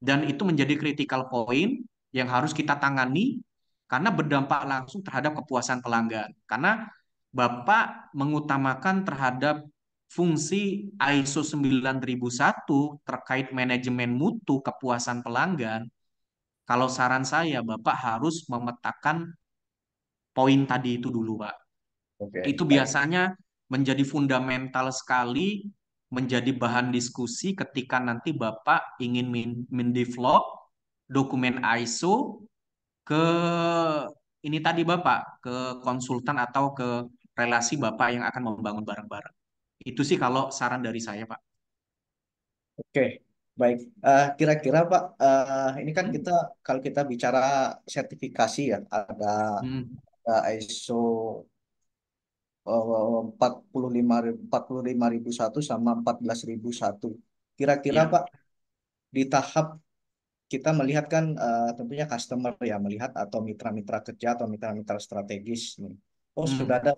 Dan itu menjadi critical point yang harus kita tangani karena berdampak langsung terhadap kepuasan pelanggan. Karena Bapak mengutamakan terhadap fungsi ISO 9001 terkait manajemen mutu kepuasan pelanggan, kalau saran saya Bapak harus memetakan poin tadi itu dulu, Pak. Okay. Itu biasanya menjadi fundamental sekali, menjadi bahan diskusi ketika nanti Bapak ingin mendevelop dokumen ISO ke ini tadi Bapak, ke konsultan atau ke relasi Bapak yang akan membangun bareng-bareng. Itu sih kalau saran dari saya, Pak. Oke, baik. Eh, kira-kira uh, Pak, uh, ini kan hmm. kita kalau kita bicara sertifikasi ya, ada, hmm. ada ISO ribu satu sama 14.001. Kira-kira ya. Pak di tahap kita melihat kan uh, tentunya customer ya melihat atau mitra-mitra kerja atau mitra-mitra strategis nih. Oh hmm. sudah ada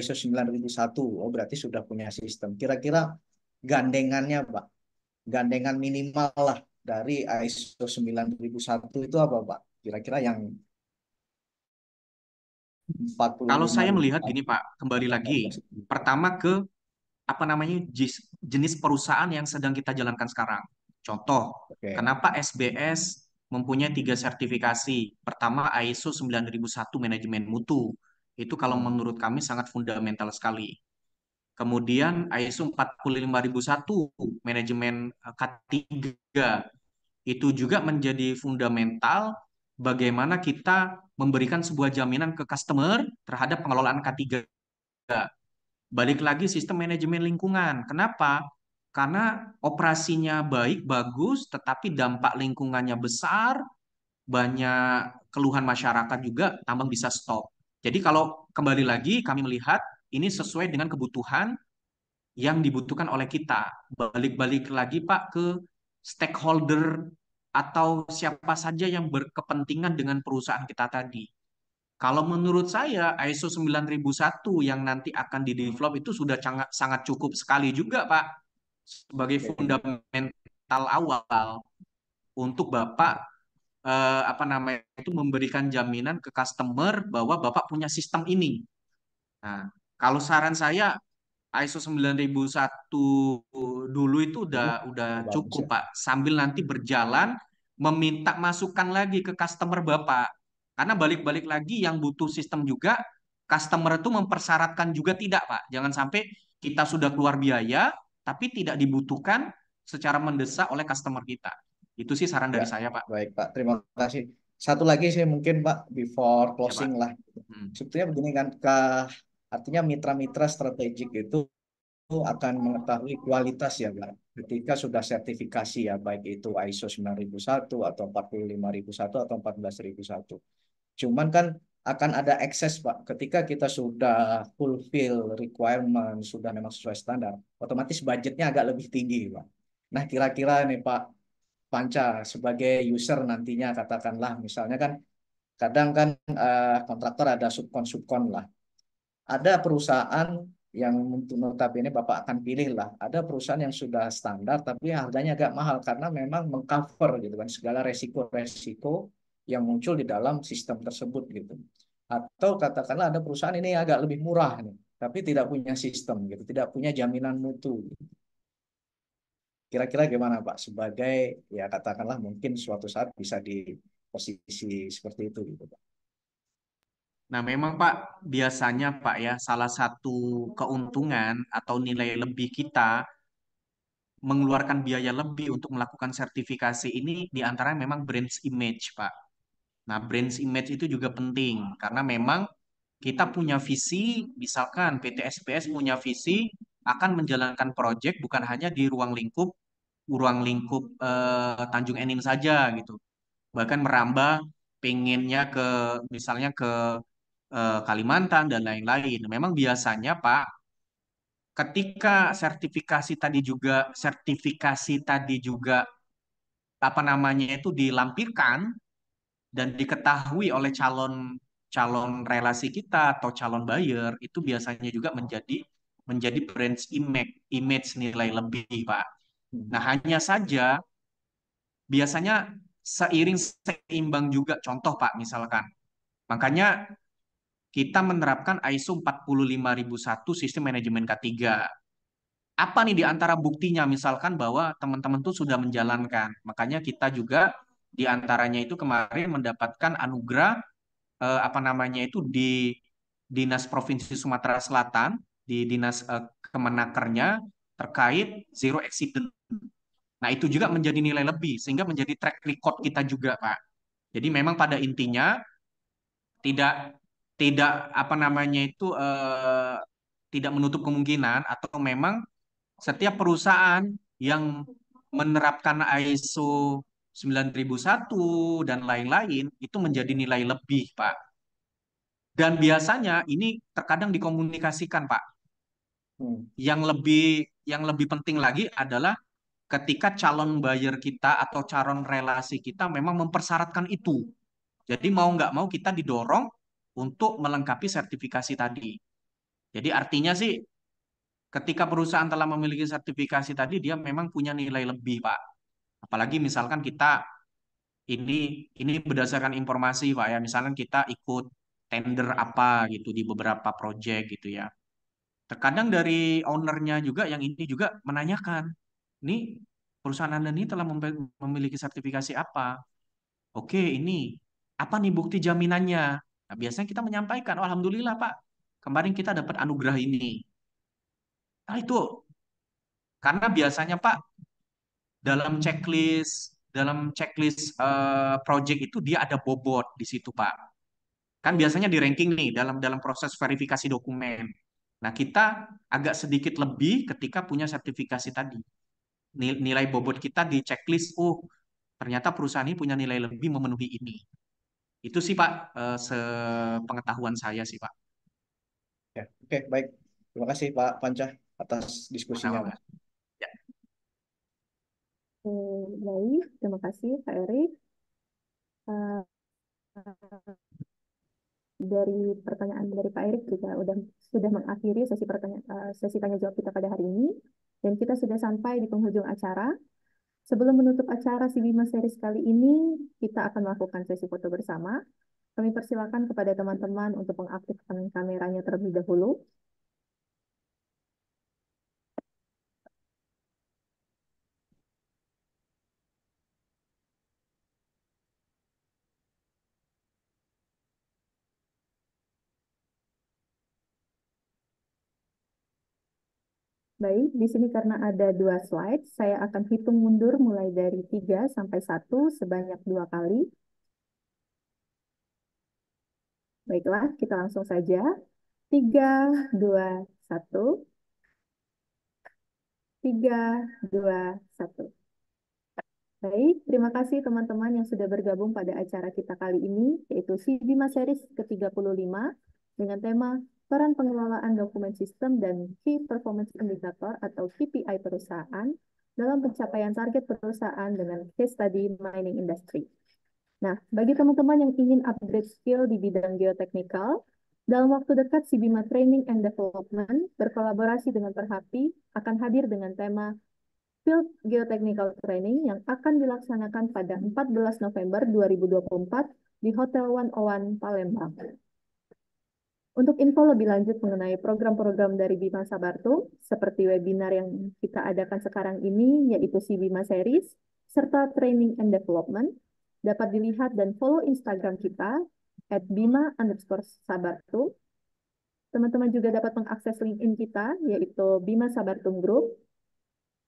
ISO 9001. Oh berarti sudah punya sistem. Kira-kira gandengannya Pak. Gandengan minimal lah dari ISO 9001 itu apa Pak? Kira-kira yang kalau saya melihat gini Pak, kembali iya, lagi pertama ke apa namanya jenis perusahaan yang sedang kita jalankan sekarang. Contoh, okay. kenapa SBS mempunyai tiga sertifikasi? Pertama ISO 9001 manajemen mutu. Itu kalau hmm. menurut kami sangat fundamental sekali. Kemudian ISO 45001 manajemen eh, K3 itu juga menjadi fundamental bagaimana kita memberikan sebuah jaminan ke customer terhadap pengelolaan K3. Balik lagi sistem manajemen lingkungan. Kenapa? Karena operasinya baik, bagus, tetapi dampak lingkungannya besar, banyak keluhan masyarakat juga, tambang bisa stop. Jadi kalau kembali lagi, kami melihat ini sesuai dengan kebutuhan yang dibutuhkan oleh kita. Balik-balik lagi Pak ke stakeholder atau siapa saja yang berkepentingan dengan perusahaan kita tadi. Kalau menurut saya ISO 9001 yang nanti akan di develop itu sudah sangat sangat cukup sekali juga, Pak, sebagai fundamental awal untuk Bapak eh, apa namanya itu memberikan jaminan ke customer bahwa Bapak punya sistem ini. Nah, kalau saran saya ISO 9001 dulu itu udah udah cukup Pak sambil nanti berjalan meminta masukan lagi ke customer Bapak. Karena balik-balik lagi yang butuh sistem juga, customer itu mempersyaratkan juga tidak, Pak. Jangan sampai kita sudah keluar biaya, tapi tidak dibutuhkan secara mendesak oleh customer kita. Itu sih saran ya, dari saya, Pak. Baik, Pak. Terima kasih. Satu lagi sih mungkin, Pak, before closing ya, Pak. lah. Hmm. Sebetulnya begini kan, ke, artinya mitra-mitra strategik itu akan mengetahui kualitas ya Pak. Ketika sudah sertifikasi ya baik itu ISO 9001 atau 45001 atau 14001. Cuman kan akan ada excess Pak. Ketika kita sudah fulfill requirement, sudah memang sesuai standar, otomatis budgetnya agak lebih tinggi Pak. Nah kira-kira nih Pak Panca sebagai user nantinya katakanlah misalnya kan kadang kan eh, kontraktor ada subkon-subkon lah. Ada perusahaan yang notabene Bapak akan pilih lah. Ada perusahaan yang sudah standar tapi harganya agak mahal karena memang mengcover gitu kan segala resiko-resiko yang muncul di dalam sistem tersebut gitu. Atau katakanlah ada perusahaan ini agak lebih murah nih, tapi tidak punya sistem gitu, tidak punya jaminan mutu. kira Kira-kira gimana Pak sebagai ya katakanlah mungkin suatu saat bisa di posisi seperti itu gitu Pak. Nah, memang Pak, biasanya Pak ya, salah satu keuntungan atau nilai lebih kita mengeluarkan biaya lebih untuk melakukan sertifikasi ini di antara memang brand image, Pak. Nah, brand image itu juga penting karena memang kita punya visi, misalkan PT SPS punya visi akan menjalankan proyek bukan hanya di ruang lingkup ruang lingkup eh, Tanjung Enim saja gitu. Bahkan merambah pengennya ke misalnya ke Eh, Kalimantan dan lain-lain. Memang biasanya Pak ketika sertifikasi tadi juga sertifikasi tadi juga apa namanya itu dilampirkan dan diketahui oleh calon calon relasi kita atau calon buyer itu biasanya juga menjadi menjadi brand image image nilai lebih pak. Hmm. Nah hanya saja biasanya seiring seimbang juga contoh pak misalkan makanya kita menerapkan ISO 45001 sistem manajemen K3. Apa nih di antara buktinya misalkan bahwa teman-teman tuh sudah menjalankan. Makanya kita juga di antaranya itu kemarin mendapatkan anugerah eh, apa namanya itu di Dinas Provinsi Sumatera Selatan, di Dinas eh, Kemenakernya terkait zero accident. Nah, itu juga menjadi nilai lebih sehingga menjadi track record kita juga, Pak. Jadi memang pada intinya tidak tidak apa namanya itu uh, tidak menutup kemungkinan atau memang setiap perusahaan yang menerapkan ISO 9001 dan lain-lain itu menjadi nilai lebih, Pak. Dan biasanya ini terkadang dikomunikasikan, Pak. Hmm. Yang lebih yang lebih penting lagi adalah ketika calon buyer kita atau calon relasi kita memang mempersyaratkan itu. Jadi mau nggak mau kita didorong untuk melengkapi sertifikasi tadi. Jadi artinya sih ketika perusahaan telah memiliki sertifikasi tadi dia memang punya nilai lebih, Pak. Apalagi misalkan kita ini ini berdasarkan informasi, Pak ya. Misalkan kita ikut tender apa gitu di beberapa proyek gitu ya. Terkadang dari ownernya juga yang ini juga menanyakan, ini perusahaan Anda ini telah memiliki sertifikasi apa? Oke, ini apa nih bukti jaminannya? Nah, biasanya kita menyampaikan, oh, alhamdulillah Pak, kemarin kita dapat anugerah ini. Nah itu karena biasanya Pak dalam checklist dalam checklist uh, project itu dia ada bobot di situ Pak. Kan biasanya di ranking nih dalam dalam proses verifikasi dokumen. Nah, kita agak sedikit lebih ketika punya sertifikasi tadi. Nilai bobot kita di checklist, oh ternyata perusahaan ini punya nilai lebih memenuhi ini. Itu sih Pak, eh, sepengetahuan saya sih Pak. Ya, oke, baik. Terima kasih Pak Panca atas diskusinya. Pak. Ya. Eh, baik, terima kasih Pak Erik. Uh, eh, dari pertanyaan dari Pak Erik juga udah sudah mengakhiri sesi pertanyaan eh, sesi tanya jawab kita pada hari ini dan kita sudah sampai di penghujung acara. Sebelum menutup acara Sibima Series kali ini, kita akan melakukan sesi foto bersama. Kami persilakan kepada teman-teman untuk mengaktifkan kameranya terlebih dahulu Baik, di sini karena ada dua slide, saya akan hitung mundur mulai dari 3 sampai 1 sebanyak dua kali. Baiklah, kita langsung saja. 3, 2, 1. 3, 2, 1. Baik, terima kasih teman-teman yang sudah bergabung pada acara kita kali ini, yaitu Sibima Series ke-35 dengan tema peran pengelolaan dokumen sistem dan key performance indicator atau KPI perusahaan dalam pencapaian target perusahaan dengan case study mining industry. Nah, bagi teman-teman yang ingin upgrade skill di bidang geoteknikal, dalam waktu dekat Sibima Training and Development berkolaborasi dengan Perhapi akan hadir dengan tema Field Geotechnical Training yang akan dilaksanakan pada 14 November 2024 di Hotel 101 Palembang. Untuk info lebih lanjut mengenai program-program dari Bima Sabartum, seperti webinar yang kita adakan sekarang ini, yaitu si Bima Series, serta Training and Development, dapat dilihat dan follow Instagram kita, at bima underscore sabartum. Teman-teman juga dapat mengakses LinkedIn kita, yaitu Bima Sabartum Group,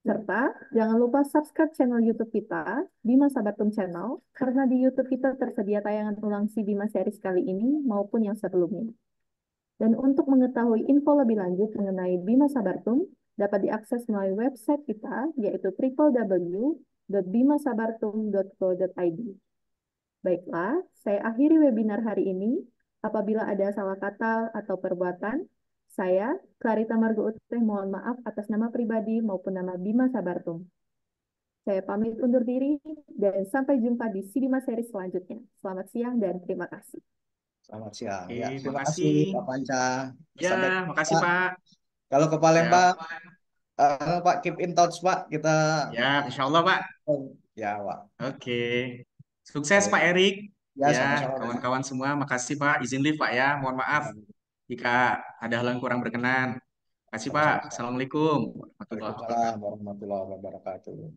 serta jangan lupa subscribe channel YouTube kita, Bima Sabartum Channel, karena di YouTube kita tersedia tayangan ulang si Bima series kali ini maupun yang sebelumnya. Dan untuk mengetahui info lebih lanjut mengenai Bima Sabartum, dapat diakses melalui website kita, yaitu www.bimasabartum.co.id. Baiklah, saya akhiri webinar hari ini. Apabila ada salah kata atau perbuatan, saya, Clarita Margo Uteh, mohon maaf atas nama pribadi maupun nama Bima Sabartum. Saya pamit undur diri dan sampai jumpa di Sidima seri selanjutnya. Selamat siang dan terima kasih. Selamat siang. Oke, ya, terima kasih Pak Panca. Ya, Sampai makasih Pak. Pak. Kalau ke Palembang, ya, Pak. Uh, eh, Pak keep in touch Pak. Kita Ya, Insya Allah Pak. ya Pak. Oke. Sukses Pak Erik. Ya, ya kawan-kawan semua, makasih Pak. Izin lift Pak ya. Mohon maaf jika ada hal yang kurang berkenan. kasih Pak. Assalamualaikum Waalaikumsalam. warahmatullahi wabarakatuh.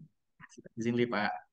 Izin lift Pak.